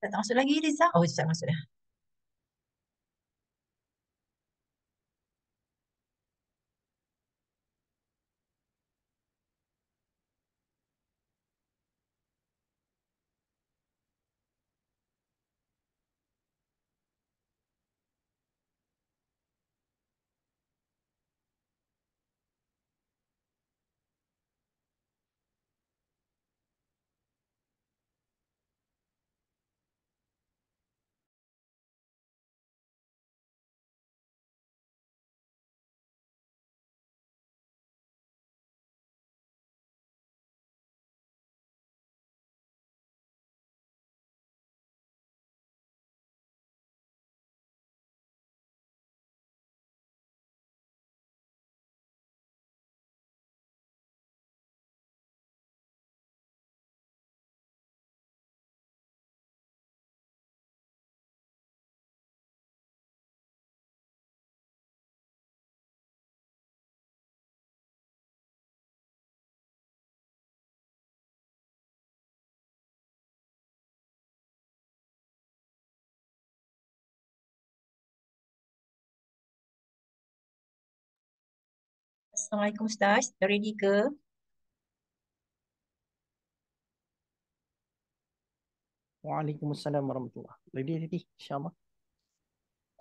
Tak masuk lagi Riza? Oh, Ustaz masuk dah. Assalamualaikum Ustaz. Ready ke? Waalaikumsalam warahmatullahi wabarakatuh. Ready, ready. InsyaAllah.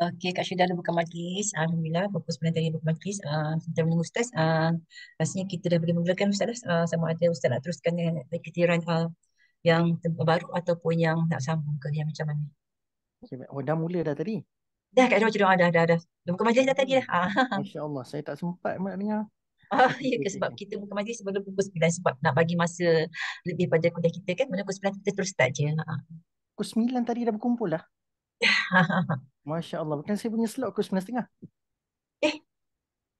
Okay, Kak Syedah dah buka majlis. Alhamdulillah, pukul sebulan tadi buka majlis. Uh, kita menunggu Ustaz. Uh, rasanya kita dah boleh menggunakan Ustaz lah. Uh, sama ada Ustaz nak teruskan dengan ketiran uh, yang baru ataupun yang nak sambung ke yang macam mana. oh, dah mula dah tadi? Dah, Kak Syedah macam doa. Dah, dah, dah. Dah buka majlis dah tadi dah. Uh. InsyaAllah, saya tak sempat nak dengar. Ah, ya ke sebab kita buka majlis sebelum pukul 9 sebab nak bagi masa lebih pada kuliah kita kan. Mana pukul 9 kita terus start je. Ha, ha. Pukul 9 tadi dah berkumpul lah. Masya Allah. Bukan saya punya slot pukul 9.30. Eh,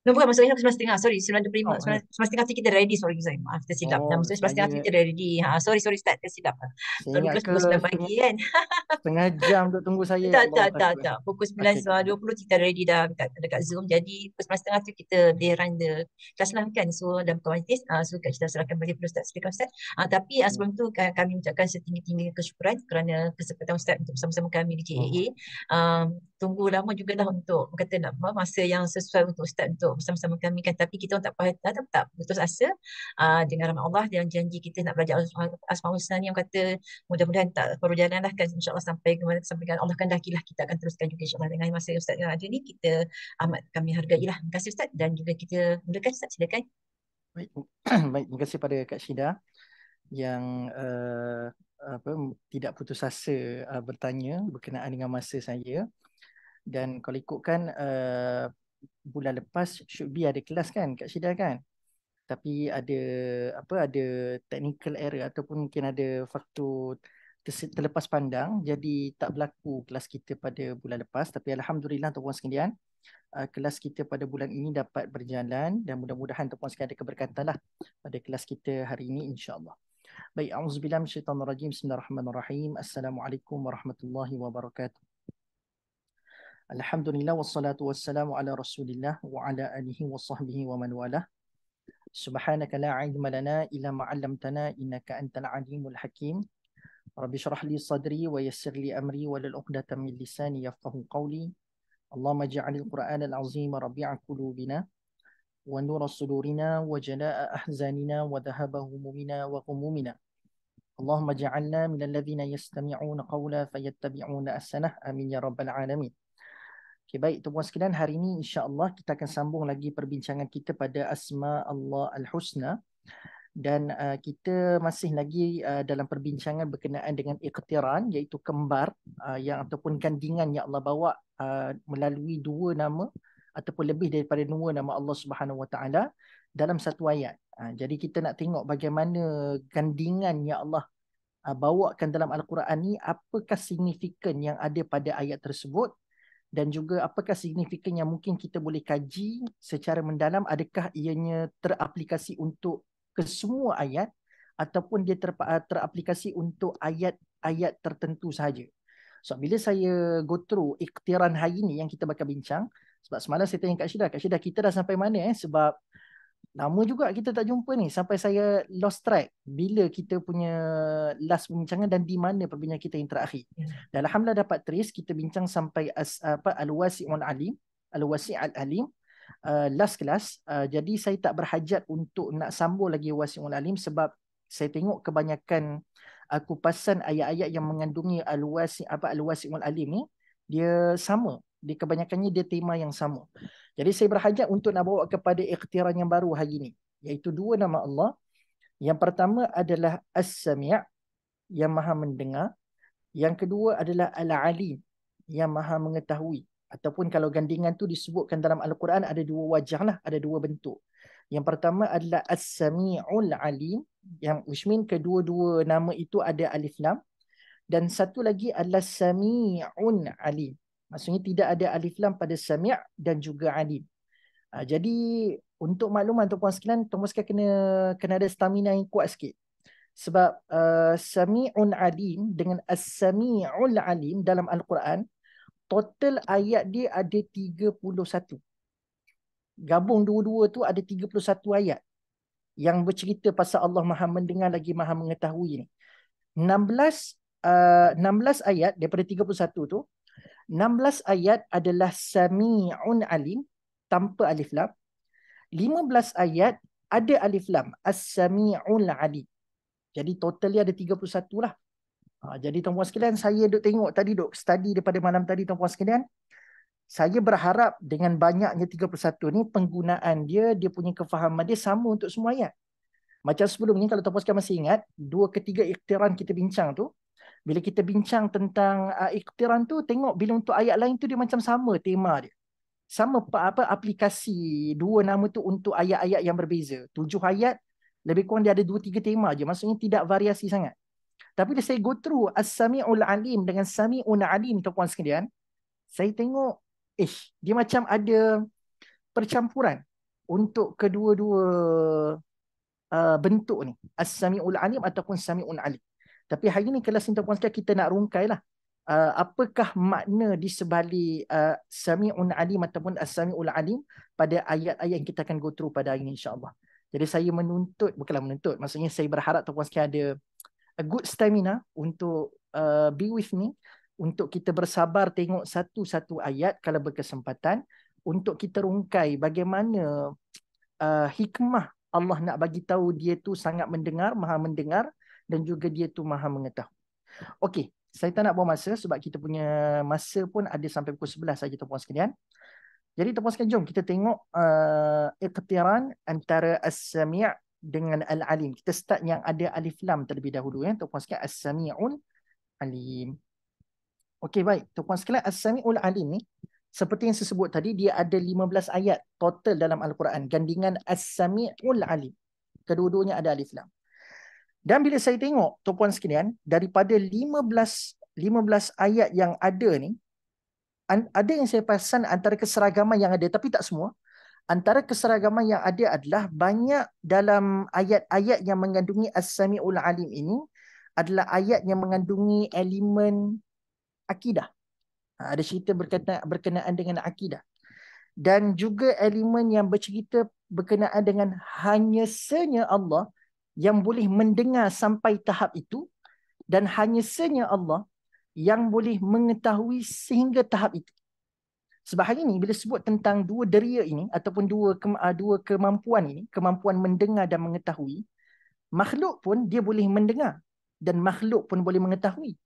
No, bukan masa lain, 9.30. Sorry, prima Oh, eh. tengah tu kita ready. Sorry, sorry. Maaf, tersilap. Oh, maksudnya 9.30 kita ready. Ha, sorry, sorry, start. Tersilap. Pukul 9 pagi kan. Setengah jam untuk tunggu saya. tak, tak, tak, tak. Pukul 9.20 okay. kita ready dah dekat, dekat Zoom. Jadi, pukul tengah tu kita they run the class lah kan. So, dalam komunitas. Uh, so, kita serahkan balik kepada Ustaz. Silakan Ustaz. Uh, tapi, uh, sebelum tu kami ucapkan setinggi-tinggi kesyukuran kerana kesempatan Ustaz untuk bersama-sama kami di KAA. Oh. Um, tunggu lama juga lah untuk kata nak masa yang sesuai untuk Ustaz untuk bersama-sama kami kan tapi kita orang tak payah tak, tak putus asa uh, dengan rahmat Allah dan janji kita nak belajar asma husna ni yang kata mudah-mudahan tak perlu jalan lah kan insyaallah sampai kemana sampai kan Allah kan dah dakilah kita akan teruskan juga insyaallah dengan masa ustaz yang ada ni kita amat kami hargailah terima kasih ustaz dan juga kita mulakan ustaz silakan baik baik terima kasih pada Kak Syida yang uh, apa tidak putus asa uh, bertanya berkenaan dengan masa saya dan kalau ikutkan uh, bulan lepas should be ada kelas kan kat Syedah kan tapi ada apa ada technical error ataupun mungkin ada faktor terlepas pandang jadi tak berlaku kelas kita pada bulan lepas tapi alhamdulillah tuan-tuan sekalian uh, kelas kita pada bulan ini dapat berjalan dan mudah-mudahan tuan-tuan sekalian ada keberkatanlah pada kelas kita hari ini insyaallah baik auzubillahi minasyaitonirrajim bismillahirrahmanirrahim assalamualaikum warahmatullahi wabarakatuh Alhamdulillah wassalatu wassalamu ala rasulillah wa ala alihi wa sahbihi wa man walah. Subhanaka la ilma lana illa ma'allamtana innaka antal alimul hakim. Rabbi shrah li sadri wa yassir li amri wa lal uqdatan min lisani yafqahu qawli. Allahumma ja'alil Qur'an al-azim rabi'a qulubina wa nura sudurina wa jala'a ahzanina wa dhahaba humumina wa qumumina. Allahumma اجعلنا من الذين yastami'una qawla fayattabi'una أحسنه Amin ya rabbal alamin. Okay, baik, tuan-tuan sekalian, hari ini insya-Allah kita akan sambung lagi perbincangan kita pada Asma Allah Al-Husna dan uh, kita masih lagi uh, dalam perbincangan berkenaan dengan iqtiran iaitu kembar uh, yang ataupun gandingan yang Allah bawa uh, melalui dua nama ataupun lebih daripada dua nama Allah Subhanahu Wa Taala dalam satu ayat. Uh, jadi kita nak tengok bagaimana gandingan yang Allah uh, bawakan dalam al-Quran ni apakah signifikan yang ada pada ayat tersebut dan juga apakah signifikan yang mungkin kita boleh kaji secara mendalam adakah ianya teraplikasi untuk kesemua ayat ataupun dia ter- ah, teraplikasi untuk ayat-ayat tertentu sahaja. So bila saya go through iktiran hari ini yang kita bakal bincang sebab semalam saya tanya Kak Syedah, Kak Syedah kita dah sampai mana eh sebab lama juga kita tak jumpa ni sampai saya lost track bila kita punya last perbincangan dan di mana perbincangan kita yang terakhir. Ya. Dan alhamdulillah dapat trace kita bincang sampai as, apa al-wasi'un alim, al-wasi'al alim uh, last kelas. Uh, jadi saya tak berhajat untuk nak sambung lagi wasi'un alim sebab saya tengok kebanyakan uh, kupasan ayat-ayat yang mengandungi al-wasi' apa al-wasi'un alim ni dia sama di kebanyakannya dia tema yang sama. Jadi saya berhajat untuk nak bawa kepada ikhtiran yang baru hari ini. Iaitu dua nama Allah. Yang pertama adalah As-Sami' yang maha mendengar. Yang kedua adalah Al-Alim yang maha mengetahui. Ataupun kalau gandingan tu disebutkan dalam Al-Quran ada dua wajah lah, ada dua bentuk. Yang pertama adalah As-Sami'ul Alim. Yang Ushmin kedua-dua nama itu ada alif lam. Dan satu lagi adalah Sami'un Alim maksudnya tidak ada alif lam pada sami' dan juga alim. Uh, jadi untuk makluman tuan-tuan sekalian, tuan-tuan sekalian kena kena ada stamina yang kuat sikit. Sebab uh, sami'un alim dengan as-sami'ul alim dalam al-Quran total ayat dia ada 31. Gabung dua-dua tu ada 31 ayat yang bercerita pasal Allah Maha mendengar lagi Maha mengetahui ni. 16 uh, 16 ayat daripada 31 tu 16 ayat adalah sami'un alim tanpa alif lam. 15 ayat ada alif lam. As-sami'un alim. Jadi total dia ada 31 lah. Ha, jadi tuan-puan sekalian, saya duk tengok tadi, duk study daripada malam tadi tuan-puan sekalian. Saya berharap dengan banyaknya 31 ni, penggunaan dia, dia punya kefahaman dia sama untuk semua ayat. Macam sebelum ni, kalau tuan-puan sekalian masih ingat, dua ketiga ikhtiran kita bincang tu, bila kita bincang tentang uh, ah, iktiran tu tengok bila untuk ayat lain tu dia macam sama tema dia sama apa apa aplikasi dua nama tu untuk ayat-ayat yang berbeza tujuh ayat lebih kurang dia ada dua tiga tema je maksudnya tidak variasi sangat tapi bila saya go through as-sami'ul alim dengan sami'un alim tuan-tuan sekalian saya tengok eh dia macam ada percampuran untuk kedua-dua uh, bentuk ni as-sami'ul alim ataupun sami'un alim tapi hari ni kelas Sinta Puan kita nak rungkai lah. Uh, ah, apakah makna di sebalik uh, Sami'un Alim ataupun As-Sami'ul Alim pada ayat-ayat yang kita akan go through pada hari ini insyaAllah. Jadi saya menuntut, bukanlah menuntut, maksudnya saya berharap Tuan Puan ada a good stamina untuk uh, be with me, untuk kita bersabar tengok satu-satu ayat kalau berkesempatan, untuk kita rungkai bagaimana uh, hikmah Allah nak bagi tahu dia tu sangat mendengar, maha mendengar, dan juga dia tu maha mengetahui. Okey, saya tak nak buang masa sebab kita punya masa pun ada sampai pukul 11 saja tuan-tuan sekalian. Jadi tuan-tuan sekalian jom kita tengok uh, iqtiran antara as-sami' dengan al-alim. Kita start yang ada alif lam terlebih dahulu ya eh, tuan-tuan sekalian as-sami'un alim. Okey baik, tuan-tuan sekalian as-sami'ul alim ni seperti yang saya sebut tadi dia ada 15 ayat total dalam al-Quran gandingan as-sami'ul alim. Kedua-duanya ada alif lam. Dan bila saya tengok tuan-puan sekalian, daripada 15 15 ayat yang ada ni, ada yang saya pasang antara keseragaman yang ada tapi tak semua. Antara keseragaman yang ada adalah banyak dalam ayat-ayat yang mengandungi As-Sami'ul Alim ini adalah ayat yang mengandungi elemen akidah. Ha, ada cerita berkenaan, berkenaan dengan akidah. Dan juga elemen yang bercerita berkenaan dengan hanya hanyasanya Allah yang boleh mendengar sampai tahap itu dan hanya senya Allah yang boleh mengetahui sehingga tahap itu. Sebab hari ini bila sebut tentang dua deria ini ataupun dua ah, dua kemampuan ini, kemampuan mendengar dan mengetahui, makhluk pun dia boleh mendengar dan makhluk pun boleh mengetahui.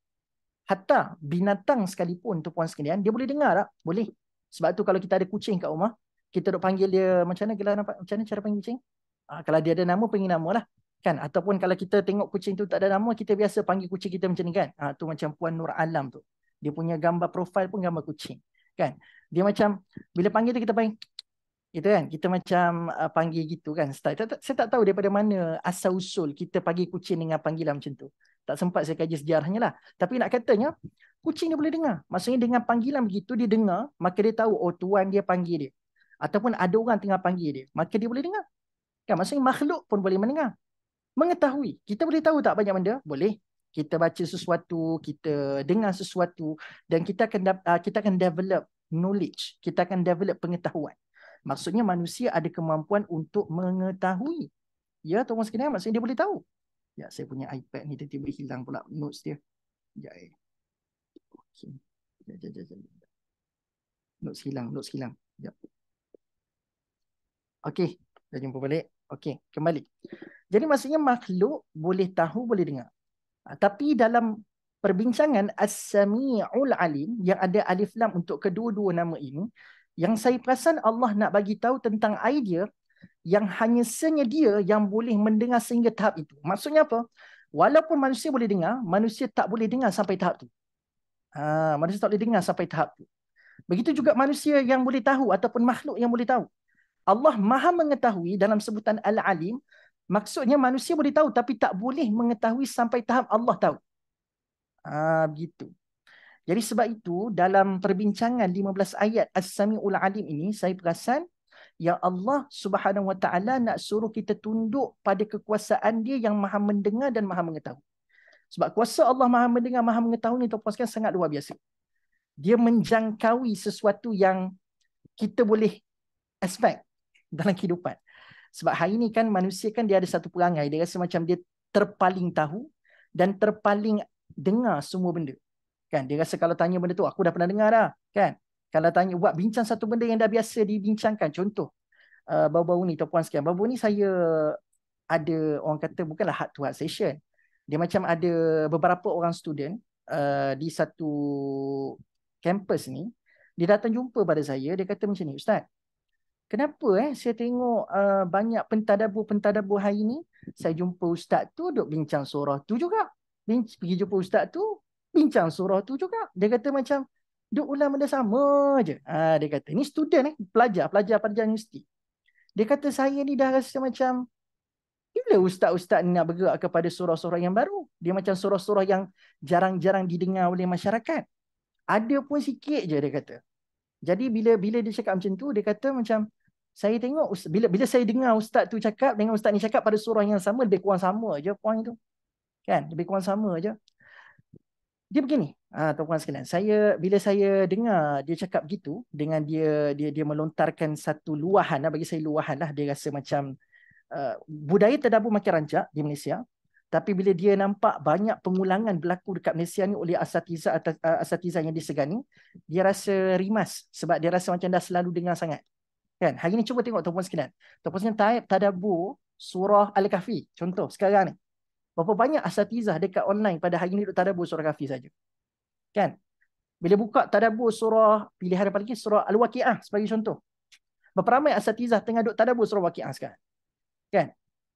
Hatta binatang sekalipun tuan-tuan sekalian, dia boleh dengar tak? Boleh. Sebab tu kalau kita ada kucing kat rumah, kita dok panggil dia macam mana gelar macam mana cara panggil kucing? Ha, kalau dia ada nama panggil nama lah kan ataupun kalau kita tengok kucing tu tak ada nama kita biasa panggil kucing kita macam ni kan ha, tu macam puan nur alam tu dia punya gambar profil pun gambar kucing kan dia macam bila panggil tu kita panggil gitu kan kita macam uh, panggil gitu kan saya tak, saya tak tahu daripada mana asal usul kita panggil kucing dengan panggilan macam tu tak sempat saya kaji sejarahnya lah tapi nak katanya kucing ni boleh dengar maksudnya dengan panggilan begitu dia dengar maka dia tahu oh tuan dia panggil dia ataupun ada orang tengah panggil dia maka dia boleh dengar kan maksudnya makhluk pun boleh mendengar mengetahui. Kita boleh tahu tak banyak benda? Boleh. Kita baca sesuatu, kita dengar sesuatu dan kita akan ah, kita akan develop knowledge, kita akan develop pengetahuan. Maksudnya manusia ada kemampuan untuk mengetahui. Ya, tuan-tuan sekalian, maksudnya dia boleh tahu. Ya, saya punya iPad ni tiba-tiba hilang pula notes dia. Ya. Eh. Okey. Ya, ya, ya, ya Notes hilang, notes hilang. Ya. Okey, dah jumpa balik. Okey, kembali. Jadi maksudnya makhluk boleh tahu, boleh dengar. Ah, tapi dalam perbincangan As-Sami'ul Alim yang ada alif lam untuk kedua-dua nama ini, yang saya perasan Allah nak bagi tahu tentang idea yang hanya senya dia yang boleh mendengar sehingga tahap itu. Maksudnya apa? Walaupun manusia boleh dengar, manusia tak boleh dengar sampai tahap itu. Ha, ah, manusia tak boleh dengar sampai tahap itu. Begitu juga manusia yang boleh tahu ataupun makhluk yang boleh tahu. Allah maha mengetahui dalam sebutan al-alim maksudnya manusia boleh tahu tapi tak boleh mengetahui sampai tahap Allah tahu. Ah ha, begitu. Jadi sebab itu dalam perbincangan 15 ayat As-Sami'ul Alim ini saya perasan ya Allah Subhanahu Wa Taala nak suruh kita tunduk pada kekuasaan Dia yang maha mendengar dan maha mengetahui. Sebab kuasa Allah maha mendengar maha mengetahui ni terpuaskan sangat luar biasa. Dia menjangkaui sesuatu yang kita boleh expect dalam kehidupan. Sebab hari ini kan manusia kan dia ada satu perangai. Dia rasa macam dia terpaling tahu dan terpaling dengar semua benda. Kan? Dia rasa kalau tanya benda tu, aku dah pernah dengar dah. Kan? Kalau tanya, buat bincang satu benda yang dah biasa dibincangkan. Contoh, uh, baru-baru ni, Tuan sekian. Baru-baru ni saya ada orang kata bukanlah heart to heart session. Dia macam ada beberapa orang student uh, di satu kampus ni. Dia datang jumpa pada saya. Dia kata macam ni, Ustaz kenapa eh saya tengok uh, banyak pentadabur-pentadabur hari ni saya jumpa ustaz tu duk bincang surah tu juga Binc- pergi jumpa ustaz tu bincang surah tu juga dia kata macam duk ulang benda sama aje ah ha, dia kata ni student eh pelajar pelajar pelajar universiti dia kata saya ni dah rasa macam bila ustaz-ustaz nak bergerak kepada surah-surah yang baru dia macam surah-surah yang jarang-jarang didengar oleh masyarakat ada pun sikit je dia kata jadi bila bila dia cakap macam tu dia kata macam saya tengok bila bila saya dengar ustaz tu cakap dengan ustaz ni cakap pada surah yang sama lebih kurang sama aje poin tu. Kan? Lebih kurang sama aje. Dia begini. Ah ha, tuan-tuan sekalian, saya bila saya dengar dia cakap gitu dengan dia dia dia melontarkan satu luahan bagi saya luahan lah dia rasa macam uh, budaya tadabbur makin rancak di Malaysia. Tapi bila dia nampak banyak pengulangan berlaku dekat Malaysia ni oleh asatiza atas, uh, asatiza yang disegani, dia rasa rimas sebab dia rasa macam dah selalu dengar sangat. Kan? Hari ni cuba tengok tuan-tuan sekalian. Tuan-tuan sekalian type tadabur surah Al-Kahfi. Contoh sekarang ni. Berapa banyak asatizah dekat online pada hari ni duduk tadabur surah Al-Kahfi saja. Kan? Bila buka tadabur surah pilihan apa lagi? Surah Al-Waqi'ah sebagai contoh. Berapa ramai asatizah tengah duduk tadabur surah Al-Waqi'ah sekarang. Kan?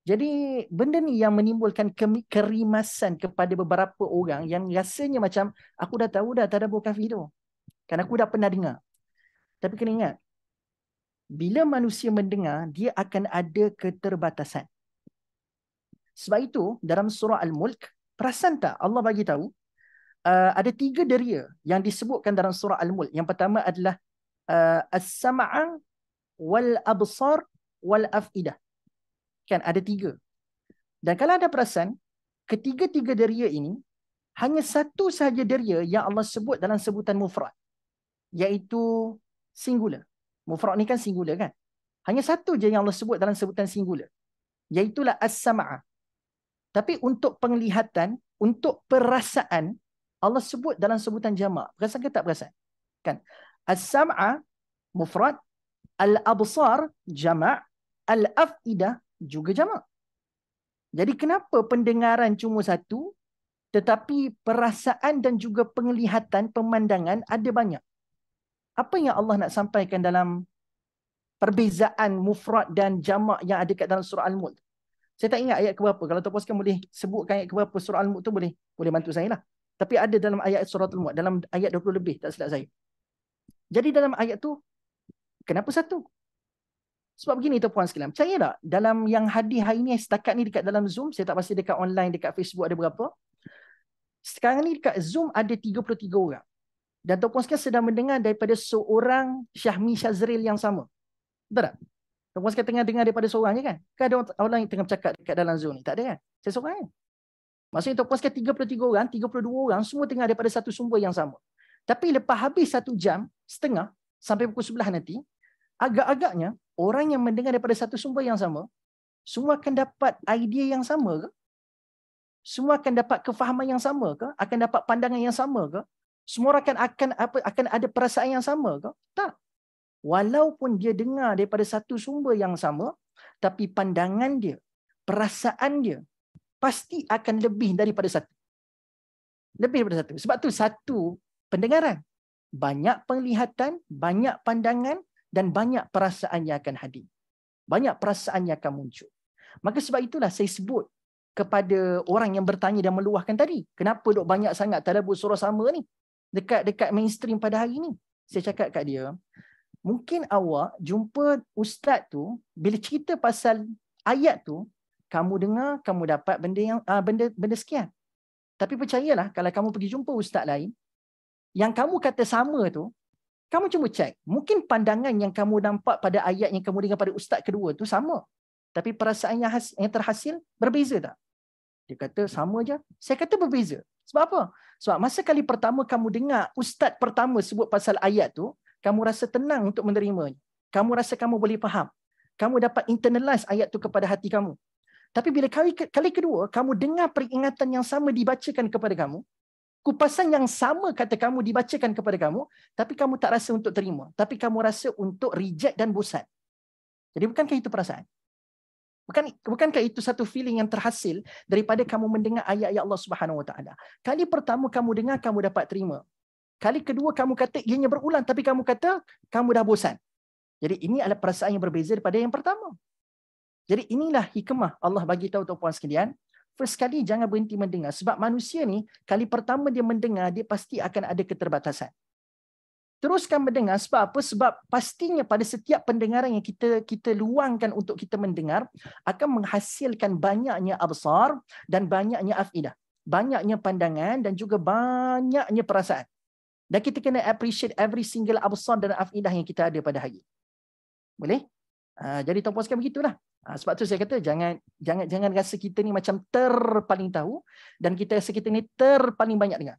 Jadi benda ni yang menimbulkan kerimasan kepada beberapa orang yang rasanya macam aku dah tahu dah tadabur kahfi tu. Kan aku dah pernah dengar. Tapi kena ingat, bila manusia mendengar, dia akan ada keterbatasan. Sebab itu, dalam surah Al-Mulk, perasan tak Allah bagi tahu, uh, ada tiga deria yang disebutkan dalam surah Al-Mulk. Yang pertama adalah uh, As-Sama'a wal-Absar wal-Af'idah. Kan, ada tiga. Dan kalau ada perasan, ketiga-tiga deria ini, hanya satu sahaja deria yang Allah sebut dalam sebutan mufrad. Iaitu singular. Mufrad ni kan singular kan? Hanya satu je yang Allah sebut dalam sebutan singular. Iaitulah as-sama'ah. Tapi untuk penglihatan, untuk perasaan, Allah sebut dalam sebutan jama'ah. Perasaan ke tak perasaan? Kan? As-sama'ah, mufrad. Al-absar, jama'ah. Al-af'idah, juga jama'ah. Jadi kenapa pendengaran cuma satu, tetapi perasaan dan juga penglihatan, pemandangan ada banyak apa yang Allah nak sampaikan dalam perbezaan mufrad dan jamak yang ada kat dalam surah Al-Mulk. Saya tak ingat ayat ke berapa. Kalau tuan sekalian boleh sebutkan ayat ke berapa surah Al-Mulk tu boleh. Boleh bantu saya lah. Tapi ada dalam ayat surah Al-Mulk dalam ayat 20 lebih tak silap saya. Jadi dalam ayat tu kenapa satu? Sebab begini tuan puan sekalian. Percaya tak dalam yang hadis hari ni setakat ni dekat dalam Zoom, saya tak pasti dekat online dekat Facebook ada berapa. Sekarang ni dekat Zoom ada 33 orang. Dato' Puan Sekian sedang mendengar daripada seorang Syahmi Syazril yang sama. Betul tak? Dato' Puan Sekian tengah dengar daripada seorang je kan? Kan ada orang lain tengah bercakap dekat dalam zoom ni? Tak ada kan? Saya seorang kan? Maksudnya Dato' Puan Sekian 33 orang, 32 orang semua tengah daripada satu sumber yang sama. Tapi lepas habis satu jam setengah sampai pukul sebelah nanti, agak-agaknya orang yang mendengar daripada satu sumber yang sama, semua akan dapat idea yang sama ke? Semua akan dapat kefahaman yang sama ke? Akan dapat pandangan yang sama ke? semua orang akan akan apa akan ada perasaan yang sama ke? Tak. Walaupun dia dengar daripada satu sumber yang sama, tapi pandangan dia, perasaan dia pasti akan lebih daripada satu. Lebih daripada satu. Sebab tu satu pendengaran, banyak penglihatan, banyak pandangan dan banyak perasaan yang akan hadir. Banyak perasaan yang akan muncul. Maka sebab itulah saya sebut kepada orang yang bertanya dan meluahkan tadi. Kenapa dok banyak sangat tadabbur surah sama ni? dekat dekat mainstream pada hari ni. Saya cakap kat dia, mungkin awak jumpa ustaz tu bila cerita pasal ayat tu, kamu dengar, kamu dapat benda yang uh, benda benda sekian. Tapi percayalah kalau kamu pergi jumpa ustaz lain yang kamu kata sama tu, kamu cuma cek. Mungkin pandangan yang kamu nampak pada ayat yang kamu dengar pada ustaz kedua tu sama. Tapi perasaan yang, has, yang terhasil berbeza tak? Dia kata sama je. Saya kata berbeza. Sebab apa? Sebab masa kali pertama kamu dengar ustaz pertama sebut pasal ayat tu, kamu rasa tenang untuk menerimanya. Kamu rasa kamu boleh faham. Kamu dapat internalize ayat tu kepada hati kamu. Tapi bila kali, kali kedua, kamu dengar peringatan yang sama dibacakan kepada kamu, kupasan yang sama kata kamu dibacakan kepada kamu, tapi kamu tak rasa untuk terima. Tapi kamu rasa untuk reject dan bosan. Jadi bukankah itu perasaan? Bukan bukankah itu satu feeling yang terhasil daripada kamu mendengar ayat-ayat Allah Subhanahu Wa Taala. Kali pertama kamu dengar kamu dapat terima. Kali kedua kamu kata ianya berulang tapi kamu kata kamu dah bosan. Jadi ini adalah perasaan yang berbeza daripada yang pertama. Jadi inilah hikmah Allah bagi tahu tuan-tuan sekalian. First kali jangan berhenti mendengar sebab manusia ni kali pertama dia mendengar dia pasti akan ada keterbatasan teruskan mendengar sebab apa sebab pastinya pada setiap pendengaran yang kita kita luangkan untuk kita mendengar akan menghasilkan banyaknya absar dan banyaknya afidah banyaknya pandangan dan juga banyaknya perasaan dan kita kena appreciate every single absar dan afidah yang kita ada pada hari boleh ha, jadi tuan puaskan begitulah ha, sebab tu saya kata jangan jangan jangan rasa kita ni macam terpaling tahu dan kita rasa kita ni terpaling banyak dengar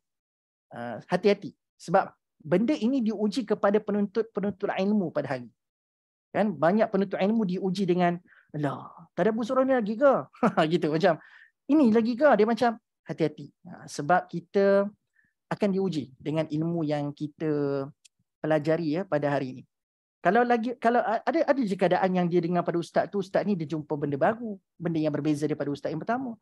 ha, hati-hati sebab benda ini diuji kepada penuntut-penuntut ilmu pada hari. Kan banyak penuntut ilmu diuji dengan lah, tak ada surah ni lagi ke? gitu macam ini lagi ke? Dia macam hati-hati. Ha, sebab kita akan diuji dengan ilmu yang kita pelajari ya pada hari ini. Kalau lagi kalau ada ada je keadaan yang dia dengar pada ustaz tu, ustaz ni dia jumpa benda baru, benda yang berbeza daripada ustaz yang pertama.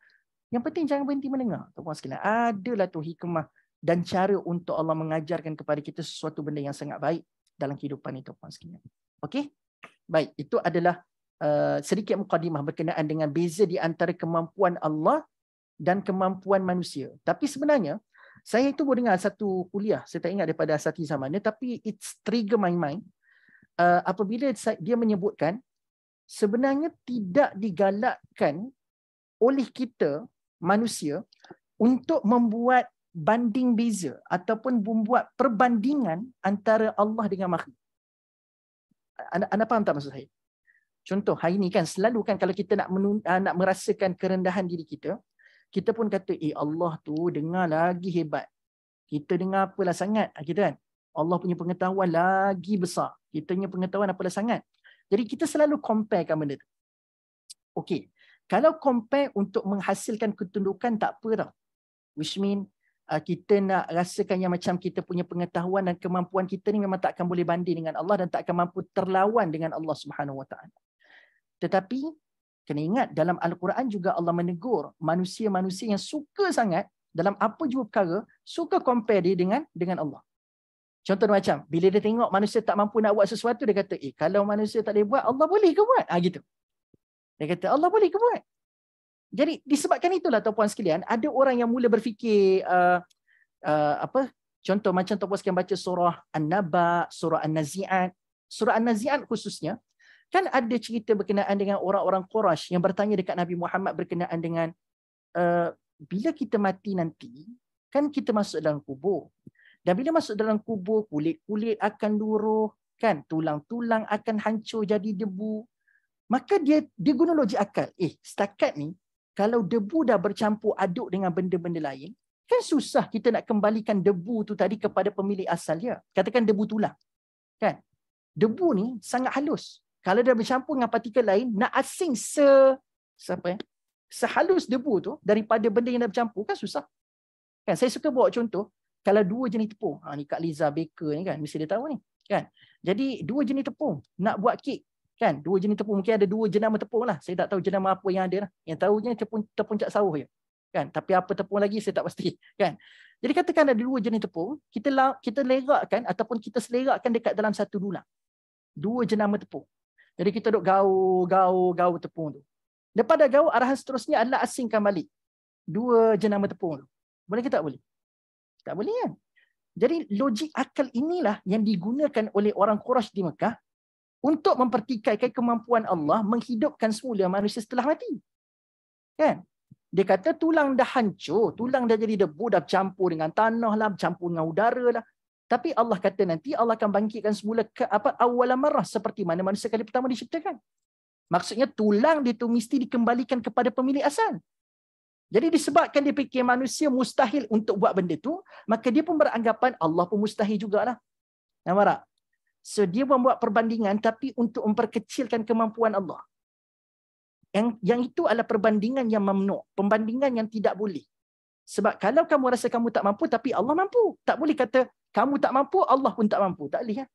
Yang penting jangan berhenti mendengar. Tuan sekalian, adalah tu hikmah dan cara untuk Allah mengajarkan kepada kita sesuatu benda yang sangat baik dalam kehidupan itu puan sekalian. Okey? Baik, itu adalah uh, sedikit mukadimah berkenaan dengan beza di antara kemampuan Allah dan kemampuan manusia. Tapi sebenarnya saya itu boleh mendengar satu kuliah, saya tak ingat daripada Asati zamannya tapi it's trigger my mind. Uh, apabila dia menyebutkan sebenarnya tidak digalakkan oleh kita manusia untuk membuat banding beza ataupun membuat perbandingan antara Allah dengan makhluk. Anda, anda faham tak maksud saya? Contoh hari ini kan selalu kan kalau kita nak menun, ah, nak merasakan kerendahan diri kita, kita pun kata eh Allah tu dengar lagi hebat. Kita dengar apalah sangat ah, kita kan. Allah punya pengetahuan lagi besar. Kita punya pengetahuan apalah sangat. Jadi kita selalu comparekan benda tu. Okey. Kalau compare untuk menghasilkan ketundukan tak apa tau. Which mean Ah, kita nak rasakan yang macam kita punya pengetahuan dan kemampuan kita ni memang tak akan boleh banding dengan Allah dan tak akan mampu terlawan dengan Allah Subhanahu Wa Taala. Tetapi kena ingat dalam Al-Quran juga Allah menegur manusia-manusia yang suka sangat dalam apa juga perkara suka compare dia dengan dengan Allah. Contoh macam bila dia tengok manusia tak mampu nak buat sesuatu dia kata, "Eh, kalau manusia tak boleh buat, Allah boleh ke buat?" Ah gitu. Dia kata, "Allah boleh ke buat?" jadi disebabkan itulah tuan-puan sekalian ada orang yang mula berfikir uh, uh, apa contoh macam tuan-puan sekalian baca surah An-Naba, surah An-Nazi'at, surah An-Nazi'at khususnya kan ada cerita berkenaan dengan orang-orang Quraisy yang bertanya dekat Nabi Muhammad berkenaan dengan uh, bila kita mati nanti kan kita masuk dalam kubur dan bila masuk dalam kubur kulit-kulit akan luruh kan tulang-tulang akan hancur jadi debu maka dia dia guna logik akal eh setakat ni kalau debu dah bercampur aduk dengan benda-benda lain, kan susah kita nak kembalikan debu tu tadi kepada pemilik asal dia. Katakan debu tulang. Kan? Debu ni sangat halus. Kalau dah bercampur dengan partikel lain, nak asing se siapa ya? Sehalus debu tu daripada benda yang dah bercampur kan susah. Kan saya suka bawa contoh kalau dua jenis tepung. Ha ni Kak Liza Baker ni kan mesti dia tahu ni. Kan? Jadi dua jenis tepung nak buat kek Kan? Dua jenis tepung. Mungkin ada dua jenama tepung lah. Saya tak tahu jenama apa yang ada lah. Yang tahunya tepung, tepung cak sawah je. Kan? Tapi apa tepung lagi saya tak pasti. Kan? Jadi katakan ada dua jenis tepung. Kita la, kita lerakkan ataupun kita selerakkan dekat dalam satu dulang. Dua jenama tepung. Jadi kita duduk gaul, gaul, gaul tepung tu. Lepas dah gaul, arahan seterusnya adalah asingkan balik. Dua jenama tepung tu. Boleh ke tak boleh? Tak boleh kan? Jadi logik akal inilah yang digunakan oleh orang Quraisy di Mekah untuk mempertikaikan kemampuan Allah menghidupkan semula manusia setelah mati. Kan? Dia kata tulang dah hancur, tulang dah jadi debu, dah campur dengan tanah lah, campur dengan udara lah. Tapi Allah kata nanti Allah akan bangkitkan semula ke apa awal marah seperti mana manusia kali pertama diciptakan. Maksudnya tulang dia tu mesti dikembalikan kepada pemilik asal. Jadi disebabkan dia fikir manusia mustahil untuk buat benda tu, maka dia pun beranggapan Allah pun mustahil jugalah. Nampak tak? So dia membuat perbandingan tapi untuk memperkecilkan kemampuan Allah. Yang, yang itu adalah perbandingan yang mamnu, pembandingan yang tidak boleh. Sebab kalau kamu rasa kamu tak mampu tapi Allah mampu, tak boleh kata kamu tak mampu, Allah pun tak mampu. Tak boleh. Ya?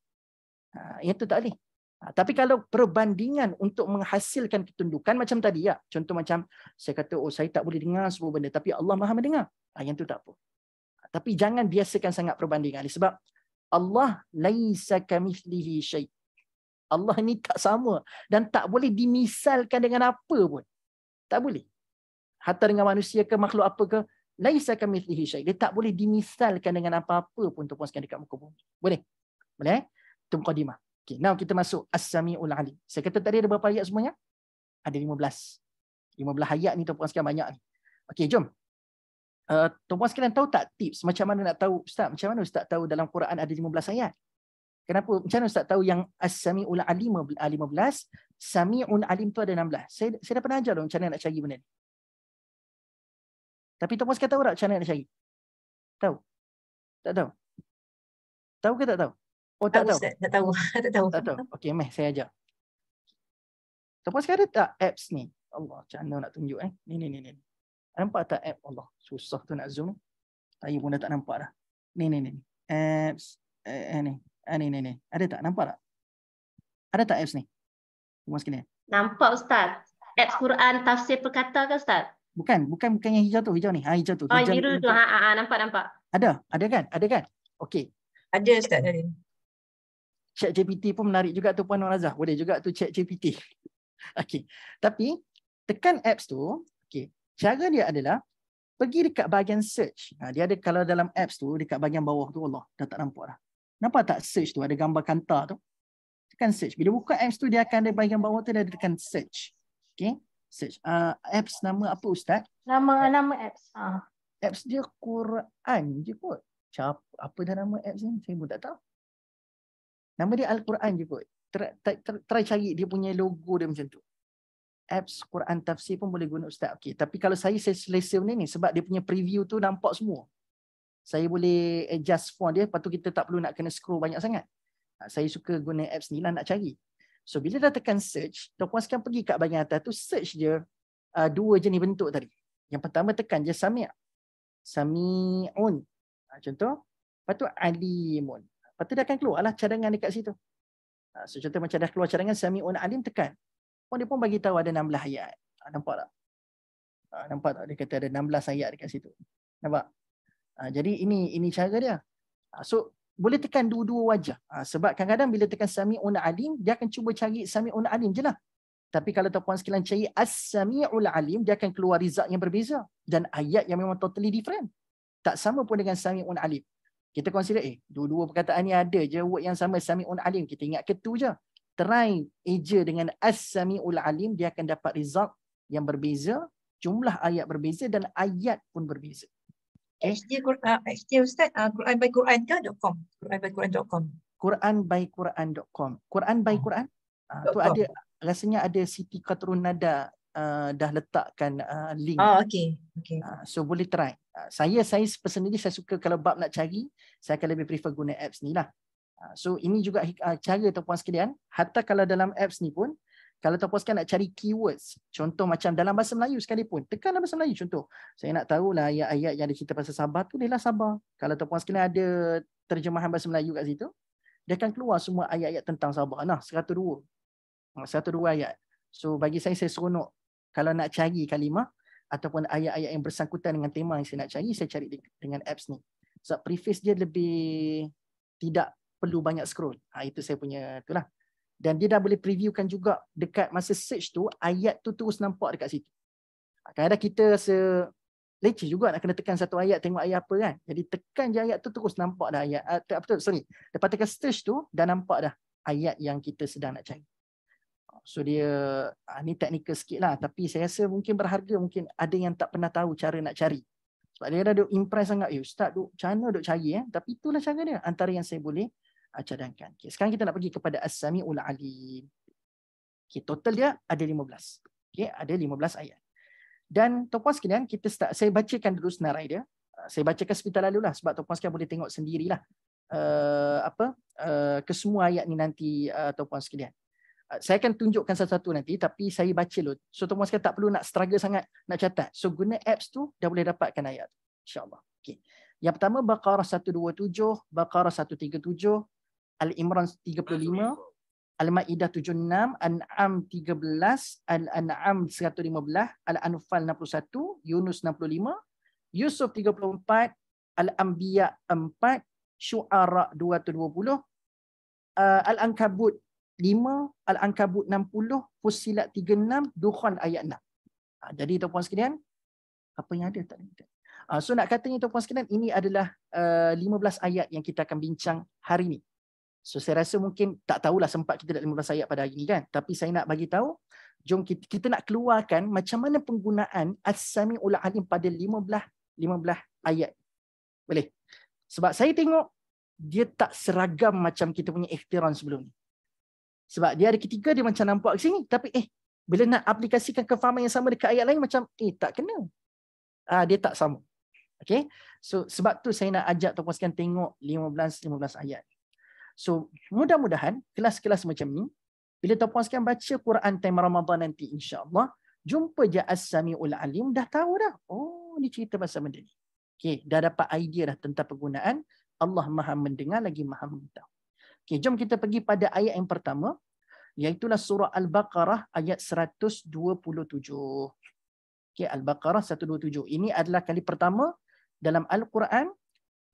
Ha, yang itu tak boleh. Ha, tapi kalau perbandingan untuk menghasilkan ketundukan macam tadi ya. Contoh macam saya kata oh saya tak boleh dengar semua benda tapi Allah Maha mendengar. Ha, yang itu tak apa. Ha, tapi jangan biasakan sangat perbandingan ni sebab Allah laisa kamithlihi syai. Allah ni tak sama dan tak boleh dimisalkan dengan apa pun. Tak boleh. Hatta dengan manusia ke makhluk apa ke laisa kamithlihi syai. Dia tak boleh dimisalkan dengan apa-apa pun tu puaskan dekat muka bumi. Boleh. Boleh. Itu eh? mukadimah. Okay, now kita masuk As-Sami'ul Alim. Saya kata tadi ada berapa ayat semuanya? Ada 15. 15 ayat ni tu puaskan banyak ni. Okey, jom. Eh, tuan-tuan sekalian tahu tak tips macam mana nak tahu ustaz macam mana ustaz tahu dalam Quran ada 15 ayat kenapa macam mana ustaz tahu yang as-sami'ul alim 15 eh, sami'un alim tu ada 16 saya saya dah pernah ajar dong macam mana nak cari benda ni tapi tuan-tuan sekalian tahu tak macam mana nak cari tahu tak tahu tahu ke tak tahu oh tak, tak tahu tak tahu tak tahu okey meh saya ajar tuan-tuan sekalian ada tak apps ni Allah macam mana nak tunjuk eh ni ni ni ni Nampak tak app Allah? Susah tu nak zoom. Saya pun dah tak nampak dah. Ni ni ni. Apps. Eh, eh ni. Eh, ni ni ni. Ada tak? Nampak tak? Ada tak apps ni? Rumah sekalian. Nampak Ustaz. Apps Quran tafsir perkata ke Ustaz? Bukan. Bukan, bukan yang hijau tu. Hijau ni. Ha, hijau tu. Oh, hijau biru tu. Ha, ha, nampak nampak. Ada. Ada kan? Ada kan? Okey. Ada Ustaz. Ada. Chat GPT pun menarik juga tu Puan Razah. Boleh juga tu chat GPT. Okey. Tapi tekan apps tu. Okey. Cara dia adalah pergi dekat bahagian search. Ha, dia ada kalau dalam apps tu dekat bahagian bawah tu Allah dah tak nampak dah. Nampak tak search tu ada gambar kanta tu? Tekan search. Bila buka apps tu dia akan ada bahagian bawah tu dia ada tekan search. Okay. Search. Uh, apps nama apa Ustaz? Nama uh, nama apps. Uh. Apps dia Quran je kot. Cap, apa dah nama apps ni? Saya pun tak tahu. Nama dia Al-Quran je kot. try, try, try cari dia punya logo dia macam tu apps Quran tafsir pun boleh guna ustaz. Okey, tapi kalau saya saya selesa benda ni sebab dia punya preview tu nampak semua. Saya boleh adjust font dia, lepas kita tak perlu nak kena scroll banyak sangat. Ha, saya suka guna apps ni lah nak cari. So bila dah tekan search, tuan-puan sekarang pergi kat bahagian atas tu search je uh, dua ni bentuk tadi. Yang pertama tekan je Samia. Samiun. Ha, contoh. Lepas tu Alimun. Lepas tu akan keluar lah cadangan dekat situ. Ha, so, contoh macam dah keluar cadangan Samiun Alim tekan pun dia pun bagi tahu ada 16 ayat. Ha, nampak tak? Ha, nampak tak dia kata ada 16 ayat dekat situ. Nampak? Ah, jadi ini ini cara dia. so boleh tekan dua-dua wajah. sebab kadang-kadang bila tekan sami'un alim, dia akan cuba cari sami'un alim je lah. Tapi kalau tuan-puan sekalian cari as-sami'ul alim, dia akan keluar result yang berbeza. Dan ayat yang memang totally different. Tak sama pun dengan sami'un alim. Kita consider, eh, dua-dua perkataan ni ada je word yang sama sami'un alim. Kita ingat ketu je try eja dengan as-sami'ul alim dia akan dapat result yang berbeza jumlah ayat berbeza dan ayat pun berbeza SD Quran SD Ustaz ah, By Quran by com Quran by com Quran by Quran hmm. ah, tu ada rasanya ada Siti Katrun Nada uh, ah, dah letakkan uh, link. Oh, okay. okay. Uh, so boleh try. Uh, saya saya personally saya suka kalau bab nak cari saya akan lebih prefer guna apps ni lah. Ah, so ini juga ah, cara tuan-puan sekalian, hatta kalau dalam apps ni pun, kalau tuan-puan sekalian nak cari keywords, contoh macam dalam bahasa Melayu sekalipun, tekan dalam bahasa Melayu contoh. Saya nak tahu lah ayat-ayat yang ada cerita pasal sabar tu, dia lah sabar. Kalau tuan-puan sekalian ada terjemahan bahasa Melayu kat situ, dia akan keluar semua ayat-ayat tentang sabar. Nah, 102. 102 ayat. So bagi saya, saya seronok kalau nak cari kalimah ataupun ayat-ayat yang bersangkutan dengan tema yang saya nak cari, saya cari dengan apps ni. Sebab so, preface dia lebih tidak perlu banyak scroll. Ha, itu saya punya tu lah. Dan dia dah boleh previewkan juga dekat masa search tu, ayat tu terus nampak dekat situ. Ha, kadang-kadang kita rasa leceh juga nak kena tekan satu ayat, tengok ayat apa kan. Jadi tekan je ayat tu terus nampak dah ayat. Uh, apa tu? Sorry. Lepas tekan search tu, dah nampak dah ayat yang kita sedang nak cari. So dia, uh, ni teknikal sikit lah. Tapi saya rasa mungkin berharga, mungkin ada yang tak pernah tahu cara nak cari. Sebab dia dah duk impress sangat, eh ustaz duk, macam mana duk cari eh. Tapi itulah cara dia. Antara yang saya boleh cadangkan. Okay, sekarang kita nak pergi kepada As-Sami'ul Alim. Okay, total dia ada 15. Okay, ada 15 ayat. Dan tuan-tuan sekalian, kita start, saya bacakan dulu senarai dia. Ah, saya bacakan sebentar lalu lah sebab tuan-tuan sekalian boleh tengok sendirilah uh, apa uh, kesemua ayat ni nanti uh, tuan-tuan sekalian. saya akan tunjukkan satu-satu nanti tapi saya baca dulu. So tuan-tuan sekalian tak perlu nak struggle sangat nak catat. So guna apps tu dah boleh dapatkan ayat. InsyaAllah. Okay. Yang pertama Baqarah 127, Baqarah 137, Al-Imran 35, Al-Maidah 76, An'am 13, Al-An'am 115, Al-Anfal 61, Yunus 65, Yusuf 34, Al-Anbiya 4, Syuara 220, uh, Al-Ankabut 5, Al-Ankabut 60, Fusilat 36, Dukhan ayat 6. Ha, jadi tuan-tuan sekalian, apa yang ada tak ada. Ha, so nak katanya tuan-tuan sekalian, ini adalah 15 uh, ayat yang kita akan bincang hari ini. So saya rasa mungkin tak tahulah sempat kita nak 15 ayat pada hari ini kan. Tapi saya nak bagi tahu, jom kita, kita nak keluarkan macam mana penggunaan as-sami ulah alim pada 15 15 ayat. Boleh. Sebab saya tengok dia tak seragam macam kita punya ikhtiran sebelum ni. Sebab dia ada ketiga dia macam nampak ke sini tapi eh bila nak aplikasikan kefahaman yang sama dekat ayat lain macam eh tak kena. Ah dia tak sama. Okay. So sebab tu saya nak ajak tuan-tuan sekalian tengok 15 15 ayat. So mudah-mudahan kelas-kelas macam ni bila tuan-tuan sekalian baca Quran time Ramadan nanti insya-Allah jumpa ja as-sami'ul alim dah tahu dah. Oh ni cerita pasal benda ni. Okey, dah dapat idea dah tentang penggunaan Allah Maha mendengar lagi Maha mengetahui. Okey, jom kita pergi pada ayat yang pertama iaitu surah Al-Baqarah ayat 127. Okey, Al-Baqarah 127. Ini adalah kali pertama dalam Al-Quran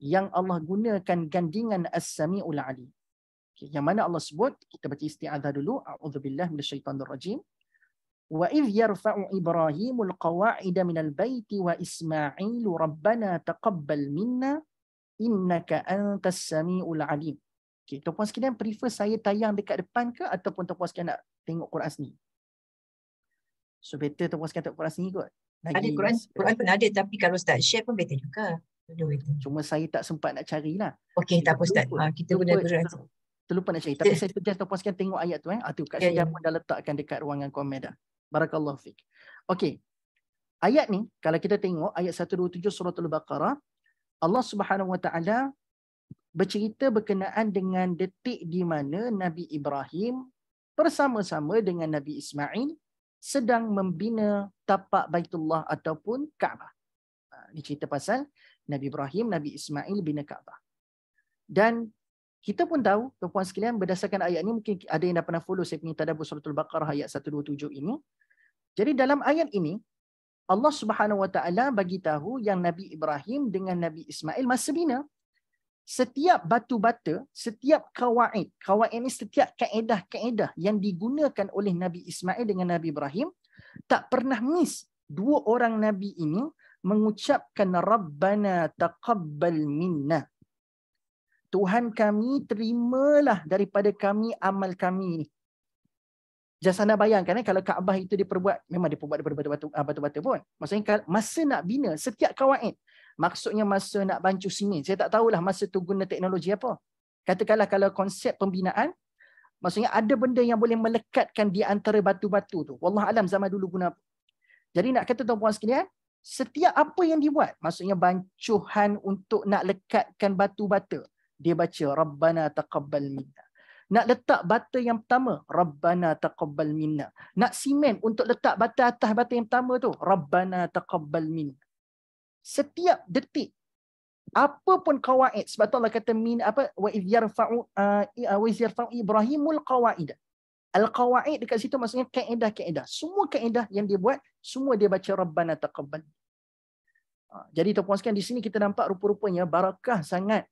yang Allah gunakan gandingan As-Sami'ul Alim. Okay, yang mana Allah sebut, kita baca isti'adha dulu, A'udzubillah minasyaitanir rajim. Wa idh yarfa'u Ibrahimul qawa'ida minal bayti wa Ismailu rabbana taqabbal minna innaka antas sami'ul alim. Okay, tuan puan sekalian prefer saya tayang dekat depan ke ataupun tuan puan sekalian nak tengok Quran sini? So better tuan puan sekalian tengok Quran sini kot. ada Quran, Quran pun ada tapi kalau Ustaz share pun better juga. Dua Cuma saya tak sempat nak cari lah. Okey, tak apa Ustaz. Ha, kita terlupa, boleh berhenti. Terlupa nak cari. Tapi ya. saya suggest tuan sekian tengok ayat tu. Eh. Ah, tu, kat ya, sini ya. pun dah letakkan dekat ruangan komen dah. Barakallahu fiqh. Okey. Ayat ni, kalau kita tengok ayat 127 surah Al-Baqarah, Allah Subhanahu Wa Taala bercerita berkenaan dengan detik di mana Nabi Ibrahim bersama-sama dengan Nabi Ismail sedang membina tapak Baitullah ataupun Kaabah. Ha, ah, ini cerita pasal Nabi Ibrahim, Nabi Ismail bina Kaabah. Dan kita pun tahu, tuan-tuan sekalian, berdasarkan ayat ini, mungkin ada yang dah pernah follow saya punya tadabur suratul Baqarah ayat 127 ini. Jadi dalam ayat ini, Allah Subhanahu Wa Taala bagi tahu yang Nabi Ibrahim dengan Nabi Ismail masa bina, setiap batu bata, setiap kawaid, kawaid ini setiap kaedah-kaedah yang digunakan oleh Nabi Ismail dengan Nabi Ibrahim, tak pernah miss dua orang Nabi ini mengucapkan Rabbana taqabbal minna. Tuhan kami terimalah daripada kami amal kami. Jasa nak bayangkan eh, kalau Kaabah itu diperbuat, memang diperbuat daripada batu-batu, ah, batu-batu pun. Maksudnya masa nak bina setiap kawaid. Maksudnya masa nak bancuh simen. Saya tak tahulah masa tu guna teknologi apa. Katakanlah kalau konsep pembinaan, maksudnya ada benda yang boleh melekatkan di antara batu-batu tu. Wallah alam zaman dulu guna apa. Jadi nak kata tuan-puan sekalian, setiap apa yang dibuat maksudnya bancuhan untuk nak lekatkan batu bata dia baca rabbana taqabbal minna nak letak bata yang pertama rabbana taqabbal minna nak simen untuk letak bata atas bata yang pertama tu rabbana taqabbal minna setiap detik apa pun kawaid sebab tu Allah kata min apa wa iz yarfa'u uh, wa iz yarfa'u ibrahimul qawaid Al-Qawaid dekat situ maksudnya kaedah-kaedah. Semua kaedah yang dia buat, semua dia baca Rabbana Taqabbal. Ha, jadi tuan-tuan sekalian di sini kita nampak rupa-rupanya barakah sangat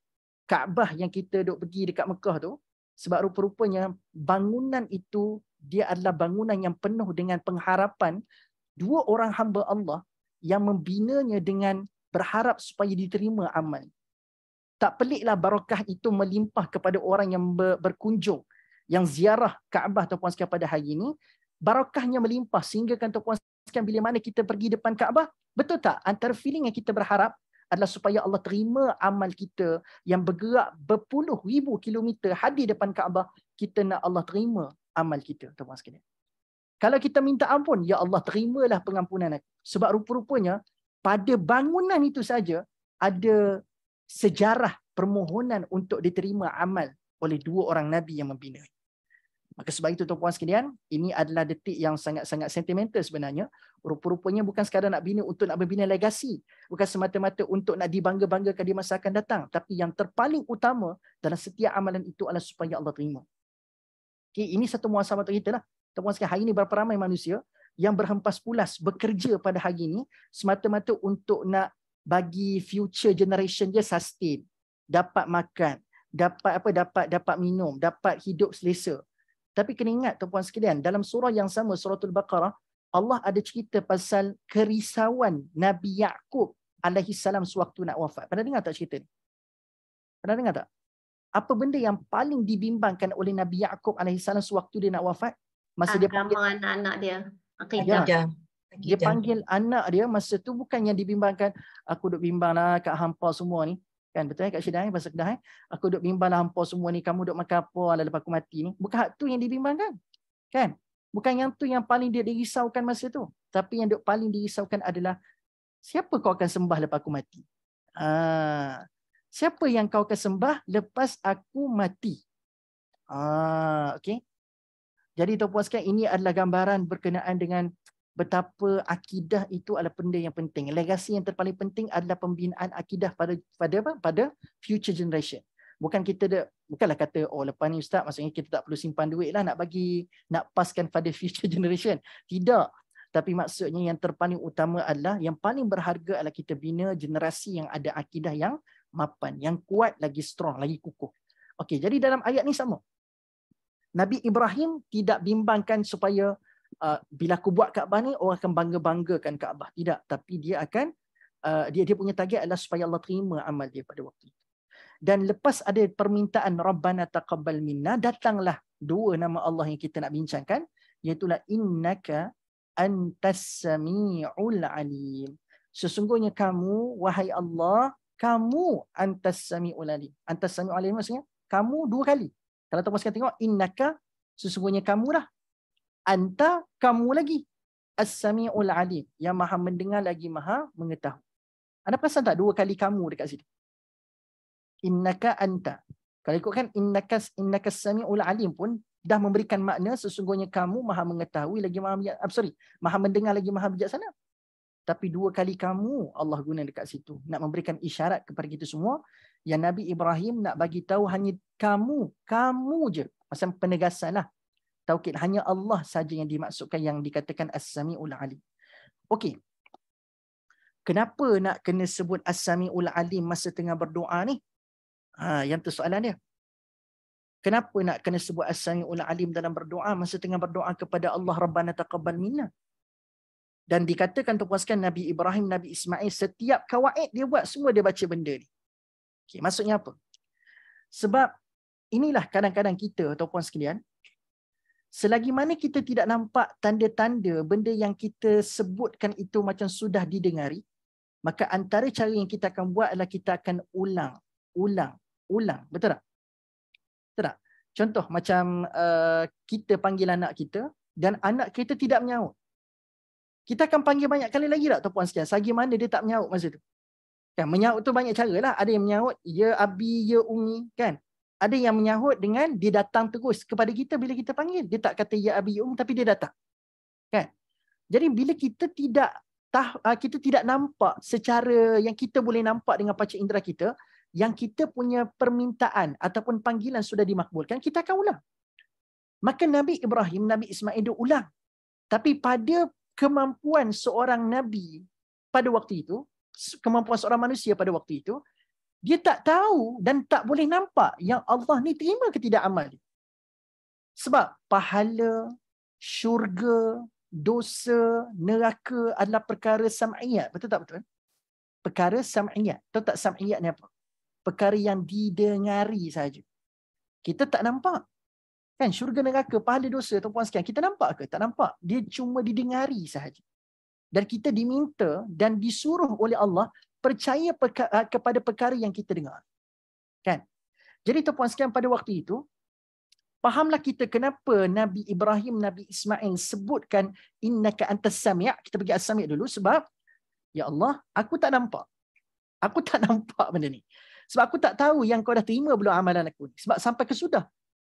Kaabah yang kita duk pergi dekat Mekah tu sebab rupa-rupanya bangunan itu dia adalah bangunan yang penuh dengan pengharapan dua orang hamba Allah yang membinanya dengan berharap supaya diterima amal. Tak peliklah barakah itu melimpah kepada orang yang berkunjung yang ziarah Kaabah Tuan Puan Sekian pada hari ini, barakahnya melimpah sehingga kan Tuan Puan Sekian bila mana kita pergi depan Kaabah, betul tak? Antara feeling yang kita berharap adalah supaya Allah terima amal kita yang bergerak berpuluh ribu kilometer hadir depan Kaabah, kita nak Allah terima amal kita Tuan Puan Sekian. Kalau kita minta ampun, Ya Allah terimalah pengampunan aku. Sebab rupa-rupanya pada bangunan itu saja ada sejarah permohonan untuk diterima amal oleh dua orang Nabi yang membina. Maka sebab itu tuan-puan sekalian, ini adalah detik yang sangat-sangat sentimental sebenarnya. Rupa-rupanya bukan sekadar nak bina untuk nak membina legasi. Bukan semata-mata untuk nak dibangga-banggakan di masa akan datang. Tapi yang terpaling utama dalam setiap amalan itu adalah supaya Allah terima. Okay, ini satu muasabah untuk kita lah. Tuan-puan sekalian, hari ini berapa ramai manusia yang berhempas pulas bekerja pada hari ini semata-mata untuk nak bagi future generation dia sustain. Dapat makan, dapat apa dapat dapat minum dapat hidup selesa tapi kena ingat tuan-puan sekalian, dalam surah yang sama, Surah al Baqarah, Allah ada cerita pasal kerisauan Nabi Yaakub alaihi salam sewaktu nak wafat. Pernah dengar tak cerita ni? Pernah dengar tak? Apa benda yang paling dibimbangkan oleh Nabi Yaakub alaihi salam sewaktu dia nak wafat? Masa dia panggil anak-anak dia. Akidah. Ya. Dia panggil anak dia masa tu bukan yang dibimbangkan aku duk bimbanglah kat hampa semua ni. Kan betul kan kat Kedah bahasa Kedah eh? Aku duk bimbanglah hangpa semua ni kamu duk makan apa lah lepas aku mati ni. Bukan hak tu yang dibimbangkan. Kan? Bukan yang tu yang paling dia dirisaukan masa tu. Tapi yang duk paling dirisaukan adalah siapa kau akan sembah lepas aku mati. Ha. Siapa yang kau akan sembah lepas aku mati. Ha, okay Jadi tuan-tuan sekalian ini adalah gambaran berkenaan dengan betapa akidah itu adalah benda yang penting. Legasi yang terpaling penting adalah pembinaan akidah pada pada apa? Pada future generation. Bukan kita dah, bukanlah kata, oh lepas ni Ustaz, maksudnya kita tak perlu simpan duit lah nak bagi, nak paskan pada future generation. Tidak. Tapi maksudnya yang terpaling utama adalah, yang paling berharga adalah kita bina generasi yang ada akidah yang mapan, yang kuat, lagi strong, lagi kukuh. Okey, jadi dalam ayat ni sama. Nabi Ibrahim tidak bimbangkan supaya Uh, bila aku buat Kaabah ni orang akan bangga-banggakan Kaabah. Tidak, tapi dia akan uh, dia dia punya target adalah supaya Allah terima amal dia pada waktu itu. Dan lepas ada permintaan Rabbana taqabbal minna, datanglah dua nama Allah yang kita nak bincangkan, iaitu lah, innaka antas samiul alim. Sesungguhnya kamu wahai Allah, kamu antas samiul alim. Antas samiul alim maksudnya kamu dua kali. Kalau tuan-tuan sekalian tengok innaka sesungguhnya kamu lah anta kamu lagi as-sami'ul alim yang maha mendengar lagi maha mengetahui Ada perasan tak dua kali kamu dekat sini innaka anta kalau ikutkan innaka innaka sami'ul alim pun dah memberikan makna sesungguhnya kamu maha mengetahui lagi maha bijak ah, sorry maha mendengar lagi maha bijaksana tapi dua kali kamu Allah guna dekat situ nak memberikan isyarat kepada kita semua yang Nabi Ibrahim nak bagi tahu hanya kamu kamu je pasal penegasanlah Tauhid hanya Allah saja yang dimaksudkan yang dikatakan As-Sami'ul Alim. Okey. Kenapa nak kena sebut As-Sami'ul Alim masa tengah berdoa ni? Ha, yang tu soalan dia. Kenapa nak kena sebut As-Sami'ul Alim dalam berdoa masa tengah berdoa kepada Allah Rabbana Taqabbal Minna? Dan dikatakan tuan Nabi Ibrahim, Nabi Ismail setiap kawaid dia buat semua dia baca benda ni. Okay, maksudnya apa? Sebab inilah kadang-kadang kita ataupun sekalian Selagi mana kita tidak nampak tanda-tanda benda yang kita sebutkan itu macam sudah didengari, maka antara cara yang kita akan buat adalah kita akan ulang, ulang, ulang. Betul tak? Betul tak? Contoh macam uh, kita panggil anak kita dan anak kita tidak menyahut. Kita akan panggil banyak kali lagi tak Tuan Sekian? Selagi mana dia tak menyahut masa itu? Kan, menyahut tu banyak cara lah. Ada yang menyahut, ya abi, ya umi. Kan? ada yang menyahut dengan dia datang terus kepada kita bila kita panggil. Dia tak kata ya Abi Um tapi dia datang. Kan? Jadi bila kita tidak tah, ah, kita tidak nampak secara yang kita boleh nampak dengan panca indera kita, yang kita punya permintaan ataupun panggilan sudah dimakbulkan, kita akan ulang. Maka Nabi Ibrahim, Nabi Ismail itu ulang. Tapi pada kemampuan seorang Nabi pada waktu itu, kemampuan seorang manusia pada waktu itu, dia tak tahu dan tak boleh nampak yang Allah ni terima ke tidak amal dia. Sebab pahala, syurga, dosa, neraka adalah perkara sam'iyat. Betul tak betul? Perkara sam'iyat. Tahu tak sam'iyat ni apa? Perkara yang didengari saja. Kita tak nampak. Kan syurga neraka, pahala dosa tu puan sekian. Kita nampak ke? Tak nampak. Dia cuma didengari saja. Dan kita diminta dan disuruh oleh Allah percaya peka, uh, kepada perkara yang kita dengar. Kan? Jadi tuan-tuan sekalian pada waktu itu, fahamlah kita kenapa Nabi Ibrahim, Nabi Ismail sebutkan innaka antas samia'. Kita pergi as-samia' dulu sebab ya Allah, aku tak nampak. Aku tak nampak benda ni. Sebab aku tak tahu yang kau dah terima belum amalan aku ni. Sebab sampai ke kesudah.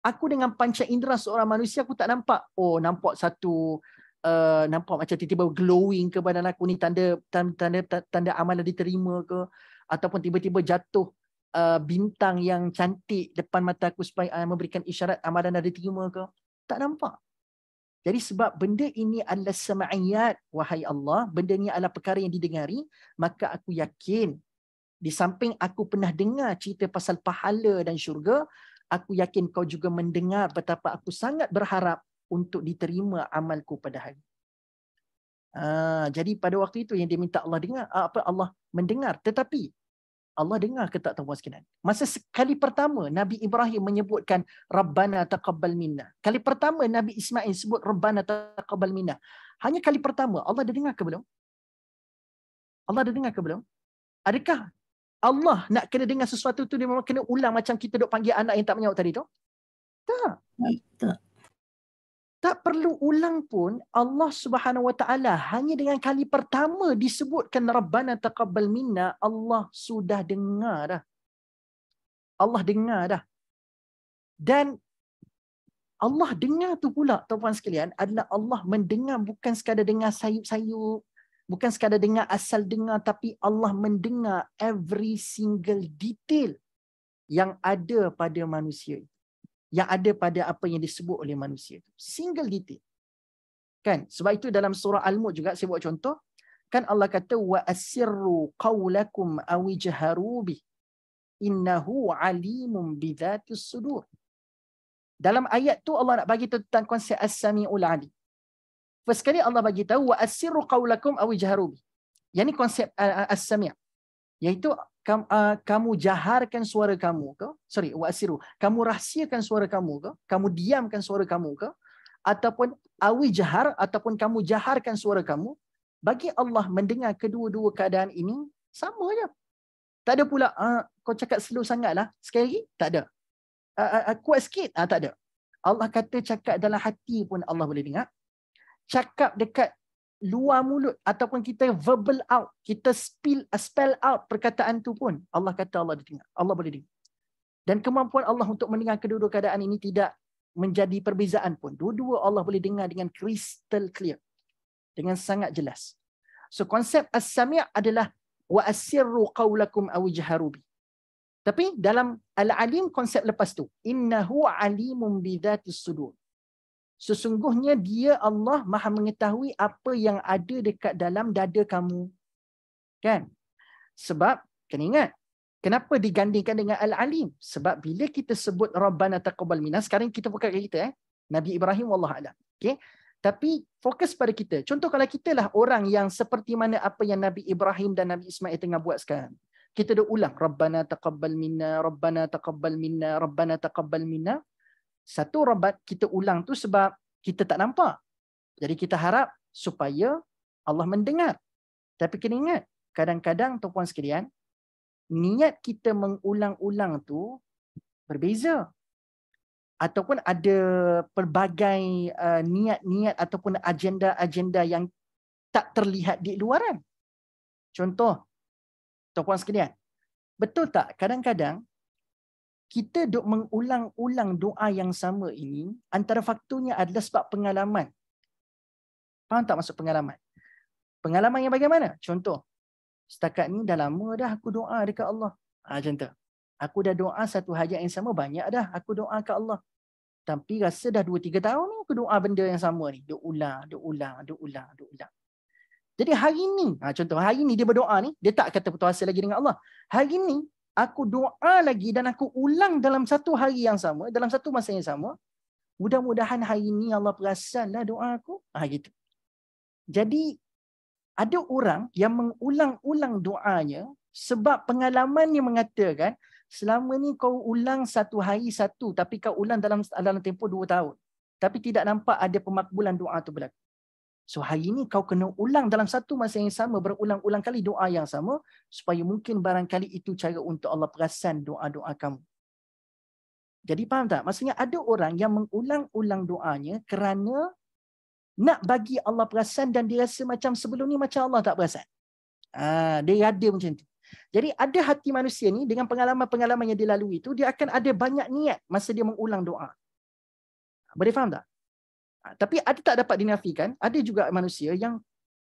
Aku dengan panca indera seorang manusia, aku tak nampak. Oh, nampak satu uh, nampak macam tiba-tiba glowing ke badan aku ni tanda tanda tanda, tanda amalan diterima ke ataupun tiba-tiba jatuh uh, bintang yang cantik depan mata aku supaya uh, memberikan isyarat amalan dah diterima ke tak nampak jadi sebab benda ini adalah sama'iyat wahai Allah benda ini adalah perkara yang didengari maka aku yakin di samping aku pernah dengar cerita pasal pahala dan syurga aku yakin kau juga mendengar betapa aku sangat berharap untuk diterima amalku pada hari. Ha, jadi pada waktu itu yang dia minta Allah dengar, ah, apa Allah mendengar. Tetapi Allah dengar ke tak tahu sekian. Masa sekali pertama Nabi Ibrahim menyebutkan Rabbana taqabbal minna. Kali pertama Nabi Ismail sebut Rabbana taqabbal minna. Hanya kali pertama Allah dah dengar ke belum? Allah dah dengar ke belum? Adakah Allah nak kena dengar sesuatu tu dia memang kena ulang macam kita dok panggil anak yang tak menyahut tadi tu? Tak. Tak tak perlu ulang pun Allah Subhanahu Wa Taala hanya dengan kali pertama disebutkan Rabbana taqabbal minna Allah sudah dengar dah. Allah dengar dah. Dan Allah dengar tu pula tuan-tuan sekalian adalah Allah mendengar bukan sekadar dengar sayup-sayup, bukan sekadar dengar asal dengar tapi Allah mendengar every single detail yang ada pada manusia. Ini yang ada pada apa yang disebut oleh manusia itu. Single detail. Kan? Sebab itu dalam surah Al-Mulk juga saya buat contoh, kan Allah kata wa asirru qaulakum aw jaharu bi innahu alimun bidzatis sudur. Dalam ayat tu Allah nak bagi tentang konsep as-sami'ul 'alim. First sekali Allah bagi tahu wa asirru qaulakum aw jaharu bi. Yani konsep uh, uh, as-sami'. Iaitu kamu, uh, ah, kamu jaharkan suara kamu ke? Sorry, wasiru. Kamu rahsiakan suara kamu ke? Kamu diamkan suara kamu ke? Ataupun awi jahar ataupun kamu jaharkan suara kamu? Bagi Allah mendengar kedua-dua keadaan ini sama saja. Tak ada pula uh, kau cakap slow sangatlah. Sekali lagi, tak ada. Uh, uh, kuat sikit, uh, tak ada. Allah kata cakap dalam hati pun Allah boleh dengar. Cakap dekat luar mulut ataupun kita verbal out, kita spill uh, spell out perkataan tu pun Allah kata Allah dengar. Allah boleh dengar. Dan kemampuan Allah untuk mendengar kedua-dua keadaan ini tidak menjadi perbezaan pun. Dua-dua Allah boleh dengar dengan crystal clear. Dengan sangat jelas. So konsep as-sami' adalah wa asirru qawlakum aw jaharu Tapi dalam al-alim konsep lepas tu, innahu alimun bi dhatis sudur sesungguhnya dia Allah maha mengetahui apa yang ada dekat dalam dada kamu. Kan? Sebab, kena ingat, kenapa digandingkan dengan Al-Alim? Sebab bila kita sebut Rabbana taqabal minna, sekarang kita fokus kepada kita, eh? Nabi Ibrahim Allah Alam. Okay? Tapi fokus pada kita. Contoh kalau kita lah orang yang seperti mana apa yang Nabi Ibrahim dan Nabi Ismail tengah buat sekarang. Kita dah ulang. Rabbana taqabbal minna, Rabbana taqabbal minna, Rabbana taqabbal minna satu rabat kita ulang tu sebab kita tak nampak. Jadi kita harap supaya Allah mendengar. Tapi kena ingat, kadang-kadang tuan-tuan sekalian, niat kita mengulang-ulang tu berbeza. Ataupun ada pelbagai niat uh, niat-niat ataupun agenda-agenda yang tak terlihat di luaran. Contoh, tuan-tuan sekalian, betul tak kadang-kadang kita duk mengulang-ulang doa yang sama ini, antara faktornya adalah sebab pengalaman. Faham tak maksud pengalaman? Pengalaman yang bagaimana? Contoh, setakat ni dah lama dah aku doa dekat Allah. Ha, contoh, aku dah doa satu hajat yang sama, banyak dah aku doa kat Allah. Tapi rasa dah 2-3 tahun ni aku doa benda yang sama ni. Duk ulang, duk ulang, duk ulang, duk ulang. Jadi hari ni, ha, contoh hari ni dia berdoa ni, dia tak kata putus lagi dengan Allah. Hari ni aku doa lagi dan aku ulang dalam satu hari yang sama, dalam satu masa yang sama, mudah-mudahan hari ini Allah perasanlah doa aku. Ha, gitu. Jadi, ada orang yang mengulang-ulang doanya sebab pengalaman yang mengatakan selama ni kau ulang satu hari satu tapi kau ulang dalam dalam tempoh dua tahun. Tapi tidak nampak ada pemakbulan doa tu berlaku. So hari ini kau kena ulang dalam satu masa yang sama, berulang-ulang kali doa yang sama supaya mungkin barangkali itu cara untuk Allah perasan doa-doa kamu. Jadi faham tak? Maksudnya ada orang yang mengulang-ulang doanya kerana nak bagi Allah perasan dan dia rasa macam sebelum ni macam Allah tak perasan. Ah, ha, dia ada macam tu. Jadi ada hati manusia ni dengan pengalaman-pengalaman yang dilalui lalui tu dia akan ada banyak niat masa dia mengulang doa. Boleh faham tak? Tapi ada tak dapat dinafikan, ada juga manusia yang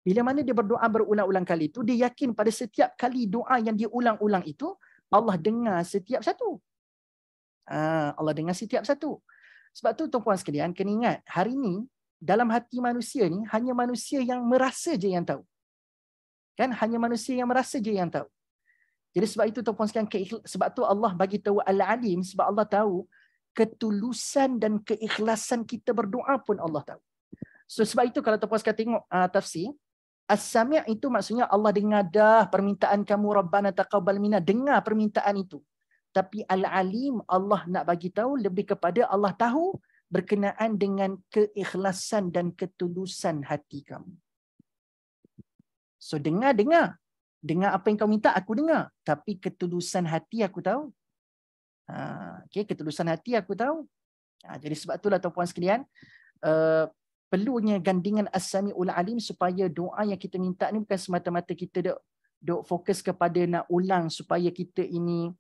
bila mana dia berdoa berulang-ulang kali itu, dia yakin pada setiap kali doa yang dia ulang-ulang itu, Allah dengar setiap satu. Ha, Allah dengar setiap satu. Sebab tu tuan-puan sekalian, kena ingat, hari ini dalam hati manusia ni hanya manusia yang merasa je yang tahu. Kan hanya manusia yang merasa je yang tahu. Jadi sebab itu tuan-puan sekalian sebab tu Allah bagi tahu al-alim sebab Allah tahu ketulusan dan keikhlasan kita berdoa pun Allah tahu. So, sebab itu kalau tuan-tuan sekarang tengok uh, tafsir, As-Sami' itu maksudnya Allah dengar dah permintaan kamu Rabbana taqabbal minna dengar permintaan itu. Tapi Al-Alim Allah nak bagi tahu lebih kepada Allah tahu berkenaan dengan keikhlasan dan ketulusan hati kamu. So dengar dengar. Dengar apa yang kau minta aku dengar, tapi ketulusan hati aku tahu Ah, okay, ketulusan hati aku tahu. Ah, jadi sebab itulah tuan-puan sekalian, uh, perlunya gandingan asami ul alim supaya doa yang kita minta ni bukan semata-mata kita dok dok fokus kepada nak ulang supaya kita ini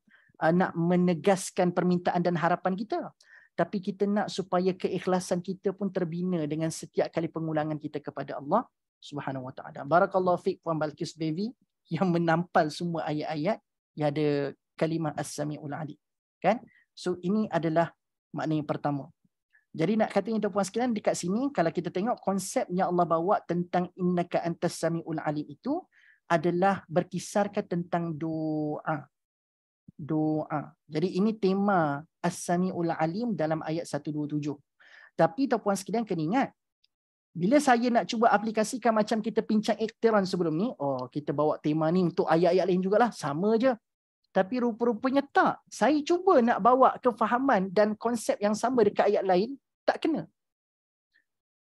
uh, nak menegaskan permintaan dan harapan kita tapi kita nak supaya keikhlasan kita pun terbina dengan setiap kali pengulangan kita kepada Allah Subhanahu wa taala. Barakallahu fiq puan Balkis Baby yang menampal semua ayat-ayat yang ada kalimah as-sami'ul alim kan so ini adalah makna yang pertama jadi nak kata yang tuan sekalian dekat sini kalau kita tengok konsep yang Allah bawa tentang innaka antas samiul alim itu adalah berkisarkan tentang doa doa jadi ini tema as-samiul alim dalam ayat 127 tapi tuan sekalian kena ingat bila saya nak cuba aplikasikan macam kita pincang ikhtiran sebelum ni, oh kita bawa tema ni untuk ayat-ayat lain jugalah. Sama je. Tapi rupa-rupanya tak. Saya cuba nak bawa kefahaman dan konsep yang sama dekat ayat lain, tak kena.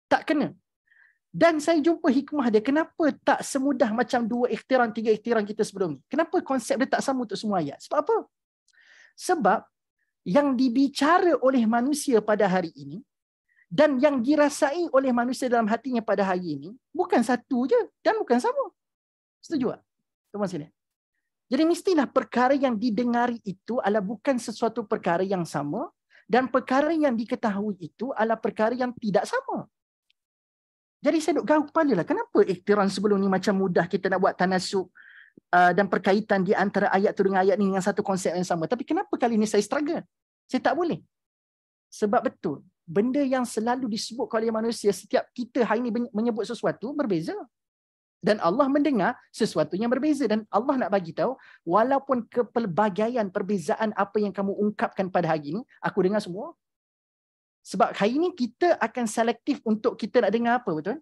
Tak kena. Dan saya jumpa hikmah dia. Kenapa tak semudah macam dua ikhtiran, tiga ikhtiran kita sebelum ni? Kenapa konsep dia tak sama untuk semua ayat? Sebab apa? Sebab yang dibicara oleh manusia pada hari ini dan yang dirasai oleh manusia dalam hatinya pada hari ini bukan satu je dan bukan sama. Setuju tak? Tuan sini. Jadi mestilah perkara yang didengari itu adalah bukan sesuatu perkara yang sama dan perkara yang diketahui itu adalah perkara yang tidak sama. Jadi saya duk gaul kepala lah. Kenapa ikhtiran sebelum ni macam mudah kita nak buat tanasuk uh, dan perkaitan di antara ayat tu dengan ayat ni dengan satu konsep yang sama. Tapi kenapa kali ni saya struggle? Saya tak boleh. Sebab betul, benda yang selalu disebut oleh manusia setiap kita hari ni menyebut sesuatu berbeza dan Allah mendengar sesuatu yang berbeza dan Allah nak bagi tahu walaupun kepelbagaian perbezaan apa yang kamu ungkapkan pada hari ini aku dengar semua sebab hari ini kita akan selektif untuk kita nak dengar apa betul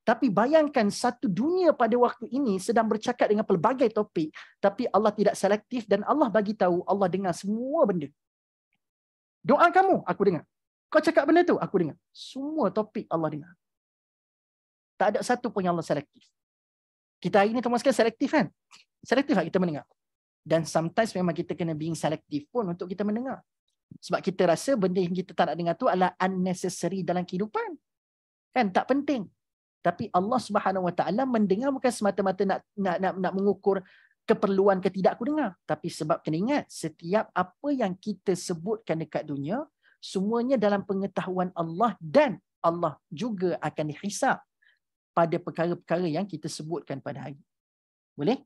tapi bayangkan satu dunia pada waktu ini sedang bercakap dengan pelbagai topik tapi Allah tidak selektif dan Allah bagi tahu Allah dengar semua benda doa kamu aku dengar kau cakap benda tu aku dengar semua topik Allah dengar tak ada satu pun yang Allah selektif. Kita hari ni termasuk selektif kan? Selektif lah kita mendengar. Dan sometimes memang kita kena being selektif pun untuk kita mendengar. Sebab kita rasa benda yang kita tak nak dengar tu adalah unnecessary dalam kehidupan. Kan tak penting. Tapi Allah Subhanahu Wa Taala mendengar bukan semata-mata nak, nak nak nak mengukur keperluan ke tidak aku dengar. Tapi sebab kena ingat setiap apa yang kita sebutkan dekat dunia semuanya dalam pengetahuan Allah dan Allah juga akan dihisap pada perkara-perkara yang kita sebutkan pada hari. Boleh?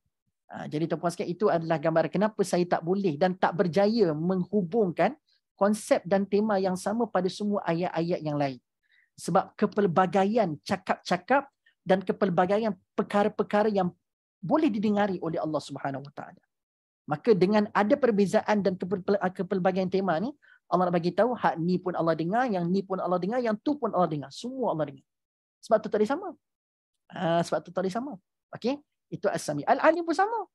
Ha, jadi tuan-tuan sekalian itu adalah gambaran kenapa saya tak boleh dan tak berjaya menghubungkan konsep dan tema yang sama pada semua ayat-ayat yang lain. Sebab kepelbagaian cakap-cakap dan kepelbagaian perkara-perkara yang boleh didengari oleh Allah Subhanahu Wa Maka dengan ada perbezaan dan kepelbagaian tema ni, Allah nak bagi tahu hak ni pun Allah dengar, yang ni pun Allah dengar, yang tu pun Allah dengar, semua Allah dengar. Sebab tu tadi sama. Ah, sebab tu tadi sama. okay? Itu as-sami. Al-alim pun sama.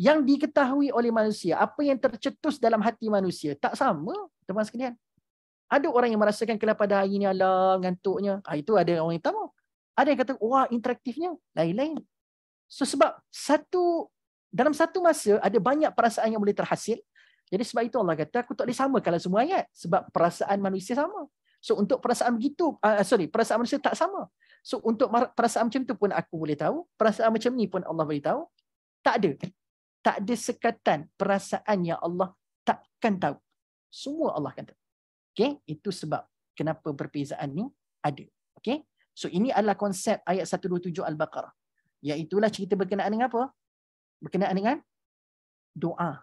Yang diketahui oleh manusia, apa yang tercetus dalam hati manusia, tak sama teman sekalian. Ada orang yang merasakan kelapa pada hari ni Allah ngantuknya. Ah itu ada orang yang tahu. Ada yang kata wah interaktifnya lain-lain. So sebab satu dalam satu masa ada banyak perasaan yang boleh terhasil. Jadi sebab itu Allah kata aku tak boleh sama kalau semua ayat sebab perasaan manusia sama. So untuk perasaan begitu uh, sorry perasaan manusia tak sama. So untuk perasaan macam tu pun aku boleh tahu, perasaan macam ni pun Allah boleh tahu. Tak ada. Tak ada sekatan perasaan yang Allah takkan tahu. Semua Allah akan tahu. Okay? Itu sebab kenapa perbezaan ni ada. Okay? So ini adalah konsep ayat 127 Al-Baqarah. Iaitulah cerita berkenaan dengan apa? Berkenaan dengan doa.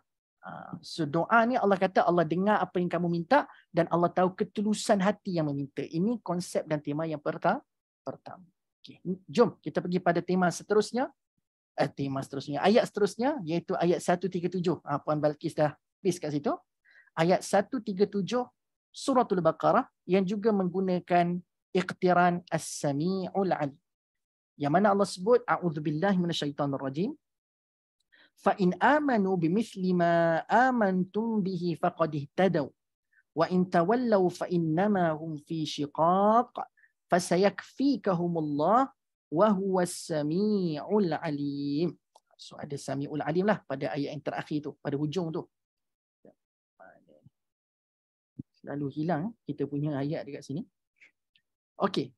Ah, so doa ni Allah kata Allah dengar apa yang kamu minta dan Allah tahu ketulusan hati yang meminta. Ini konsep dan tema yang pertama pertama. Okey, jom kita pergi pada tema seterusnya. Eh, tema seterusnya, ayat seterusnya iaitu ayat 137. Ah, Puan Balkis dah paste kat situ. Ayat 137 Suratul Baqarah yang juga menggunakan iktiran As-Sami'ul Alim. Yang mana Allah sebut a'udzubillahi minasyaitonir rajim. Fa in amanu bimithli ma amantum bihi faqad ihtadaw wa in tawallaw fa hum fi shiqaq fasayakfikahumullah wa huwa samiul alim. So ada samiul alim lah pada ayat yang terakhir tu, pada hujung tu. Selalu hilang eh, kita punya ayat dekat sini. Okey.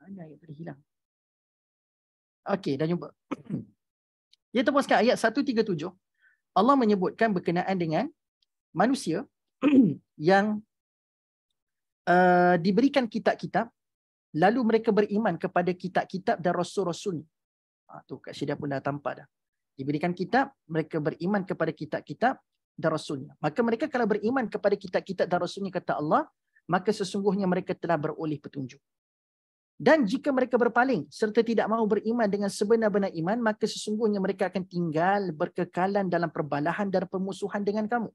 Mana ayat tadi hilang? Okey, dah jumpa. Dia teruskan ayat 137. Allah menyebutkan berkenaan dengan manusia yang uh, diberikan kitab-kitab lalu mereka beriman kepada kitab-kitab dan rasul-rasul ni. Ha, tu kat sini pun dah tampak dah. Diberikan kitab, mereka beriman kepada kitab-kitab dan rasulnya. Maka mereka kalau beriman kepada kitab-kitab dan rasulnya kata Allah, maka sesungguhnya mereka telah beroleh petunjuk. Dan jika mereka berpaling serta tidak mahu beriman dengan sebenar-benar iman, maka sesungguhnya mereka akan tinggal berkekalan dalam perbalahan dan permusuhan dengan kamu.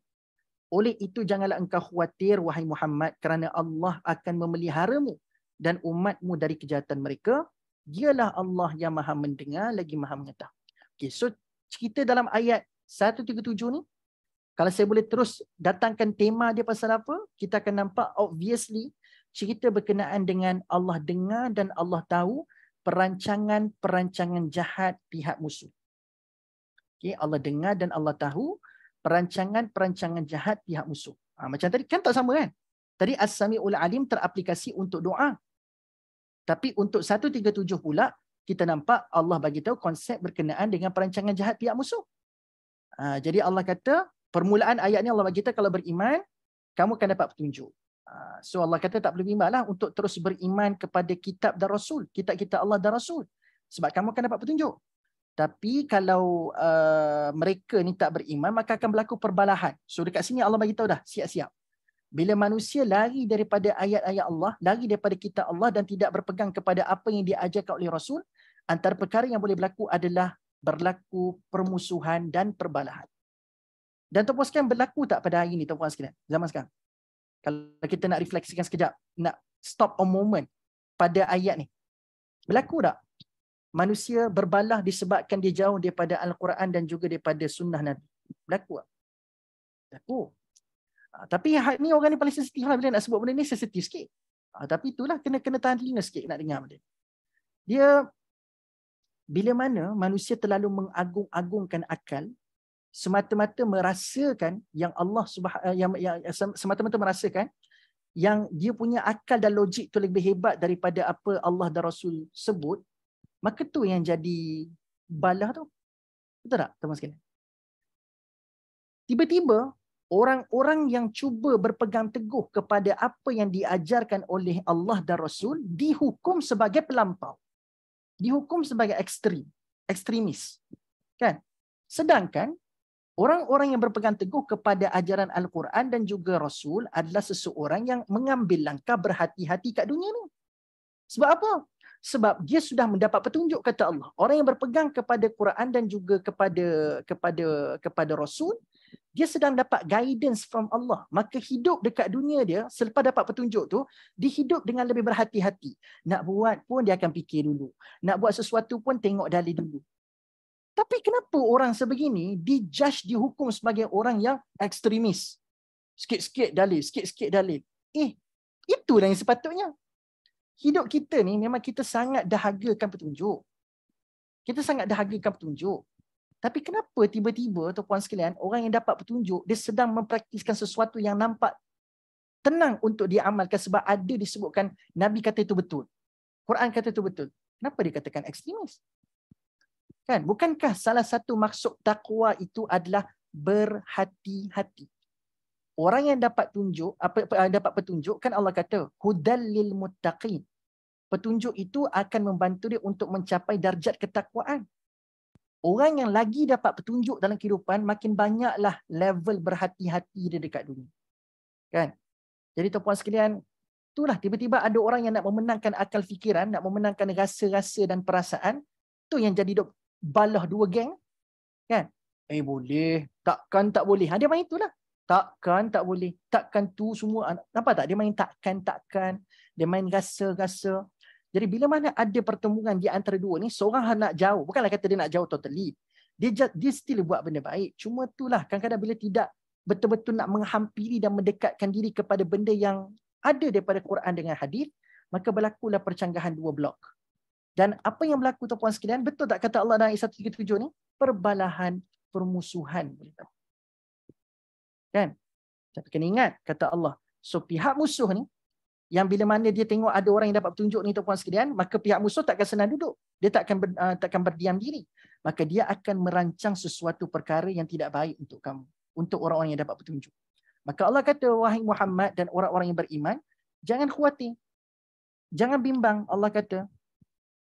Oleh itu, janganlah engkau khawatir, wahai Muhammad, kerana Allah akan memeliharamu dan umatmu dari kejahatan mereka, dialah Allah yang maha mendengar lagi maha mengetahui. Okay, so cerita dalam ayat 137 ni, kalau saya boleh terus datangkan tema dia pasal apa, kita akan nampak obviously cerita berkenaan dengan Allah dengar dan Allah tahu perancangan-perancangan jahat pihak musuh. Okay, Allah dengar dan Allah tahu perancangan-perancangan jahat pihak musuh. Ha, macam tadi kan tak sama kan? Tadi As-Sami'ul Alim teraplikasi untuk doa. Tapi untuk 137 pula, kita nampak Allah bagi tahu konsep berkenaan dengan perancangan jahat pihak musuh. Ha, jadi Allah kata, permulaan ayat ni Allah bagi kita kalau beriman, kamu akan dapat petunjuk. Ha, so Allah kata tak perlu bimbang lah untuk terus beriman kepada kitab dan rasul. Kitab-kitab Allah dan rasul. Sebab kamu akan dapat petunjuk. Tapi kalau uh, mereka ni tak beriman, maka akan berlaku perbalahan. So dekat sini Allah bagi tahu dah, siap-siap bila manusia lari daripada ayat-ayat Allah, lari daripada kitab Allah dan tidak berpegang kepada apa yang diajarkan oleh Rasul, antara perkara yang boleh berlaku adalah berlaku permusuhan dan perbalahan. Dan tuan-tuan sekalian berlaku tak pada hari ini tuan-tuan sekalian? Zaman sekarang. Kalau kita nak refleksikan sekejap, nak stop a moment pada ayat ni. Berlaku tak? Manusia berbalah disebabkan dia jauh daripada Al-Quran dan juga daripada sunnah Nabi. Berlaku tak? Berlaku. Ah, tapi hak ni orang ni paling sensitif lah bila nak sebut benda ni sensitif sikit. Ha, tapi itulah kena kena tahan telinga sikit nak dengar benda. Dia bila mana manusia terlalu mengagung-agungkan akal semata-mata merasakan yang Allah subah eh, yang, yang, semata-mata merasakan yang dia punya akal dan logik tu lebih hebat daripada apa Allah dan Rasul sebut maka tu yang jadi balah tu betul tak teman sekalian tiba-tiba orang-orang yang cuba berpegang teguh kepada apa yang diajarkan oleh Allah dan Rasul dihukum sebagai pelampau. Dihukum sebagai ekstrim, ekstremis. Kan? Sedangkan orang-orang yang berpegang teguh kepada ajaran Al-Quran dan juga Rasul adalah seseorang yang mengambil langkah berhati-hati kat dunia ni. Sebab apa? sebab dia sudah mendapat petunjuk kata Allah. Orang yang berpegang kepada Quran dan juga kepada kepada kepada Rasul, dia sedang dapat guidance from Allah. Maka hidup dekat dunia dia, selepas dapat petunjuk tu, dia hidup dengan lebih berhati-hati. Nak buat pun dia akan fikir dulu. Nak buat sesuatu pun tengok dalil dulu. Tapi kenapa orang sebegini dijudge, dihukum sebagai orang yang ekstremis? Sikit-sikit dalil, sikit-sikit dalil. Eh, itu yang sepatutnya. Hidup kita ni memang kita sangat dahagakan petunjuk. Kita sangat dahagakan petunjuk. Tapi kenapa tiba-tiba atau puan sekalian orang yang dapat petunjuk dia sedang mempraktiskan sesuatu yang nampak tenang untuk diamalkan sebab ada disebutkan Nabi kata itu betul. Quran kata itu betul. Kenapa dikatakan ekstremis? Kan? Bukankah salah satu maksud takwa itu adalah berhati-hati? Orang yang dapat tunjuk apa ah, dapat petunjuk kan Allah kata hudallil muttaqin. Petunjuk itu akan membantu dia untuk mencapai darjat ketakwaan orang yang lagi dapat petunjuk dalam kehidupan makin banyaklah level berhati-hati dia dekat dunia. Kan? Jadi tuan-tuan sekalian, itulah tiba-tiba ada orang yang nak memenangkan akal fikiran, nak memenangkan rasa-rasa dan perasaan, tu yang jadi dok balah dua geng. Kan? Eh boleh, takkan tak boleh. Ha, dia main itulah. Takkan tak boleh. Takkan tu semua. Nampak tak? Dia main takkan, takkan. Dia main rasa-rasa. Jadi bila mana ada pertemuan di antara dua ni, seorang nak jauh. Bukanlah kata dia nak jauh totally. Dia, dia still buat benda baik. Cuma itulah kadang-kadang bila tidak betul-betul nak menghampiri dan mendekatkan diri kepada benda yang ada daripada Quran dengan hadis, maka berlakulah percanggahan dua blok. Dan apa yang berlaku tuan-tuan sekalian, betul tak kata Allah dalam ayat 137 ni? Perbalahan permusuhan. Kan? Tapi kena ingat, kata Allah. So pihak musuh ni, yang bila mana dia tengok ada orang yang dapat petunjuk ni tuan-tuan sekalian maka pihak musuh tak akan senang duduk dia takkan ber, uh, ah, akan berdiam diri maka dia akan merancang sesuatu perkara yang tidak baik untuk kamu untuk orang-orang yang dapat petunjuk maka Allah kata wahai Muhammad dan orang-orang yang beriman jangan khuatir jangan bimbang Allah kata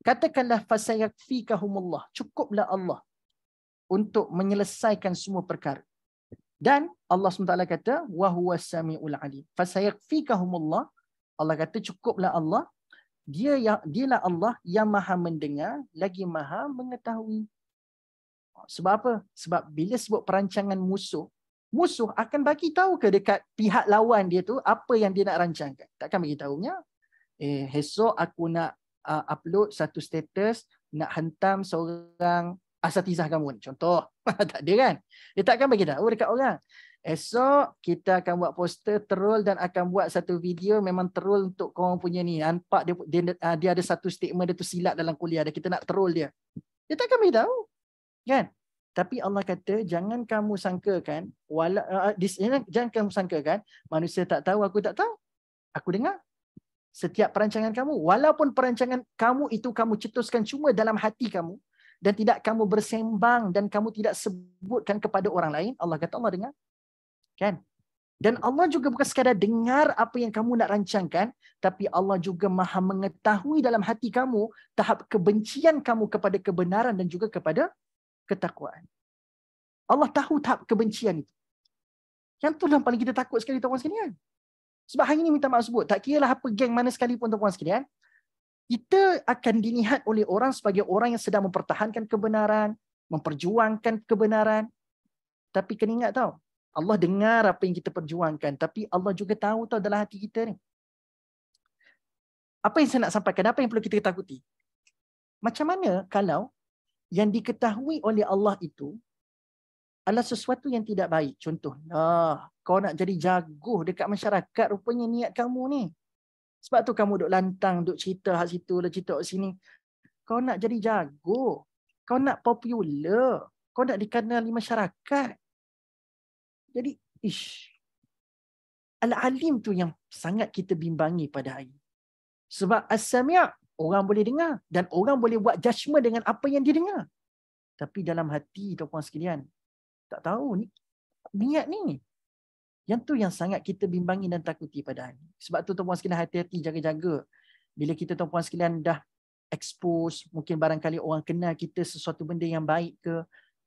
katakanlah fasayakfikahumullah cukuplah Allah untuk menyelesaikan semua perkara dan Allah SWT kata wa huwa samiul alim fasayakfikahumullah Allah kata cukuplah Allah. Dia yang dialah Allah yang maha mendengar lagi maha mengetahui. Sebab apa? Sebab bila sebut perancangan musuh, musuh akan bagi tahu ke dekat pihak lawan dia tu apa yang dia nak rancangkan. Takkan bagi tahunya. Eh, esok aku nak uh, upload satu status nak hentam seorang asatizah kamu Contoh. tak ada kan? Dia takkan bagi tahu dekat orang. Esok kita akan buat poster terul dan akan buat satu video memang terul untuk kau orang punya ni. Ah, nampak dia, dia ah, dia ada satu statement dia tu silap dalam kuliah dia. Kita nak terul dia. Dia takkan bagi tahu. Kan? Tapi Allah kata jangan kamu sangkakan wala uh, dis, jangan kamu sangkakan manusia tak tahu aku tak tahu. Aku dengar setiap perancangan kamu walaupun perancangan kamu itu kamu cetuskan cuma dalam hati kamu dan tidak kamu bersembang dan kamu tidak sebutkan kepada orang lain Allah kata Allah dengar kan dan Allah juga bukan sekadar dengar apa yang kamu nak rancangkan tapi Allah juga maha mengetahui dalam hati kamu tahap kebencian kamu kepada kebenaran dan juga kepada ketakwaan Allah tahu tahap kebencian itu yang tu lah paling kita takut sekali tuan-tuan sekalian sebab hari ini minta maaf sebut tak kira lah apa geng mana sekalipun tuan-tuan sekalian kita akan dilihat oleh orang sebagai orang yang sedang mempertahankan kebenaran, memperjuangkan kebenaran. Tapi kena ingat tau, Allah dengar apa yang kita perjuangkan tapi Allah juga tahu tahu dalam hati kita ni. Apa yang saya nak sampaikan? Apa yang perlu kita takuti? Macam mana kalau yang diketahui oleh Allah itu adalah sesuatu yang tidak baik? Contoh, ah, kau nak jadi jaguh dekat masyarakat rupanya niat kamu ni. Sebab tu kamu duk lantang, duk cerita hak situ, lah cerita kat sini. Kau nak jadi jaguh. Kau nak popular. Kau nak dikenali masyarakat. Jadi, ish. Al-alim tu yang sangat kita bimbangi pada hari. Sebab as-sami' orang boleh dengar dan orang boleh buat judgement dengan apa yang dia dengar. Tapi dalam hati tuan-tuan sekalian, tak tahu ni niat ni. Yang tu yang sangat kita bimbangi dan takuti pada hari. Sebab tu tuan-tuan sekalian hati-hati jaga-jaga. Bila kita tuan-tuan sekalian dah expose, mungkin barangkali orang kenal kita sesuatu benda yang baik ke,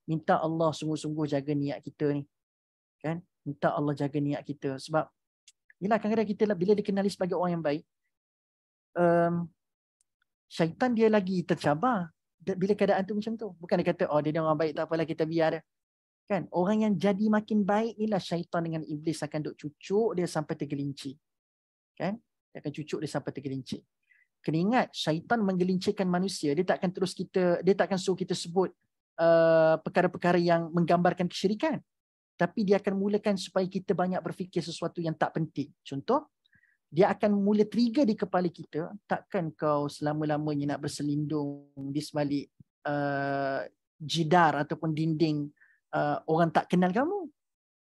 minta Allah sungguh-sungguh jaga niat kita ni kan minta Allah jaga niat kita sebab yalah kadang-kadang kita lah, bila dikenali sebagai orang yang baik um, syaitan dia lagi tercabar bila keadaan tu macam tu bukan dia kata oh dia ni orang baik tak apalah kita biar dia kan orang yang jadi makin baik inilah syaitan dengan iblis akan duk cucuk dia sampai tergelincir kan dia akan cucuk dia sampai tergelincir kena ingat syaitan menggelincirkan manusia dia takkan terus kita dia takkan suruh kita sebut uh, perkara-perkara yang menggambarkan kesyirikan tapi dia akan mulakan supaya kita banyak berfikir sesuatu yang tak penting. Contoh, dia akan mula trigger di kepala kita, takkan kau selama-lamanya nak berselindung di sebalik uh, jidar ataupun dinding uh, orang tak kenal kamu.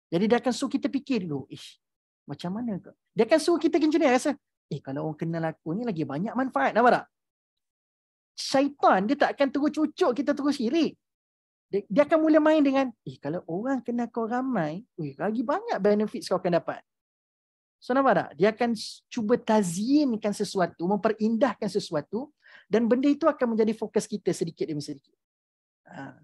Jadi dia akan suruh kita fikir dulu, ish, macam mana kau? Dia akan suruh kita macam ni, rasa, eh kalau orang kenal aku ni lagi banyak manfaat, nampak tak? Syaitan dia tak akan terus cucuk kita terus sirik dia, dia akan mula main dengan eh kalau orang kena kau ramai eh, lagi banyak benefit kau akan dapat so nampak tak dia akan cuba tazyinkan sesuatu memperindahkan sesuatu dan benda itu akan menjadi fokus kita sedikit demi sedikit ha.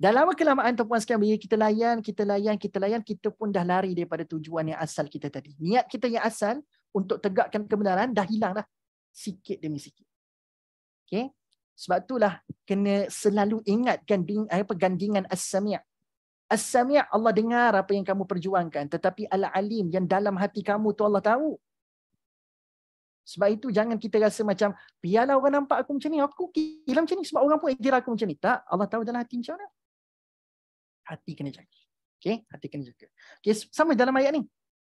Dah lama kelamaan tuan-tuan sekalian kita layan, kita layan, kita layan, kita pun dah lari daripada tujuan yang asal kita tadi. Niat kita yang asal untuk tegakkan kebenaran dah hilang dah. Sikit demi sikit. Okay? Sebab itulah kena selalu ingatkan eh, apa gandingan as-sami' As-sami' Allah dengar apa yang kamu perjuangkan tetapi al-alim yang dalam hati kamu tu Allah tahu. Sebab itu jangan kita rasa macam biarlah orang nampak aku macam ni, aku kilang macam ni sebab orang pun ikhtiar aku macam ni. Tak, Allah tahu dalam hati macam mana. Hati kena jaga. Okay, hati kena jaga. Okay, sama dalam ayat ni.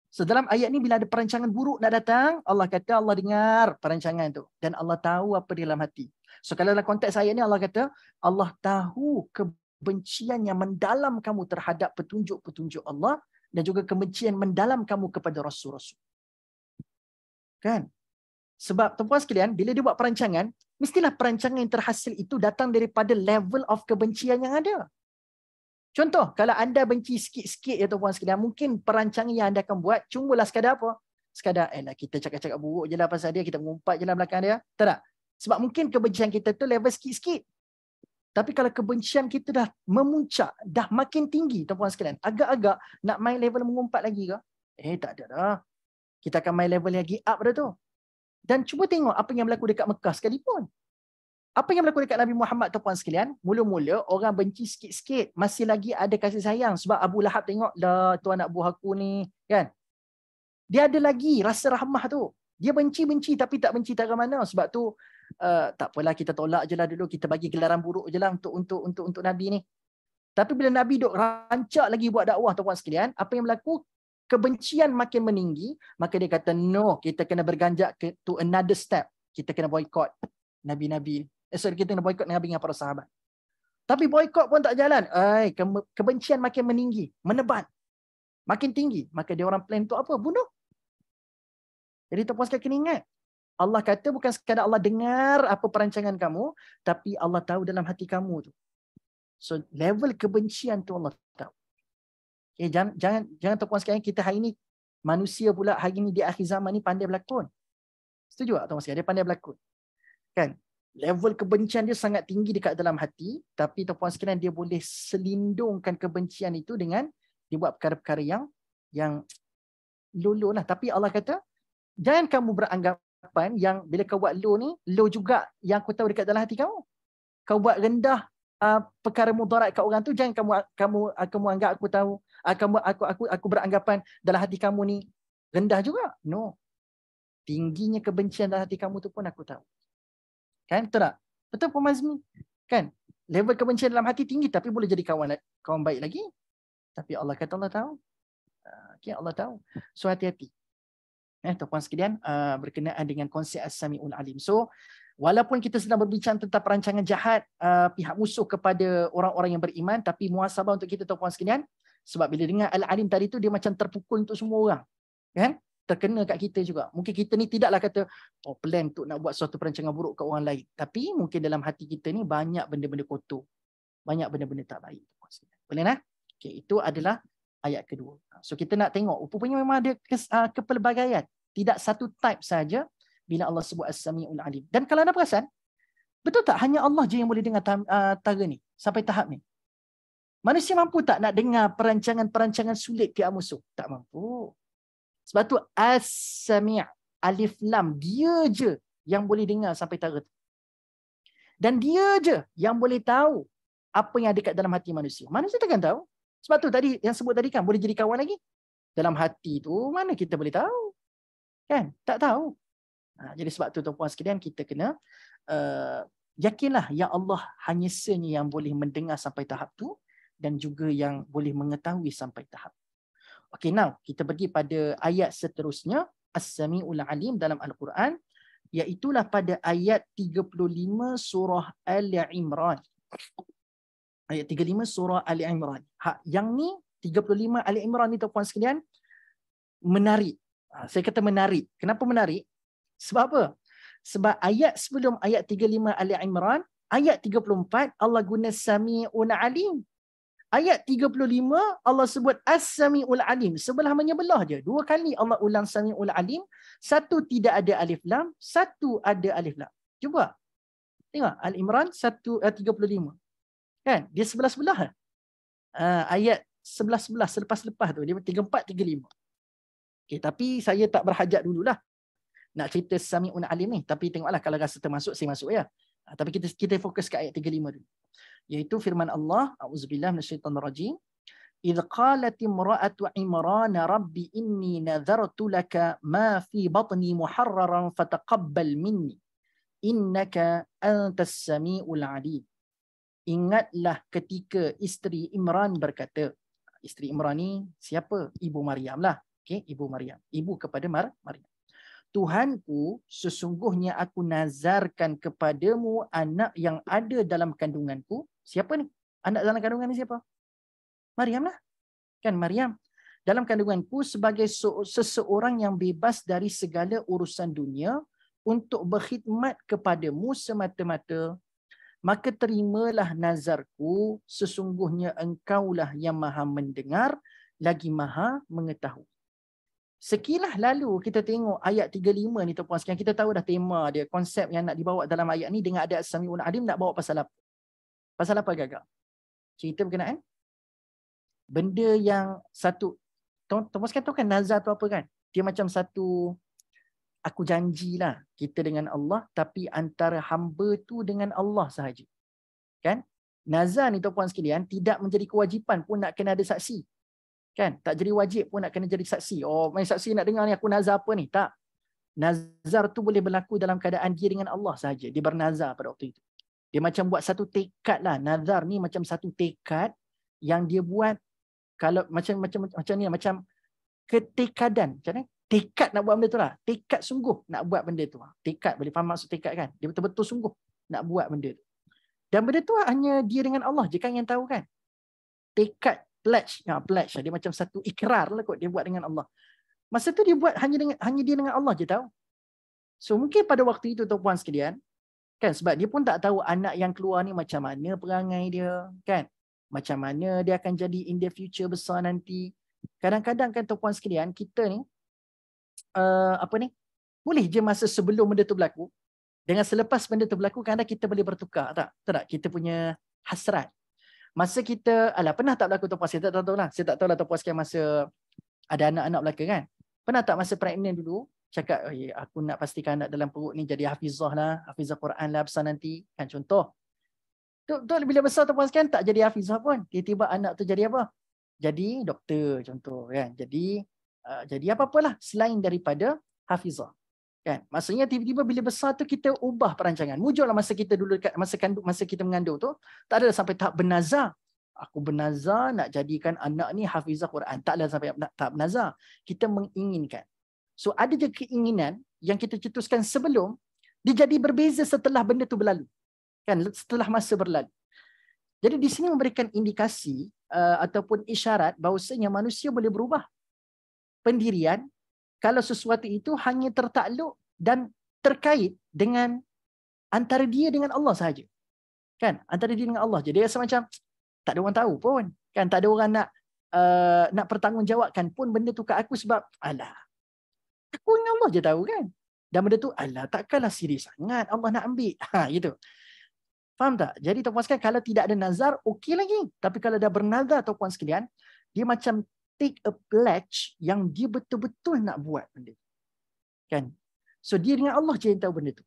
So dalam ayat ni bila ada perancangan buruk nak datang, Allah kata Allah dengar perancangan tu dan Allah tahu apa di dalam hati. So kalau dalam konteks ayat ni Allah kata Allah tahu kebencian yang mendalam kamu terhadap petunjuk-petunjuk Allah dan juga kebencian mendalam kamu kepada rasul-rasul. Kan? Sebab tuan-tuan sekalian, bila dia buat perancangan, mestilah perancangan yang terhasil itu datang daripada level of kebencian yang ada. Contoh, kalau anda benci sikit-sikit ya tuan-puan sekalian, mungkin perancangan yang anda akan buat, cumalah sekadar apa? Sekadar, eh lah, kita cakap-cakap buruk je lah pasal dia, kita mengumpat je lah belakang dia. Tak tak? Sebab mungkin kebencian kita tu level sikit-sikit. Tapi kalau kebencian kita dah memuncak, dah makin tinggi tuan-puan sekalian, agak-agak nak main level mengumpat lagi ke? Eh tak ada dah. Kita akan main level lagi up dah tu. Dan cuba tengok apa yang berlaku dekat Mekah sekalipun apa yang berlaku dekat Nabi Muhammad tuan-tuan sekalian, mula-mula orang benci sikit-sikit, masih lagi ada kasih sayang sebab Abu Lahab tengok dah tuan anak buah aku ni, kan? Dia ada lagi rasa rahmah tu. Dia benci-benci tapi tak benci tak mana sebab tu uh, tak apalah kita tolak jelah dulu, kita bagi gelaran buruk jelah untuk, untuk, untuk, untuk Nabi ni. Tapi bila Nabi duk rancak lagi buat dakwah tuan-tuan sekalian, apa yang berlaku? Kebencian makin meninggi, maka dia kata, no, kita kena berganjak ke, to another step. Kita kena boycott Nabi-Nabi. Eh, sorry, kita kena boykot Nabi dengan para sahabat. Tapi boykot pun tak jalan. Ay, kebencian makin meninggi, menebat. Makin tinggi. Maka dia orang plan untuk apa? Bunuh. Jadi terpuaskan kena ingat. Allah kata bukan sekadar Allah dengar apa perancangan kamu, tapi Allah tahu dalam hati kamu tu. So level kebencian tu Allah tahu. Okay, eh, jangan jangan jangan terpuas sekali kita hari ini manusia pula hari ini di akhir zaman ni pandai berlakon. Setuju tak Thomas? Dia pandai berlakon. Kan? level kebencian dia sangat tinggi dekat dalam hati tapi tuan-tuan sekalian dia boleh selindungkan kebencian itu dengan dia buat perkara-perkara yang yang lululah tapi Allah kata jangan kamu beranggapan yang bila kau buat low ni low juga yang aku tahu dekat dalam hati kamu kau buat rendah uh, perkara mudarat kat orang tu jangan kamu kamu ah, kamu anggap aku tahu ah, kamu aku aku aku beranggapan dalam hati kamu ni rendah juga no tingginya kebencian dalam hati kamu tu pun aku tahu Kan betul tak? Betul Puan Mazmi? Kan? Level kebencian dalam hati tinggi tapi boleh jadi kawan kawan baik lagi. Tapi Allah kata Allah tahu. Ah, okay, Allah tahu. So hati-hati. Eh, Tuan-puan sekalian ah, berkenaan dengan konsep As-Sami'ul Alim. So walaupun kita sedang berbincang tentang perancangan jahat uh, pihak musuh kepada orang-orang yang beriman. Tapi muasabah untuk kita Tuan-puan sekalian. Sebab bila dengar Al-Alim tadi tu dia macam terpukul untuk semua orang. Kan? Eh? terkena kat kita juga. Mungkin kita ni tidaklah kata oh plan untuk nak buat suatu perancangan buruk kat orang lain. Tapi mungkin dalam hati kita ni banyak benda-benda kotor. Banyak benda-benda tak baik. Boleh nah? Okey, itu adalah ayat kedua. So kita nak tengok rupanya memang ada kes, ah, kepelbagaian. Tidak satu type saja bila Allah sebut As-Sami'ul Alim. Dan kalau anda perasan, betul tak hanya Allah je yang boleh dengar ta- ah, tara ni sampai tahap ni? Manusia mampu tak nak dengar perancangan-perancangan sulit pihak musuh? Tak mampu. Sebab tu as-sami' alif lam dia je yang boleh dengar sampai tara tu. Dan dia je yang boleh tahu apa yang ada kat dalam hati manusia. Manusia takkan tahu. Sebab tu tadi yang sebut tadi kan boleh jadi kawan lagi. Dalam hati tu mana kita boleh tahu? Kan? Tak tahu. Ha, jadi sebab tu tuan-tuan sekalian kita kena uh, yakinlah ya Allah hanya senyi yang boleh mendengar sampai tahap tu dan juga yang boleh mengetahui sampai tahap Okay, now kita pergi pada ayat seterusnya. As-Sami'ul Alim dalam Al-Quran. Iaitulah pada ayat 35 surah Al-Imran. Ayat 35 surah Al-Imran. Ha, yang ni, 35 Al-Imran ni tuan-puan sekalian, menarik. Ha, saya kata menarik. Kenapa menarik? Sebab apa? Sebab ayat sebelum ayat 35 Ali Imran, ayat 34 Allah guna Sami'un Alim. Ayat 35 Allah sebut As-Sami'ul Alim sebelah menyebelah je dua kali Allah ulang Sami'ul Alim satu tidak ada alif lam satu ada alif lam cuba tengok Al-Imran 135 eh, kan dia sebelah-sebelah ah ayat sebelah sebelah selepas-lepas tu dia 34 35 okay tapi saya tak berhajat dululah nak cerita Sami'ul Alim ni tapi tengoklah kalau rasa termasuk saya masuk ya Ah, tapi kita kita fokus ke ayat 35 dulu. yaitu firman Allah, auzubillahi minasyaitonirrajim. Id qalat imra'atu Imran rabbi inni nadhartu laka ma fi batni muharraran fataqabbal minni innaka antas samiul alim. Ingatlah ketika isteri Imran berkata, isteri Imran ni siapa? Ibu Maryam lah. Okay, ibu Maryam. Ibu kepada Mar Maryam. Tuhanku sesungguhnya aku nazarkan kepadamu anak yang ada dalam kandunganku. Siapa ni? Anak dalam kandungan ni siapa? Maryam lah. Kan Maryam. Dalam kandunganku sebagai seseorang yang bebas dari segala urusan dunia untuk berkhidmat kepadamu semata-mata. Maka terimalah nazarku sesungguhnya engkaulah yang maha mendengar lagi maha mengetahui. Sekilas lalu kita tengok ayat 35 ni tuan-tuan sekian kita tahu dah tema dia konsep yang nak dibawa dalam ayat ni dengan adat samiun adim nak bawa pasal apa? Pasal apa gagak? Cerita berkenaan benda yang satu tuan-tuan sekalian tahu kan nazar tu apa kan? Dia macam satu aku janjilah kita dengan Allah tapi antara hamba tu dengan Allah sahaja. Kan? Nazar ni tuan-tuan sekalian tidak menjadi kewajipan pun nak kena ada saksi. Kan? Tak jadi wajib pun nak kena jadi saksi. Oh, main saksi nak dengar ni aku nazar apa ni? Tak. Nazar tu boleh berlaku dalam keadaan dia dengan Allah saja Dia bernazar pada waktu itu. Dia macam buat satu tekad lah. Nazar ni macam satu tekad yang dia buat kalau macam macam macam ni lah. macam ketekadan. Macam ni? Tekad nak buat benda tu lah. Tekad sungguh nak buat benda tu. Tekad boleh faham maksud tekad kan? Dia betul-betul sungguh nak buat benda tu. Dan benda tu hanya dia dengan Allah je kan yang tahu kan? Tekad pledge ya pledge dia macam satu ikrar lah kot dia buat dengan Allah masa tu dia buat hanya dengan hanya dia dengan Allah je tahu so mungkin pada waktu itu tuan puan sekalian kan sebab dia pun tak tahu anak yang keluar ni macam mana perangai dia kan macam mana dia akan jadi in the future besar nanti kadang-kadang kan tuan puan sekalian kita ni uh, apa ni boleh je masa sebelum benda tu berlaku dengan selepas benda tu berlaku kadang-kadang kita boleh bertukar tak tak kita punya hasrat masa kita alah pernah tak berlaku tempoh saya tak tahu lah saya tak tahu lah tempoh sekian masa ada anak-anak belaka kan pernah tak masa pregnant dulu cakap oh, aku nak pastikan anak dalam perut ni jadi hafizah lah hafizah Quran lah besar nanti kan contoh tu, tu bila besar tempoh sekian tak jadi hafizah pun tiba-tiba anak tu jadi apa jadi doktor contoh kan jadi uh, jadi apa-apalah selain daripada hafizah kan maksudnya tiba-tiba bila besar tu kita ubah perancangan mujurlah masa kita dulu dekat masa kandung masa kita mengandung tu tak ada sampai tahap bernazar aku bernazar nak jadikan anak ni hafizah Quran tak ada sampai nak tahap bernazar kita menginginkan so ada je keinginan yang kita cetuskan sebelum dia jadi berbeza setelah benda tu berlalu kan setelah masa berlalu jadi di sini memberikan indikasi uh, ataupun isyarat bahawasanya manusia boleh berubah pendirian kalau sesuatu itu hanya tertakluk dan terkait dengan antara dia dengan Allah sahaja. Kan? Antara dia dengan Allah. Jadi rasa macam tak ada orang tahu pun. Kan tak ada orang nak uh, nak pertanggungjawabkan pun benda tu kat aku sebab Allah, Aku dengan Allah je tahu kan. Dan benda tu Allah takkanlah serius sangat Allah nak ambil. Ha gitu. Faham tak? Jadi tuan-tuan sekalian kalau tidak ada nazar okey lagi. Tapi kalau dah bernazar tuan-tuan sekalian, dia macam take a pledge yang dia betul-betul nak buat benda. Kan? So dia dengan Allah je yang tahu benda tu.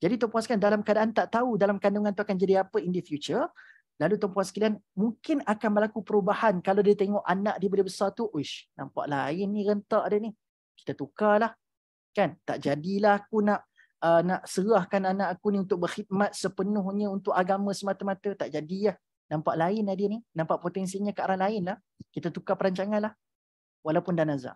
Jadi Tuan Puan dalam keadaan tak tahu dalam kandungan tu akan jadi apa in the future. Lalu Tuan Puan sekalian mungkin akan berlaku perubahan kalau dia tengok anak dia boleh besar tu. Uish, nampak lain ni rentak dia ni. Kita tukarlah. Kan? Tak jadilah aku nak uh, nak serahkan anak aku ni untuk berkhidmat sepenuhnya untuk agama semata-mata. Tak jadilah. Nampak lain lah dia ni. Nampak potensinya ke arah lain lah. Kita tukar perancangan lah. Walaupun dah nazar.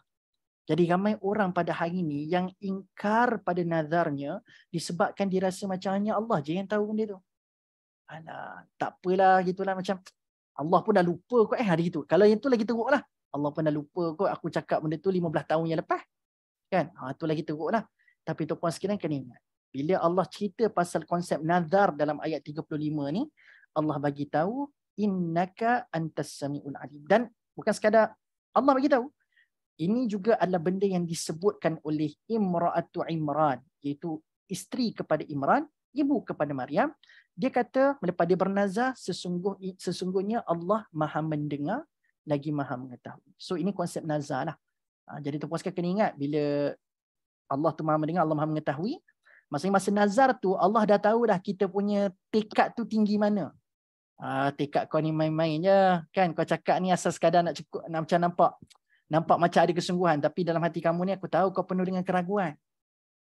Jadi ramai orang pada hari ini yang ingkar pada nazarnya disebabkan dirasa macam hanya Allah je yang tahu benda tu. Alah, tak apalah gitulah macam Allah pun dah lupa kot eh hari itu. Kalau yang tu lagi teruklah. Allah pun dah lupa kot aku cakap benda tu 15 tahun yang lepas. Kan? Ha tu lagi teruklah. Tapi tu pun sekalian kena ingat. Bila Allah cerita pasal konsep nazar dalam ayat 35 ni, Allah bagi tahu innaka antas samiul alim. Dan bukan sekadar Allah bagi tahu, ini juga adalah benda yang disebutkan oleh Imra'atu Imran. Iaitu isteri kepada Imran, ibu kepada Maryam. Dia kata, lepas dia bernazar, sesungguh, sesungguhnya Allah maha mendengar, lagi maha mengetahui. So ini konsep nazar lah. Ha, jadi tuan-tuan sekalian kena ingat, bila Allah tu maha mendengar, Allah maha mengetahui, masing-masing nazar tu, Allah dah tahu dah kita punya tekad tu tinggi mana. Ah, tekad kau ni main-main je. Kan? Kau cakap ni asal sekadar nak cukup, nak macam nampak nampak macam ada kesungguhan tapi dalam hati kamu ni aku tahu kau penuh dengan keraguan.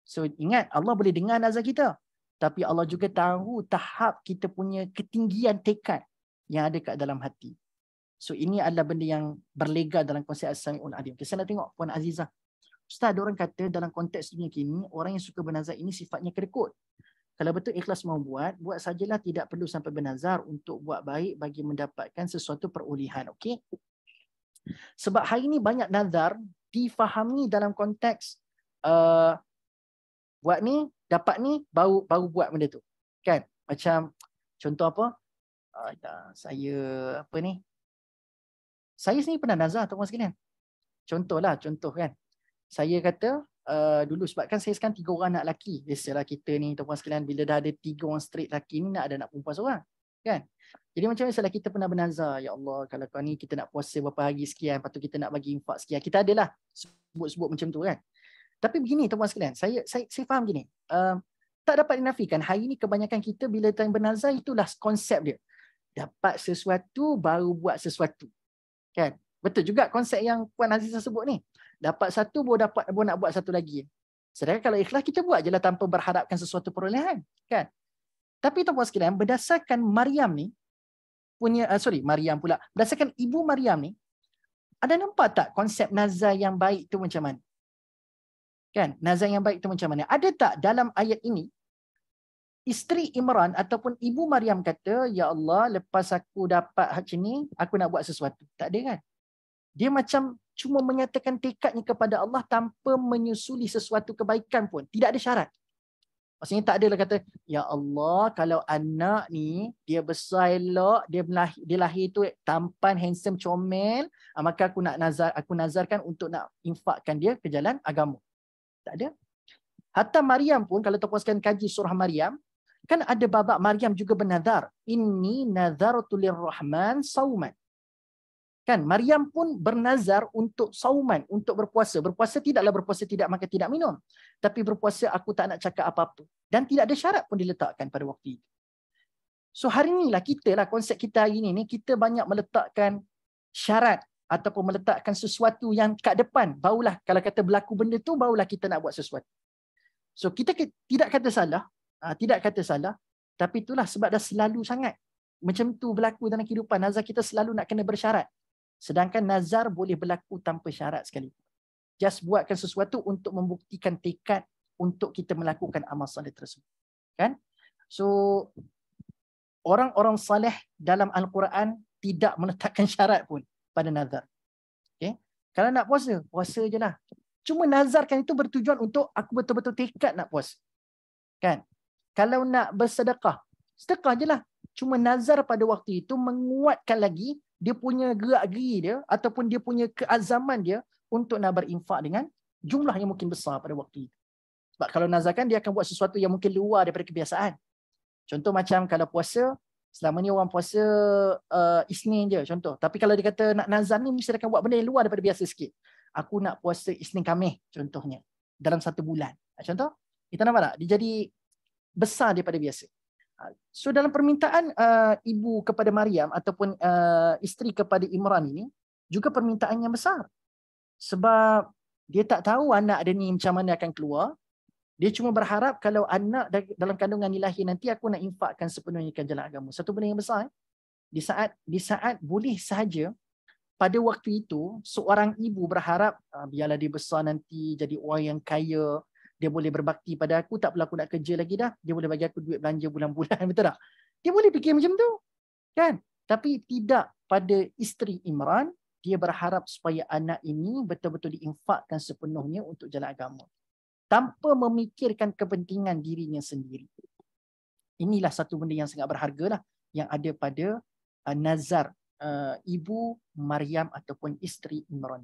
So ingat Allah boleh dengar nazar kita. Tapi Allah juga tahu tahap kita punya ketinggian tekad yang ada kat dalam hati. So ini adalah benda yang berlega dalam konsep As-Sami'ul Adim. Okay, nak tengok Puan Aziza. Ustaz, ada orang kata dalam konteks dunia kini, orang yang suka bernazar ini sifatnya kerekut. Kalau betul ikhlas mau buat, buat sajalah tidak perlu sampai bernazar untuk buat baik bagi mendapatkan sesuatu perulihan. Okay. Sebab hari ini banyak nazar difahami dalam konteks uh, buat ni, dapat ni, baru baru buat benda tu. Kan? Macam contoh apa? Uh, saya apa ni? Saya sendiri pernah nazar tuan-tuan sekalian. Contohlah, contoh kan. Saya kata Uh, dulu kan saya sekarang tiga orang anak lelaki biasalah kita ni tuan-tuan sekalian bila dah ada tiga orang straight lelaki ni nak ada nak perempuan seorang kan jadi macam mana salah kita pernah bernazar ya Allah kalau kau ni kita nak puasa berapa hari sekian patut kita nak bagi infak sekian kita ada lah sebut-sebut macam tu kan tapi begini tuan-tuan sekalian saya saya saya faham gini um, tak dapat dinafikan hari ni kebanyakan kita bila time bernazar itulah konsep dia dapat sesuatu baru buat sesuatu kan betul juga konsep yang puan Aziz sebut ni dapat satu baru dapat baru nak buat satu lagi sedangkan kalau ikhlas kita buat je lah tanpa berharapkan sesuatu perolehan kan tapi tuan-tuan sekalian, berdasarkan Maryam ni punya uh, sorry, Maryam pula. Berdasarkan ibu Maryam ni ada nampak tak konsep nazar yang baik tu macam mana? Kan? Nazar yang baik tu macam mana? Ada tak dalam ayat ini isteri Imran ataupun ibu Maryam kata, "Ya Allah, lepas aku dapat hak ini aku nak buat sesuatu." Tak ada kan? Dia macam cuma menyatakan tekadnya kepada Allah tanpa menyusuli sesuatu kebaikan pun. Tidak ada syarat. Maksudnya tak adalah kata, Ya Allah, kalau anak ni, dia besar elok, dia, dia lahir tu tampan, handsome, comel, ah, maka aku nak nazar, aku nazarkan untuk nak infakkan dia ke jalan agama. Tak ada. Hatta Maryam pun, kalau terpuaskan kaji surah Maryam, kan ada babak Maryam juga bernazar. Ini nazaratulir rahman sawman. Kan Maryam pun bernazar untuk sauman, untuk berpuasa. Berpuasa tidaklah berpuasa tidak makan tidak minum. Tapi berpuasa aku tak nak cakap apa-apa. Dan tidak ada syarat pun diletakkan pada waktu itu. So hari ni lah kita lah konsep kita hari ini ni kita banyak meletakkan syarat ataupun meletakkan sesuatu yang kat depan. Barulah kalau kata berlaku benda tu barulah kita nak buat sesuatu. So kita tidak kata salah, ha, tidak kata salah tapi itulah sebab dah selalu sangat macam tu berlaku dalam kehidupan. Nazar kita selalu nak kena bersyarat. Sedangkan nazar boleh berlaku tanpa syarat sekali. Just buatkan sesuatu untuk membuktikan tekad untuk kita melakukan amal soleh tersebut. Kan? So orang-orang soleh dalam al-Quran tidak meletakkan syarat pun pada nazar. Okey. Kalau nak puasa, puasa je lah. Cuma nazarkan itu bertujuan untuk aku betul-betul tekad nak puasa. Kan? Kalau nak bersedekah, sedekah je lah. Cuma nazar pada waktu itu menguatkan lagi dia punya gerak geri dia ataupun dia punya keazaman dia untuk nak berinfak dengan jumlah yang mungkin besar pada waktu itu. Sebab kalau nazarkan dia akan buat sesuatu yang mungkin luar daripada kebiasaan. Contoh macam kalau puasa, selama ni orang puasa uh, Isnin je contoh. Tapi kalau dia kata nak nazar ni mesti dia akan buat benda yang luar daripada biasa sikit. Aku nak puasa Isnin kami contohnya dalam satu bulan. Contoh, kita nampak tak? Dia jadi besar daripada biasa. So dalam permintaan uh, ibu kepada Maryam ataupun uh, isteri kepada Imran ini juga permintaannya besar. Sebab dia tak tahu anak dia ni macam mana akan keluar. Dia cuma berharap kalau anak dalam kandungan ilahi nanti aku nak infakkan sepenuhnya ke jalan agama. Satu benda yang besar. Eh? Di saat di saat boleh sahaja pada waktu itu seorang ibu berharap uh, biarlah dia besar nanti jadi orang yang kaya, dia boleh berbakti pada aku tak perlu aku nak kerja lagi dah dia boleh bagi aku duit belanja bulan-bulan betul tak dia boleh fikir macam tu kan tapi tidak pada isteri Imran dia berharap supaya anak ini betul-betul diinfakkan sepenuhnya untuk jalan agama tanpa memikirkan kepentingan dirinya sendiri inilah satu benda yang sangat berharga lah yang ada pada uh, nazar uh, ibu Maryam ataupun isteri Imran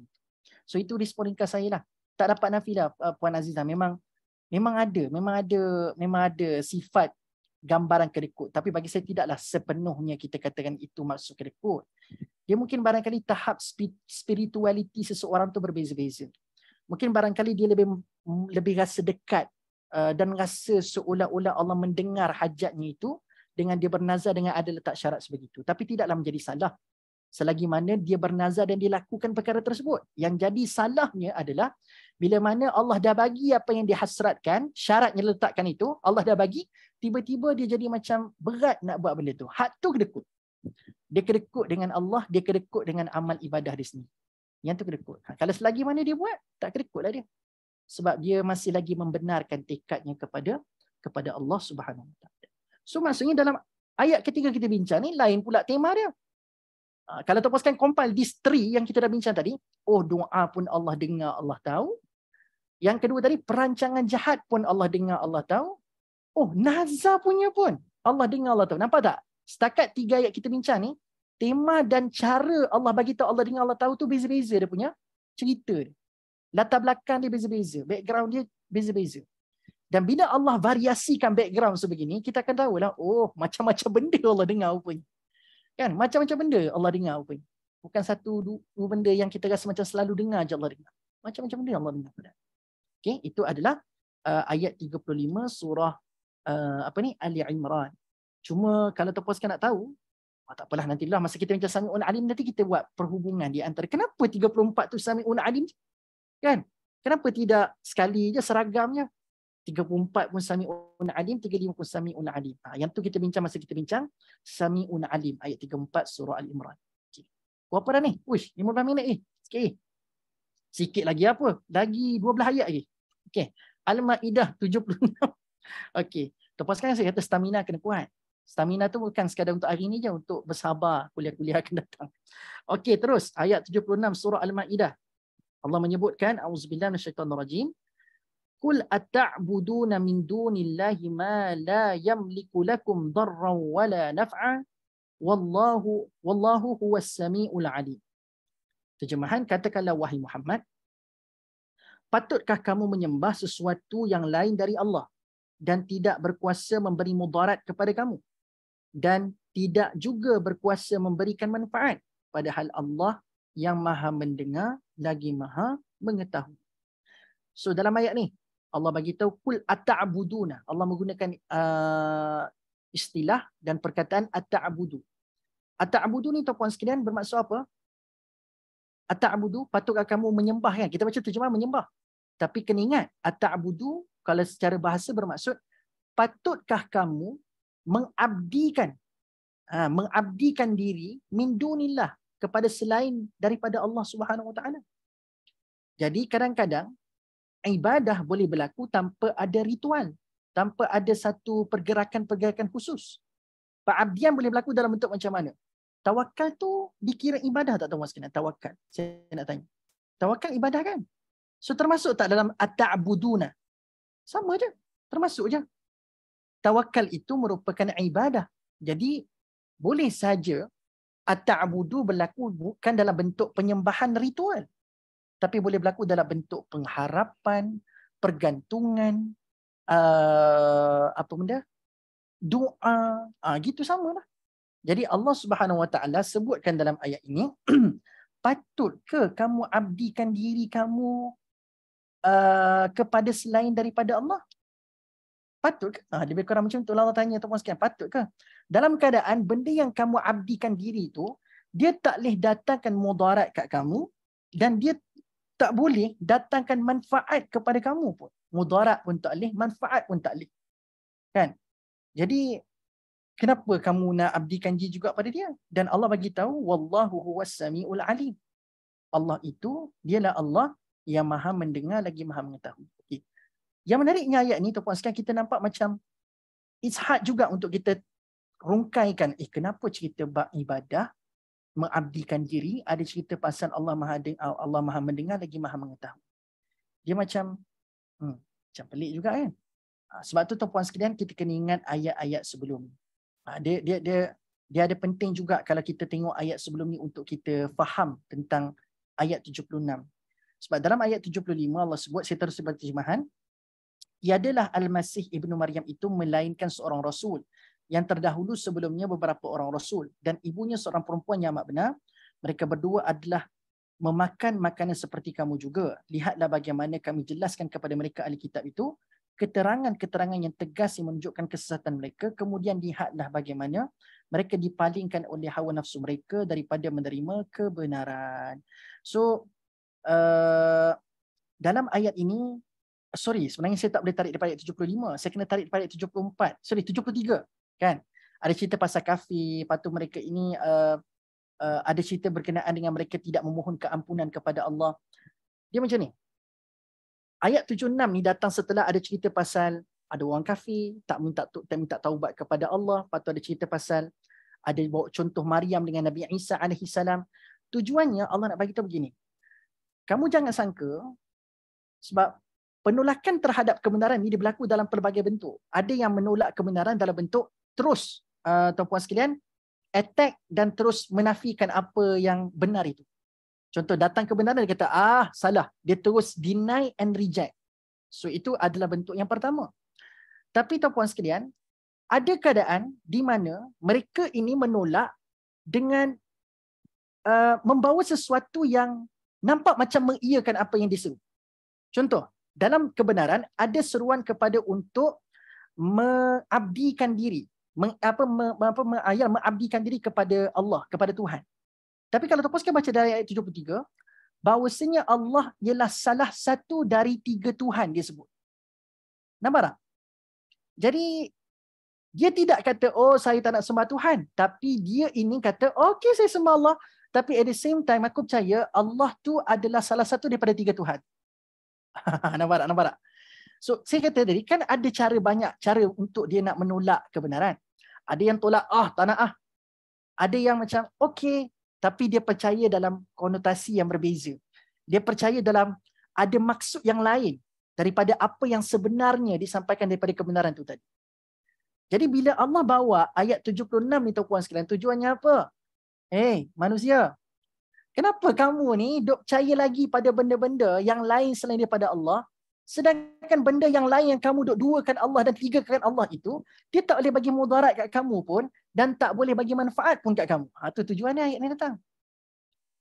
so itu respon ringkas saya lah tak dapat nafilah uh, puan Azizah memang memang ada memang ada memang ada sifat gambaran kerekut tapi bagi saya tidaklah sepenuhnya kita katakan itu maksud kerekut dia mungkin barangkali tahap spirituality seseorang tu berbeza-beza mungkin barangkali dia lebih lebih rasa dekat uh, dan rasa seolah-olah Allah mendengar hajatnya itu dengan dia bernazar dengan ada letak syarat sebegitu tapi tidaklah menjadi salah selagi mana dia bernazar dan dilakukan perkara tersebut yang jadi salahnya adalah bila mana Allah dah bagi apa yang dihasratkan, syaratnya letakkan itu, Allah dah bagi, tiba-tiba dia jadi macam berat nak buat benda tu. Hak tu kedekut. Dia kedekut dengan Allah, dia kedekut dengan amal ibadah dia sendiri. Yang tu kedekut. Ha, kalau selagi mana dia buat, tak kedekutlah dia. Sebab dia masih lagi membenarkan tekadnya kepada kepada Allah Subhanahu SWT. So maksudnya dalam ayat ketiga kita bincang ni, lain pula tema dia. Ha, kalau terpaksa kan compile these three yang kita dah bincang tadi, oh doa pun Allah dengar, Allah tahu. Yang kedua tadi, perancangan jahat pun Allah dengar, Allah tahu. Oh, naza punya pun. Allah dengar, Allah tahu. Nampak tak? Setakat tiga ayat kita bincang ni, tema dan cara Allah bagi tahu Allah dengar, Allah tahu tu beza-beza dia punya cerita. Dia. Latar belakang dia beza-beza. Background dia beza-beza. Dan bila Allah variasikan background sebegini, kita akan tahu lah, oh, macam-macam benda Allah dengar rupanya. Kan? Macam-macam benda Allah dengar rupanya. Bukan satu dua benda yang kita rasa macam selalu dengar je Allah dengar. Macam-macam benda Allah dengar. Rupanya. Okey, itu adalah uh, ayat 35 surah uh, apa ni Ali Imran. Cuma kalau terpaksa kan nak tahu, oh, tak apalah lah masa kita baca Sami'un Alim nanti kita buat perhubungan di antara kenapa 34 tu Sami'un Alim kan? Kenapa tidak sekali je seragamnya? 34 pun Sami'un Alim, 35 pun Sami'un Alim. Ha, yang tu kita bincang masa kita bincang Sami'un Alim ayat 34 surah Al Imran. Okey. Berapa dah ni? Wish, 15 minit eh. Sikit. Sikit lagi apa? Lagi 12 ayat lagi. Okey. Al-Maidah 76. Okey. Lepas kan saya kata stamina kena kuat. Stamina tu bukan sekadar untuk hari ni je untuk bersabar kuliah-kuliah akan datang. Okey, terus ayat 76 surah Al-Maidah. Allah menyebutkan auzubillahi minasyaitonirrajim. Kul ata'buduna min dunillahi ma la yamliku lakum darran la naf'a wallahu wallahu huwas samiul alim. Terjemahan katakanlah wahai Muhammad Patutkah kamu menyembah sesuatu yang lain dari Allah dan tidak berkuasa memberi mudarat kepada kamu dan tidak juga berkuasa memberikan manfaat padahal Allah yang Maha mendengar lagi Maha mengetahui. So dalam ayat ni Allah bagi tahu kul ata'buduna. Allah menggunakan uh, istilah dan perkataan ata'budu. Ata'budu ni tuan-tuan sekalian bermaksud apa? Ata'budu patutkah kamu menyembah kan? Kita baca terjemah menyembah. Tapi kena ingat, at kalau secara bahasa bermaksud patutkah kamu mengabdikan ha, mengabdikan diri min dunillah kepada selain daripada Allah Subhanahu Wa Jadi kadang-kadang ibadah boleh berlaku tanpa ada ritual, tanpa ada satu pergerakan-pergerakan khusus. Pengabdian boleh berlaku dalam bentuk macam mana? Tawakal tu dikira ibadah tak tahu mas kena tawakal. Saya nak tanya. Tawakal ibadah kan? So termasuk tak dalam ata'buduna? Sama je. Termasuk je. Tawakal itu merupakan ibadah. Jadi boleh saja ata'budu berlaku bukan dalam bentuk penyembahan ritual. Tapi boleh berlaku dalam bentuk pengharapan, pergantungan, uh, apa benda? Doa. Ah uh, gitu samalah. Jadi Allah Subhanahu Wa Taala sebutkan dalam ayat ini, patut ke kamu abdikan diri kamu Uh, kepada selain daripada Allah? Patut ke? Ha, lebih kurang macam tu Allah tanya tu sekian. Patut ke? Dalam keadaan benda yang kamu abdikan diri tu, dia tak boleh datangkan mudarat kat kamu dan dia tak boleh datangkan manfaat kepada kamu pun. Mudarat pun tak boleh, manfaat pun tak boleh. Kan? Jadi kenapa kamu nak abdikan diri juga pada dia? Dan Allah bagi tahu wallahu huwas samiul alim. Allah itu dialah Allah yang maha mendengar lagi maha mengetahui. Okay. Yang menariknya ayat ni tuan-tuan sekarang kita nampak macam it's hard juga untuk kita rungkaikan eh kenapa cerita bab ibadah mengabdikan diri ada cerita pasal Allah maha dengar, Allah maha mendengar lagi maha mengetahui. Dia macam hmm, macam pelik juga kan. Ah, sebab tu tuan-tuan sekalian kita kena ingat ayat-ayat sebelum. Ah, dia, dia dia dia ada penting juga kalau kita tengok ayat sebelum ni untuk kita faham tentang ayat 76 sebab dalam ayat 75 Allah sebut saya terus terjemahan ialah Al-Masih ibnu Maryam itu melainkan seorang rasul yang terdahulu sebelumnya beberapa orang rasul dan ibunya seorang perempuan yang amat benar mereka berdua adalah memakan makanan seperti kamu juga lihatlah bagaimana kami jelaskan kepada mereka ahli kitab itu keterangan-keterangan yang tegas yang menunjukkan kesesatan mereka kemudian lihatlah bagaimana mereka dipalingkan oleh hawa nafsu mereka daripada menerima kebenaran so Eh, dalam ayat ini sorry sebenarnya saya tak boleh tarik daripada ayat 75 saya kena tarik daripada ayat 74 sorry 73 kan ada cerita pasal kafir patu mereka ini uh, uh, ada cerita berkenaan dengan mereka tidak memohon keampunan kepada Allah dia macam ni ayat 76 ni datang setelah ada cerita pasal ada orang kafir tak minta tak minta taubat kepada Allah patu ada cerita pasal ada bawa contoh Maryam dengan Nabi Isa alaihi salam tujuannya Allah nak bagi tahu begini kamu jangan sangka sebab penolakan terhadap kebenaran ini berlaku dalam pelbagai bentuk. Ada yang menolak kebenaran dalam bentuk terus uh, tuan-puan sekalian attack dan terus menafikan apa yang benar itu. Contoh datang kebenaran dia kata ah salah, dia terus deny and reject. So itu adalah bentuk yang pertama. Tapi tuan-puan sekalian, ada keadaan di mana mereka ini menolak dengan uh, membawa sesuatu yang nampak macam mengiyakan apa yang diseru. Contoh, dalam kebenaran ada seruan kepada untuk mengabdikan diri, meng, apa me, apa mengayal ah, mengabdikan diri kepada Allah, kepada Tuhan. Tapi kalau teruskan baca dari ayat 73, bahawasanya Allah ialah salah satu dari tiga Tuhan dia sebut. Nampak tak? Jadi dia tidak kata, oh saya tak nak sembah Tuhan. Tapi dia ini kata, okey saya sembah Allah. Tapi at the same time aku percaya Allah tu adalah salah satu daripada tiga Tuhan. nampak tak? Nampak tak? So saya kata tadi kan ada cara banyak cara untuk dia nak menolak kebenaran. Ada yang tolak ah tak nak ah. Ada yang macam okey tapi dia percaya dalam konotasi yang berbeza. Dia percaya dalam ada maksud yang lain daripada apa yang sebenarnya disampaikan daripada kebenaran tu tadi. Jadi bila Allah bawa ayat 76 ni tuan-tuan sekalian, tujuannya apa? Hey, eh, manusia. Kenapa kamu ni dok percaya lagi pada benda-benda yang lain selain daripada Allah? Sedangkan benda yang lain yang kamu duk duakan Allah dan tiga kan Allah itu, dia tak boleh bagi mudarat kat kamu pun dan tak boleh bagi manfaat pun kat kamu. Ha, itu tujuannya ayat ni datang.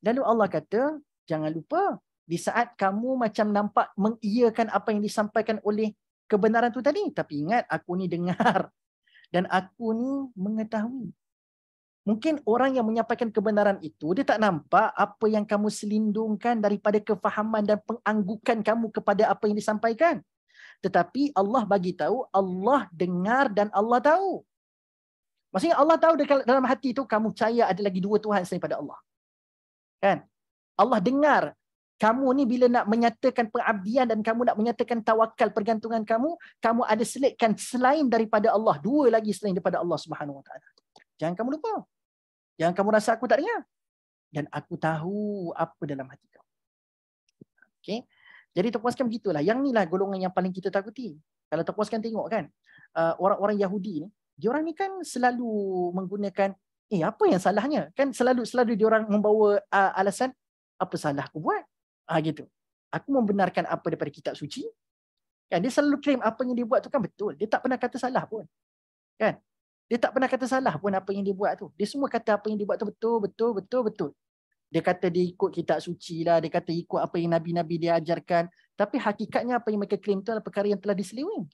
Lalu Allah kata, jangan lupa di saat kamu macam nampak mengiyakan apa yang disampaikan oleh kebenaran tu tadi. Tapi ingat, aku ni dengar dan aku ni mengetahui. Mungkin orang yang menyampaikan kebenaran itu, dia tak nampak apa yang kamu selindungkan daripada kefahaman dan penganggukan kamu kepada apa yang disampaikan. Tetapi Allah bagi tahu, Allah dengar dan Allah tahu. Maksudnya Allah tahu dalam hati itu kamu percaya ada lagi dua Tuhan selain pada Allah. Kan? Allah dengar kamu ni bila nak menyatakan pengabdian dan kamu nak menyatakan tawakal pergantungan kamu, kamu ada selitkan selain daripada Allah, dua lagi selain daripada Allah Subhanahu Wa Taala. Jangan kamu lupa yang kamu rasa aku tak dengar. Dan aku tahu apa dalam hati kau. Okay. Jadi terpuaskan begitulah. Yang ni lah golongan yang paling kita takuti. Kalau terpuaskan tengok kan. Uh, orang-orang Yahudi ni. dia orang ni kan selalu menggunakan. Eh apa yang salahnya? Kan selalu selalu diorang membawa uh, alasan. Apa salah aku buat? Ah gitu. Aku membenarkan apa daripada kitab suci. Kan dia selalu claim apa yang dia buat tu kan betul. Dia tak pernah kata salah pun. Kan? Dia tak pernah kata salah pun apa yang dia buat tu. Dia semua kata apa yang dia buat tu betul, betul, betul, betul. Dia kata dia ikut kitab suci lah. Dia kata ikut apa yang Nabi-Nabi dia ajarkan. Tapi hakikatnya apa yang mereka claim tu adalah perkara yang telah diseliwing.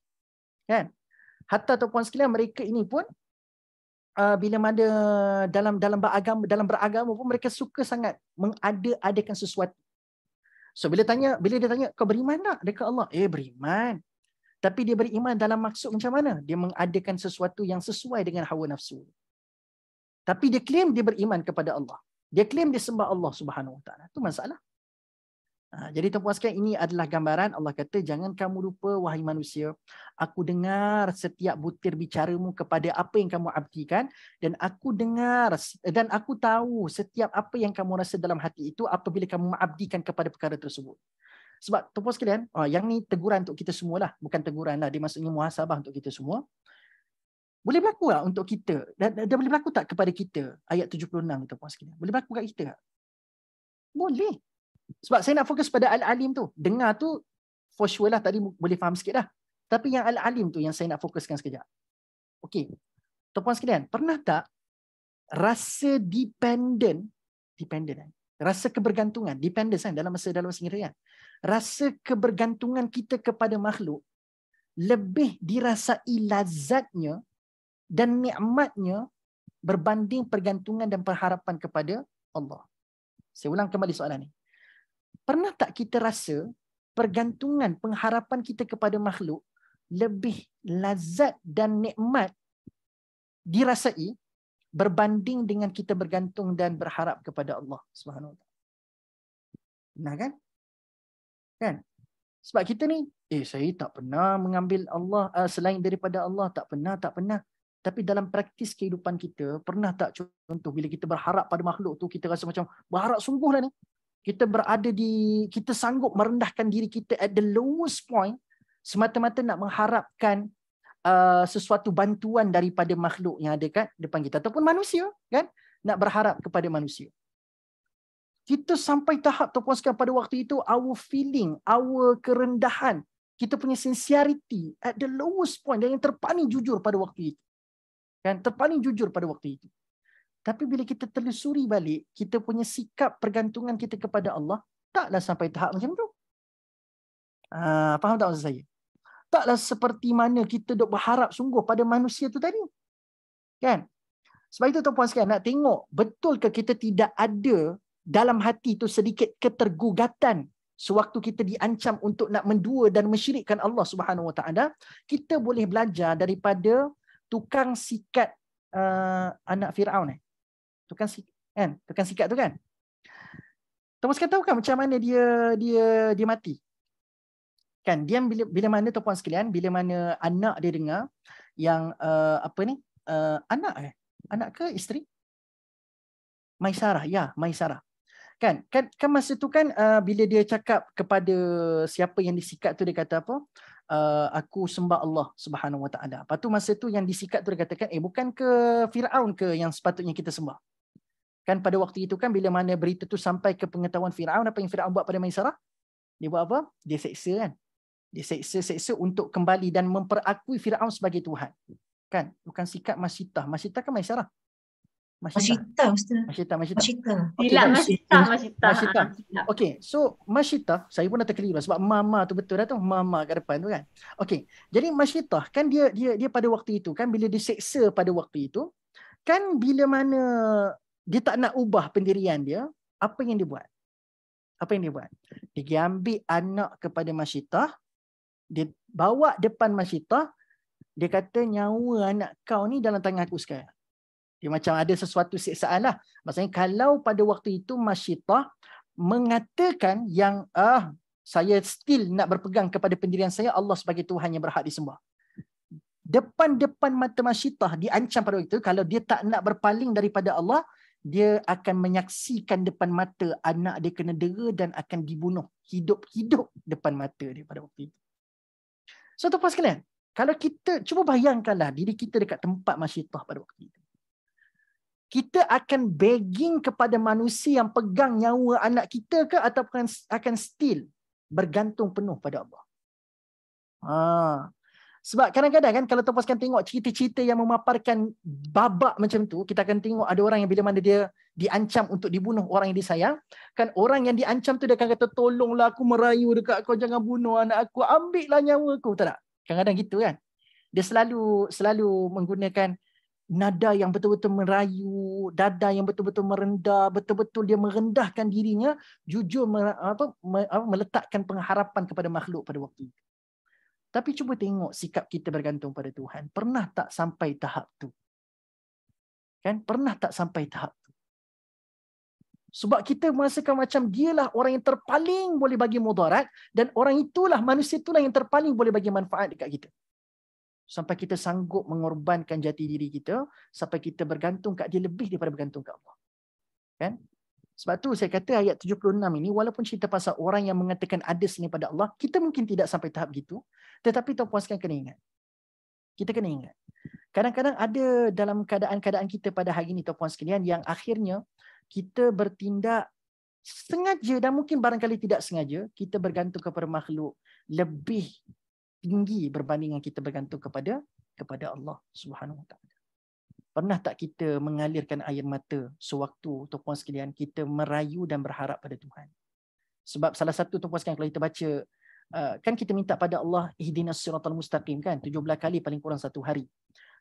Kan? Hatta ataupun sekalian mereka ini pun uh, bila mana dalam dalam beragama dalam beragama pun mereka suka sangat mengada-adakan sesuatu. So bila tanya, bila dia tanya kau beriman tak dekat Allah? Eh beriman. Tapi dia beriman dalam maksud macam mana? Dia mengadakan sesuatu yang sesuai dengan hawa nafsu. Tapi dia klaim dia beriman kepada Allah. Dia klaim dia sembah Allah Subhanahu Wa Taala. Itu masalah. Ha, jadi tuan-tuan sekalian ini adalah gambaran Allah kata jangan kamu lupa wahai manusia aku dengar setiap butir bicaramu kepada apa yang kamu abdikan dan aku dengar dan aku tahu setiap apa yang kamu rasa dalam hati itu apabila kamu mengabdikan kepada perkara tersebut. Sebab tuan-tuan sekalian, uh, yang ni teguran untuk kita semua lah, Bukan teguran lah, dia maksudnya muhasabah untuk kita semua. Boleh berlaku tak untuk kita? Dan, dia boleh berlaku tak kepada kita? Ayat 76 tuan-tuan sekalian. Boleh berlaku kat kita tak? Boleh. Sebab saya nak fokus pada Al-Alim tu. Dengar tu, for sure lah tadi boleh faham sikit dah. Tapi yang Al-Alim tu yang saya nak fokuskan sekejap. Okey. Tuan-tuan sekalian, pernah tak rasa dependent, dependent kan? Rasa kebergantungan, dependence kan dalam masa dalam masa kan? rasa kebergantungan kita kepada makhluk lebih dirasai lazatnya dan nikmatnya berbanding pergantungan dan perharapan kepada Allah. Saya ulang kembali soalan ni. Pernah tak kita rasa pergantungan pengharapan kita kepada makhluk lebih lazat dan nikmat dirasai berbanding dengan kita bergantung dan berharap kepada Allah Subhanahu Wa Taala. Nah kan? Kan? Sebab kita ni, eh saya tak pernah mengambil Allah uh, selain daripada Allah, tak pernah, tak pernah. Tapi dalam praktis kehidupan kita, pernah tak contoh bila kita berharap pada makhluk tu, kita rasa macam berharap sungguhlah ni. Kita berada di, kita sanggup merendahkan diri kita at the lowest point, semata-mata nak mengharapkan uh, sesuatu bantuan daripada makhluk yang ada kat depan kita. Ataupun manusia, kan? Nak berharap kepada manusia kita sampai tahap pun sekarang pada waktu itu our feeling, our kerendahan, kita punya sincerity at the lowest point dan yang terpaling jujur pada waktu itu. Kan terpaling jujur pada waktu itu. Tapi bila kita telusuri balik, kita punya sikap pergantungan kita kepada Allah taklah sampai tahap macam tu. Ah, uh, faham tak maksud saya? Taklah seperti mana kita dok berharap sungguh pada manusia tu tadi. Kan? Sebab itu tuan-tuan sekalian nak tengok betul ke kita tidak ada dalam hati itu sedikit ketergugatan sewaktu kita diancam untuk nak mendua dan mensyirikkan Allah Subhanahu Wa Taala kita boleh belajar daripada tukang sikat uh, anak Firaun eh tukang sikat kan tukang sikat tu kan Tuan sekalian tahu kan macam mana dia dia dia mati kan dia bila bila mana tuan sekalian bila mana anak dia dengar yang uh, apa ni uh, anak eh anak ke isteri Maisarah ya Maisarah kan kan kan masa tu kan uh, bila dia cakap kepada siapa yang disikat tu dia kata apa uh, aku sembah Allah Subhanahu Wa Taala. Lepas tu masa tu yang disikat tu dia katakan eh bukan ke Firaun ke yang sepatutnya kita sembah. Kan pada waktu itu kan bila mana berita tu sampai ke pengetahuan Firaun apa yang Firaun buat pada Maisarah? Dia buat apa? Dia seksa kan. Dia seksa-seksa untuk kembali dan memperakui Firaun sebagai Tuhan. Kan? Bukan sikat Masitah. Masitah kan Maisarah. Masyita. Masyita, Masyita. Masyita. Silap Masyita, Masyita. Masyita. Okey, so Masyita, saya pun dah terkeliru sebab mama tu betul dah tu, mama kat depan tu kan. Okay, Jadi Masyita kan dia dia dia pada waktu itu kan bila diseksa pada waktu itu, kan bila mana dia tak nak ubah pendirian dia, apa yang dia buat? Apa yang dia buat? Dia pergi ambil anak kepada Masyita, dia bawa depan Masyita, dia kata nyawa anak kau ni dalam tangan aku sekarang. Dia macam ada sesuatu siksaan lah. Maksudnya kalau pada waktu itu masyidah mengatakan yang ah saya still nak berpegang kepada pendirian saya, Allah sebagai Tuhan yang berhak di semua. Depan-depan mata masyidah diancam pada waktu itu, kalau dia tak nak berpaling daripada Allah, dia akan menyaksikan depan mata anak dia kena dera dan akan dibunuh hidup-hidup depan mata dia pada waktu itu. So, tu pas kalian. Kalau kita, cuba bayangkanlah diri kita dekat tempat masyidah pada waktu itu kita akan begging kepada manusia yang pegang nyawa anak kita ke ataupun akan still bergantung penuh pada Allah. Ha. Sebab kadang-kadang kan kalau tuan-tuan tengok cerita-cerita yang memaparkan babak macam tu, kita akan tengok ada orang yang bila mana dia diancam untuk dibunuh orang yang disayang, kan orang yang diancam tu dia akan kata tolonglah aku merayu dekat kau jangan bunuh anak aku, ambillah nyawa aku, tak tak? Kadang-kadang gitu kan. Dia selalu selalu menggunakan nada yang betul-betul merayu, dada yang betul-betul merendah, betul-betul dia merendahkan dirinya, jujur apa, meletakkan pengharapan kepada makhluk pada waktu itu. Tapi cuba tengok sikap kita bergantung pada Tuhan. Pernah tak sampai tahap tu? Kan? Pernah tak sampai tahap tu? Sebab kita merasakan macam dialah orang yang terpaling boleh bagi mudarat dan orang itulah manusia itulah yang terpaling boleh bagi manfaat dekat kita sampai kita sanggup mengorbankan jati diri kita sampai kita bergantung kat dia lebih daripada bergantung kat Allah. Kan? Sebab tu saya kata ayat 76 ini walaupun cerita pasal orang yang mengatakan ada selain pada Allah, kita mungkin tidak sampai tahap gitu, tetapi tuan puaskan kena ingat. Kita kena ingat. Kadang-kadang ada dalam keadaan-keadaan kita pada hari ini tuan puan sekalian yang akhirnya kita bertindak sengaja dan mungkin barangkali tidak sengaja kita bergantung kepada makhluk lebih tinggi berbanding yang kita bergantung kepada kepada Allah Subhanahu Wa Taala. Pernah tak kita mengalirkan air mata sewaktu tuan sekalian kita merayu dan berharap pada Tuhan? Sebab salah satu tuan sekalian kalau kita baca uh, kan kita minta pada Allah ihdinas siratal mustaqim kan 17 kali paling kurang satu hari.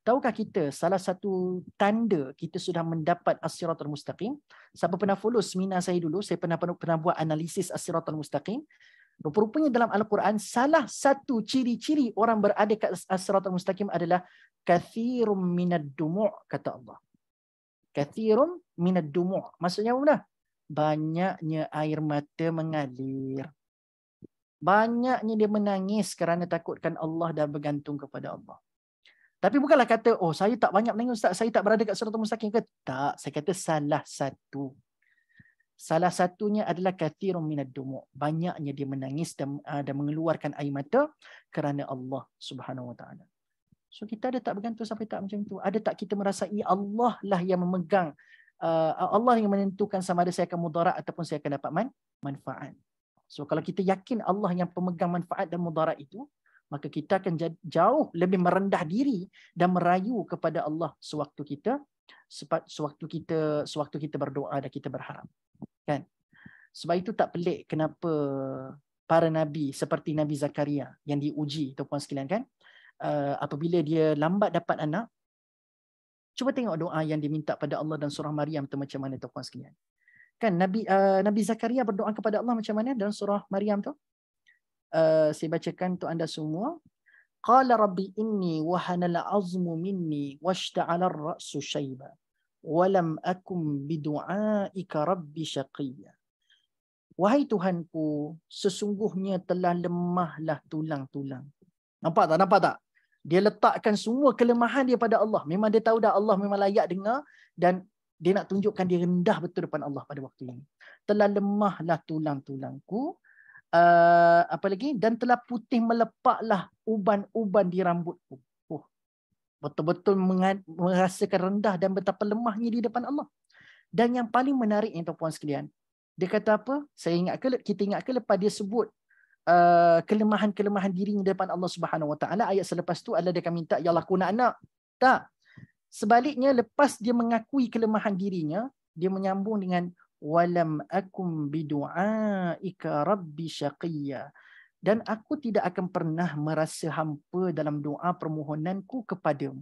Tahukah kita salah satu tanda kita sudah mendapat as-siratal mustaqim? Siapa pernah follow seminar saya dulu, saya pernah pernah buat analisis as-siratal mustaqim. Rupanya dalam Al-Quran, salah satu ciri-ciri orang berada kat asratul mustaqim adalah kathirum minad dumu' kata Allah. Kathirum minad dumu' maksudnya apa Banyaknya air mata mengalir. Banyaknya dia menangis kerana takutkan Allah dan bergantung kepada Allah. Tapi bukanlah kata, oh saya tak banyak menangis Ustaz, saya tak berada kat suratul mustaqim ke? Tak, saya kata salah satu. Salah satunya adalah kathirun minad dumu. Banyaknya dia menangis dan, ah, dan mengeluarkan air mata kerana Allah Subhanahu wa taala. So kita ada tak bergantung sampai tak macam tu? Ada tak kita merasai ya Allah lah yang memegang ah, Allah yang menentukan sama ada saya akan mudarat ataupun saya akan dapat man manfaat. So kalau kita yakin Allah yang pemegang manfaat dan mudarat itu, maka kita akan jauh lebih merendah diri dan merayu kepada Allah sewaktu kita sewaktu kita sewaktu kita berdoa dan kita berharap kan sebab itu tak pelik kenapa para nabi seperti nabi zakaria yang diuji tuan-tuan sekalian kan uh, apabila dia lambat dapat anak cuba tengok doa yang diminta pada Allah dan surah maryam tu macam mana tuan-tuan sekalian kan nabi uh, nabi zakaria berdoa kepada Allah macam mana dalam surah maryam tu uh, saya bacakan tu anda semua qala rabbi inni wahana azmu minni washta'ala ar-ra'su shayba walam akum bidu'aika rabbi syaqiyya. Wahai Tuhanku, sesungguhnya telah lemahlah tulang-tulang. Nampak tak? Nampak tak? Dia letakkan semua kelemahan dia pada Allah. Memang dia tahu dah Allah memang layak dengar dan dia nak tunjukkan dia rendah betul depan Allah pada waktu ini. Telah lemahlah tulang-tulangku. Uh, apa lagi? Dan telah putih melepaklah uban-uban di rambutku betul-betul merasakan rendah dan betapa lemahnya di depan Allah. Dan yang paling menarik yang tuan-puan sekalian, dia kata apa? Saya ingat ke kita ingat ke lepas dia sebut uh, kelemahan-kelemahan uh, dirinya di depan Allah Subhanahu Wa Taala ayat selepas tu adalah dia akan minta ya lakuna anak. Tak. Sebaliknya lepas dia mengakui kelemahan dirinya, dia menyambung dengan walam akum bidu'aika rabbi syaqiyya dan aku tidak akan pernah merasa hampa dalam doa permohonanku kepadamu.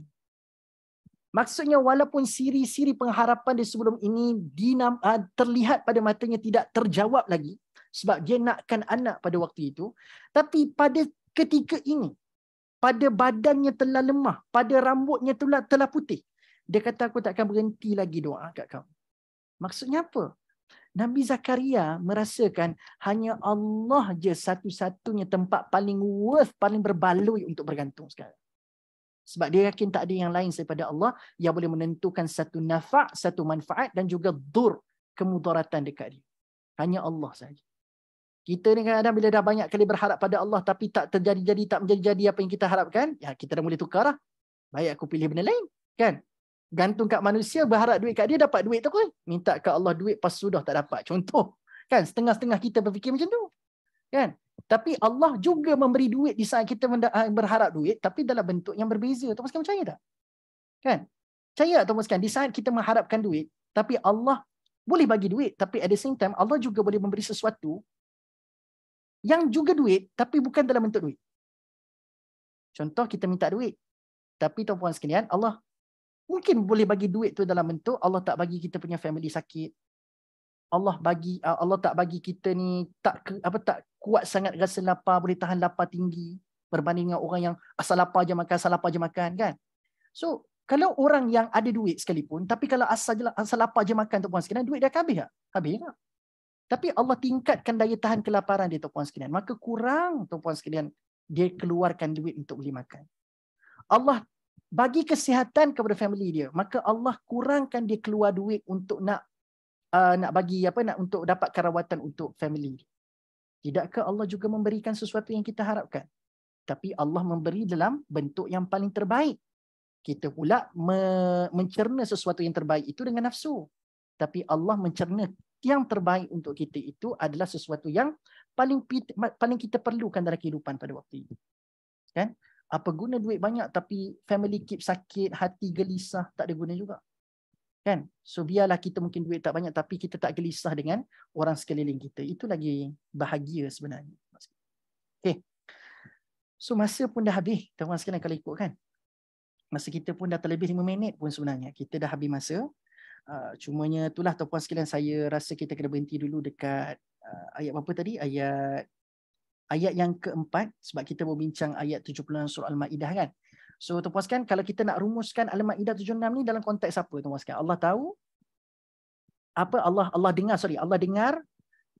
Maksudnya walaupun siri-siri pengharapan di sebelum ini dinam, ah, terlihat pada matanya tidak terjawab lagi sebab dia nakkan anak pada waktu itu. Tapi pada ketika ini, pada badannya telah lemah, pada rambutnya telah, telah putih. Dia kata aku tak akan berhenti lagi doa kat kamu. Maksudnya apa? Nabi Zakaria merasakan hanya Allah je satu-satunya tempat paling worth, paling berbaloi untuk bergantung sekarang. Sebab dia yakin tak ada yang lain daripada Allah yang boleh menentukan satu nafa', satu manfaat dan juga dur, kemudaratan dekat dia. Hanya Allah saja. Kita ni kadang-kadang bila dah banyak kali berharap pada Allah tapi tak terjadi-jadi, tak menjadi-jadi apa yang kita harapkan, ya kita dah boleh tukar lah. Baik aku pilih benda lain. Kan? gantung kat manusia berharap duit kat dia dapat duit tu kan minta kat Allah duit pas sudah tak dapat contoh kan setengah-setengah kita berfikir macam tu kan tapi Allah juga memberi duit di saat kita ah, berharap duit tapi dalam bentuk yang berbeza tu pasal percaya tak kan percaya tak tu di saat kita mengharapkan duit tapi Allah boleh bagi duit tapi at the same time Allah juga boleh memberi sesuatu yang juga duit tapi bukan dalam bentuk duit contoh kita minta duit tapi tuan-tuan sekalian Allah mungkin boleh bagi duit tu dalam bentuk Allah tak bagi kita punya family sakit. Allah bagi ah, Allah tak bagi kita ni tak ke, apa tak kuat sangat rasa lapar, boleh tahan lapar tinggi berbanding dengan orang yang asal lapar je makan, asal lapar je makan kan. So, kalau orang yang ada duit sekalipun, tapi kalau asal je asal lapar je makan tu puan sekalian, duit dia akan habis tak? Habis tak? Tapi Allah tingkatkan daya tahan kelaparan dia tu puan sekalian. Maka kurang tu puan sekalian, dia keluarkan duit untuk beli makan. Allah bagi kesihatan kepada family dia maka Allah kurangkan dia keluar duit untuk nak uh, nak bagi apa nak untuk dapat rawatan untuk family dia tidakkah Allah juga memberikan sesuatu yang kita harapkan tapi Allah memberi dalam bentuk yang paling terbaik kita pula me- mencerna sesuatu yang terbaik itu dengan nafsu tapi Allah mencerna yang terbaik untuk kita itu adalah sesuatu yang paling paling kita perlukan dalam kehidupan pada waktu ini. kan okay? apa guna duit banyak tapi family keep sakit, hati gelisah, tak ada guna juga. Kan? So biarlah kita mungkin duit tak banyak tapi kita tak gelisah dengan orang sekeliling kita. Itu lagi bahagia sebenarnya. Okay. So masa pun dah habis, teman-teman sekalian kalau ikut kan. Masa kita pun dah terlebih 5 minit pun sebenarnya. Kita dah habis masa. Uh, cumanya itulah teman-teman sekalian saya rasa kita kena berhenti dulu dekat uh, ayat apa tadi? Ayat ayat yang keempat sebab kita berbincang ayat 76 surah Al-Maidah kan. So Tuan Puaskan kalau kita nak rumuskan Al-Maidah 76 ni dalam konteks apa Tuan Puaskan? Allah tahu apa Allah Allah dengar sorry Allah dengar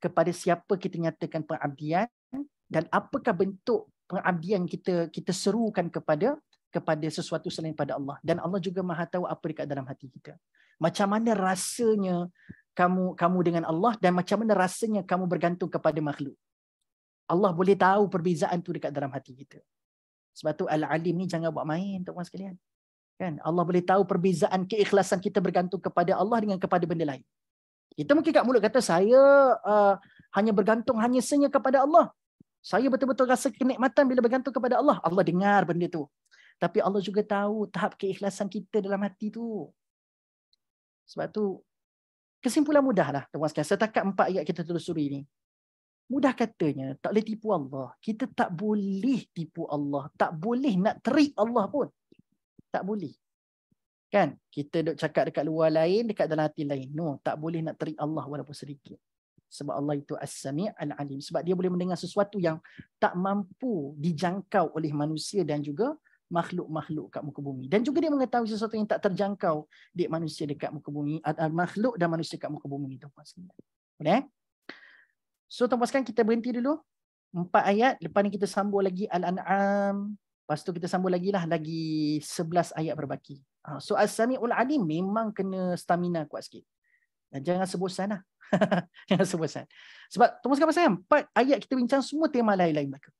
kepada siapa kita nyatakan pengabdian dan apakah bentuk pengabdian kita kita serukan kepada kepada sesuatu selain pada Allah dan Allah juga Maha tahu apa dekat dalam hati kita. Macam mana rasanya kamu kamu dengan Allah dan macam mana rasanya kamu bergantung kepada makhluk. Allah boleh tahu perbezaan tu dekat dalam hati kita. Sebab tu al-alim ni jangan buat main tuan-tuan sekalian. Kan? Allah boleh tahu perbezaan keikhlasan kita bergantung kepada Allah dengan kepada benda lain. Kita mungkin kat mulut kata saya uh, hanya bergantung hanya senya kepada Allah. Saya betul-betul rasa kenikmatan bila bergantung kepada Allah. Allah dengar benda tu. Tapi Allah juga tahu tahap keikhlasan kita dalam hati tu. Sebab tu kesimpulan mudahlah tuan-tuan sekalian setakat empat ayat kita telusuri ni. Mudah katanya, tak boleh tipu Allah. Kita tak boleh tipu Allah. Tak boleh nak trick Allah pun. Tak boleh. Kan? Kita duk cakap dekat luar lain, dekat dalam hati lain. No, tak boleh nak trick Allah walaupun sedikit. Sebab Allah itu as-sami' al-alim. Sebab dia boleh mendengar sesuatu yang tak mampu dijangkau oleh manusia dan juga makhluk-makhluk kat muka bumi. Dan juga dia mengetahui sesuatu yang tak terjangkau di manusia dekat muka bumi, makhluk dan manusia dekat muka bumi itu. Boleh? Okay? So tuan puas kita berhenti dulu. Empat ayat. Lepas ni kita sambung lagi Al-An'am. Lepas tu kita sambung lagi lah. Lagi sebelas ayat berbaki. Ah, so Al-Sami'ul Alim memang kena stamina kuat sikit. Dan jangan sebosan lah. jangan sebosan. Sebab tuan puas kan empat ayat kita bincang semua tema lain-lain belakang.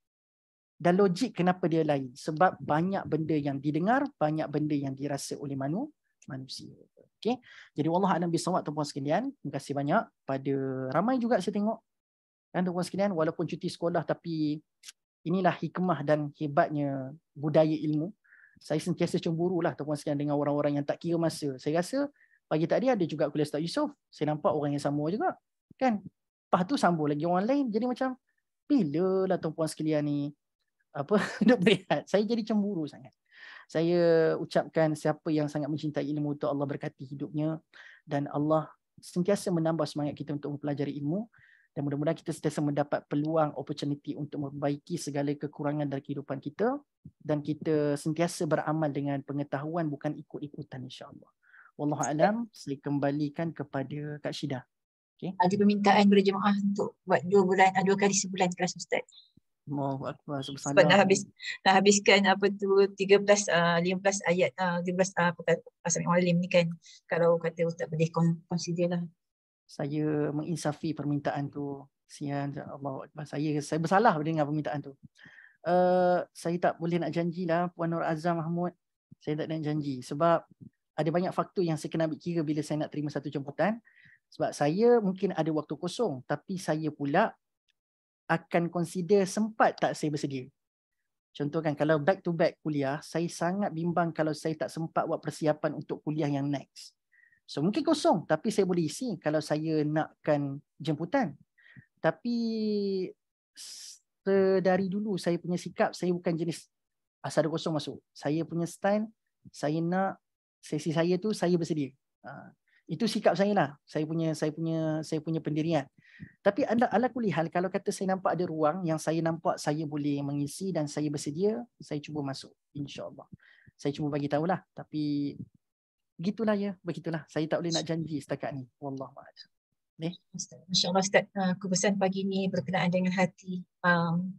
Dan logik kenapa dia lain. Sebab banyak benda yang didengar. Banyak benda yang dirasa oleh manu, manusia. Okay. Jadi Allah Alam Bisawak tuan-tuan sekalian. Terima kasih banyak. Pada ramai juga saya tengok dan tuan-tuan sekalian, walaupun cuti sekolah tapi inilah hikmah dan hebatnya budaya ilmu. Saya sentiasa cemburu lah tuan-tuan sekalian dengan orang-orang yang tak kira masa. Saya rasa pagi tadi ada juga kuliah Ustaz Yusof. Saya nampak orang yang sama juga. Kan? Lepas tu sambung lagi orang lain. Jadi macam, bila lah tuan-tuan sekalian ni apa, duduk berehat. Saya jadi cemburu sangat. Saya ucapkan siapa yang sangat mencintai ilmu tu Allah berkati hidupnya. Dan Allah sentiasa menambah semangat kita untuk mempelajari ilmu dan mudah-mudahan kita sentiasa mendapat peluang opportunity untuk memperbaiki segala kekurangan dalam kehidupan kita dan kita sentiasa beramal dengan pengetahuan bukan ikut-ikutan insya-Allah. Wallahu alam, saya kembalikan kepada Kak Syida. Okay. Ada permintaan kepada jemaah untuk buat dua bulan, ah, dua kali sebulan kelas Ustaz. Oh, Allahu Sebab dah habis dah habiskan apa tu 13 15 ah, ayat 13 apa kata pasal ni kan kalau kata ustaz boleh consider lah saya menginsafi permintaan tu sian ya Allah saya saya bersalah dengan permintaan tu uh, saya tak boleh nak janji lah puan Nur Azam Mahmud saya tak nak janji sebab ada banyak faktor yang saya kena ambil kira bila saya nak terima satu jemputan sebab saya mungkin ada waktu kosong tapi saya pula akan consider sempat tak saya bersedia contoh kan kalau back to back kuliah saya sangat bimbang kalau saya tak sempat buat persiapan untuk kuliah yang next So mungkin kosong tapi saya boleh isi kalau saya nakkan jemputan. Tapi dari dulu saya punya sikap saya bukan jenis asal ada kosong masuk. Saya punya style saya nak sesi saya tu saya bersedia. Ha. itu sikap saya lah. Saya punya saya punya saya punya pendirian. Tapi anda ala kulihal kalau kata saya nampak ada ruang yang saya nampak saya boleh mengisi dan saya bersedia, saya cuba masuk insya-Allah. Saya cuba bagi tahulah tapi gitulah ya begitulah saya tak boleh nak janji setakat ni wallah ma'ala eh? masyaallah ustaz ah, aku pesan pagi ni berkenaan dengan hati um,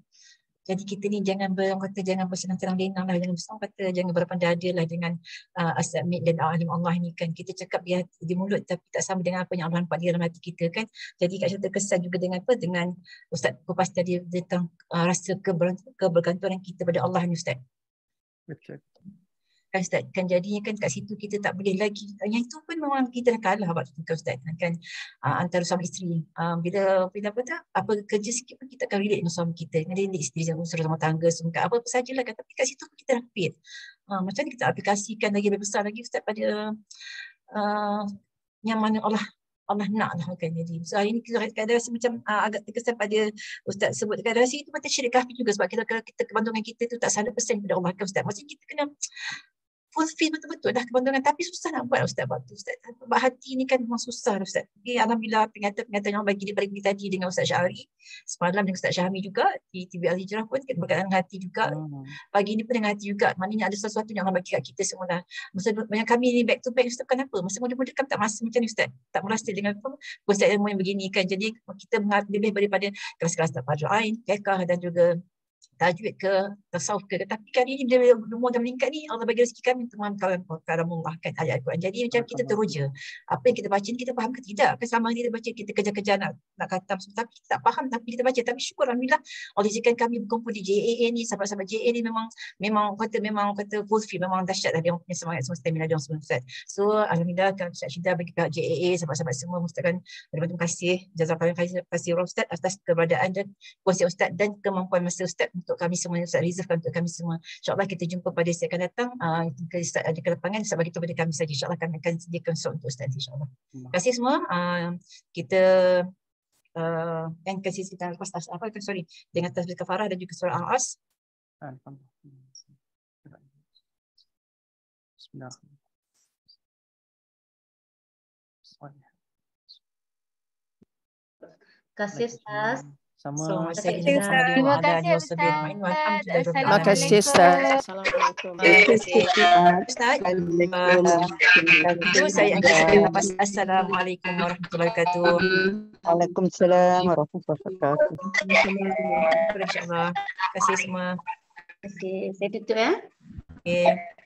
jadi kita ni jangan berang kata jangan bersenang-senang lenang lah jangan bersenang kata jangan berpandai lah dengan uh, ah, asamid dan alim Allah ni kan kita cakap di, di mulut tapi tak sama dengan apa yang Allah nampak di dalam hati kita kan jadi kat situ kesan juga dengan apa dengan ustaz kupas tadi tentang uh, rasa keber- kebergantungan kita pada Allah ni ustaz betul kan Ustaz kan jadinya kan kat situ kita tak boleh lagi yang itu pun memang kita dah kalah buat kita Ustaz kan uh, antara suami isteri uh, bila bila apa tak apa kerja sikit pun kita akan relate dengan suami kita dengan relate isteri dengan suruh rumah tangga semua apa apa sajalah kan tapi kat situ pun kita dah fit uh, macam ni kita aplikasikan lagi lebih besar lagi Ustaz pada uh, yang mana Allah Allah nak lah kan jadi so hari ni kadang-kadang rasa macam uh, agak terkesan pada Ustaz sebut kadang-kadang itu macam syirik kafir juga sebab kita kalau kita kebantungan kita tu tak persen pada Allah kan Ustaz maksudnya kita kena fulfill betul-betul dah kebantuan tapi susah nak buat Ustaz Batu Ustaz sebab hati ni kan memang susah Ustaz okay, Alhamdulillah penyata-penyata yang bagi dia balik tadi dengan Ustaz Syahri semalam dengan Ustaz Syahmi juga di TV Al Hijrah pun berkaitan dengan hati juga hmm. pagi ni pun dengan hati juga maknanya ada sesuatu yang Allah bagi kat kita semua masa banyak kami ni back to back Ustaz kenapa masa muda-muda kan tak masa macam ni Ustaz tak merasa dengan apa Ustaz ilmu yang begini kan jadi kita lebih daripada kelas-kelas tak pajak lain dan juga tajwid ke tasawuf ke tapi kali ini dia umur dah meningkat ni Allah bagi rezeki kami teman oh, kalau kalau mengulahkan ayat Al-Quran jadi macam kita teruja apa yang kita baca ni kita faham ke tidak ke sama ni kita baca kita kerja-kerja nak nak kata tapi kita tak faham tapi kita baca tapi syukur Alhamdulillah Allah izinkan kami berkumpul di JAA ni sahabat-sahabat JAA ni memang memang kata memang kata full speed memang dahsyat lah dia punya semangat semua stamina dia semua set so Alhamdulillah kalau saya cinta bagi pihak JAA sahabat-sahabat semua Ustaz kan terima kasih jazakallah kasih kasih Ustaz atas keberadaan dan kuasa Ustaz dan kemampuan masa Ustaz untuk kami semua yang saya reserve untuk kami semua. InsyaAllah kita jumpa pada saya akan datang uh, ke Ustaz ada kelepangan sebab itu pada kami saja. InsyaAllah kami akan sediakan slot untuk Ustaz insyaAllah. Terima kasih semua. Uh, kita uh, yang kasih kita lepas apa kan sorry dengan tasbih kafarah dan juga surah al-as. Bismillahirrahmanirrahim. Kasih Ustaz sama terima kasih ustaz terima kasih ustaz assalamualaikum assalamualaikum warahmatullahi wabarakatuh Waalaikumsalam warahmatullahi wabarakatuh terima kasih semua Okay, saya tutup ya. Okay.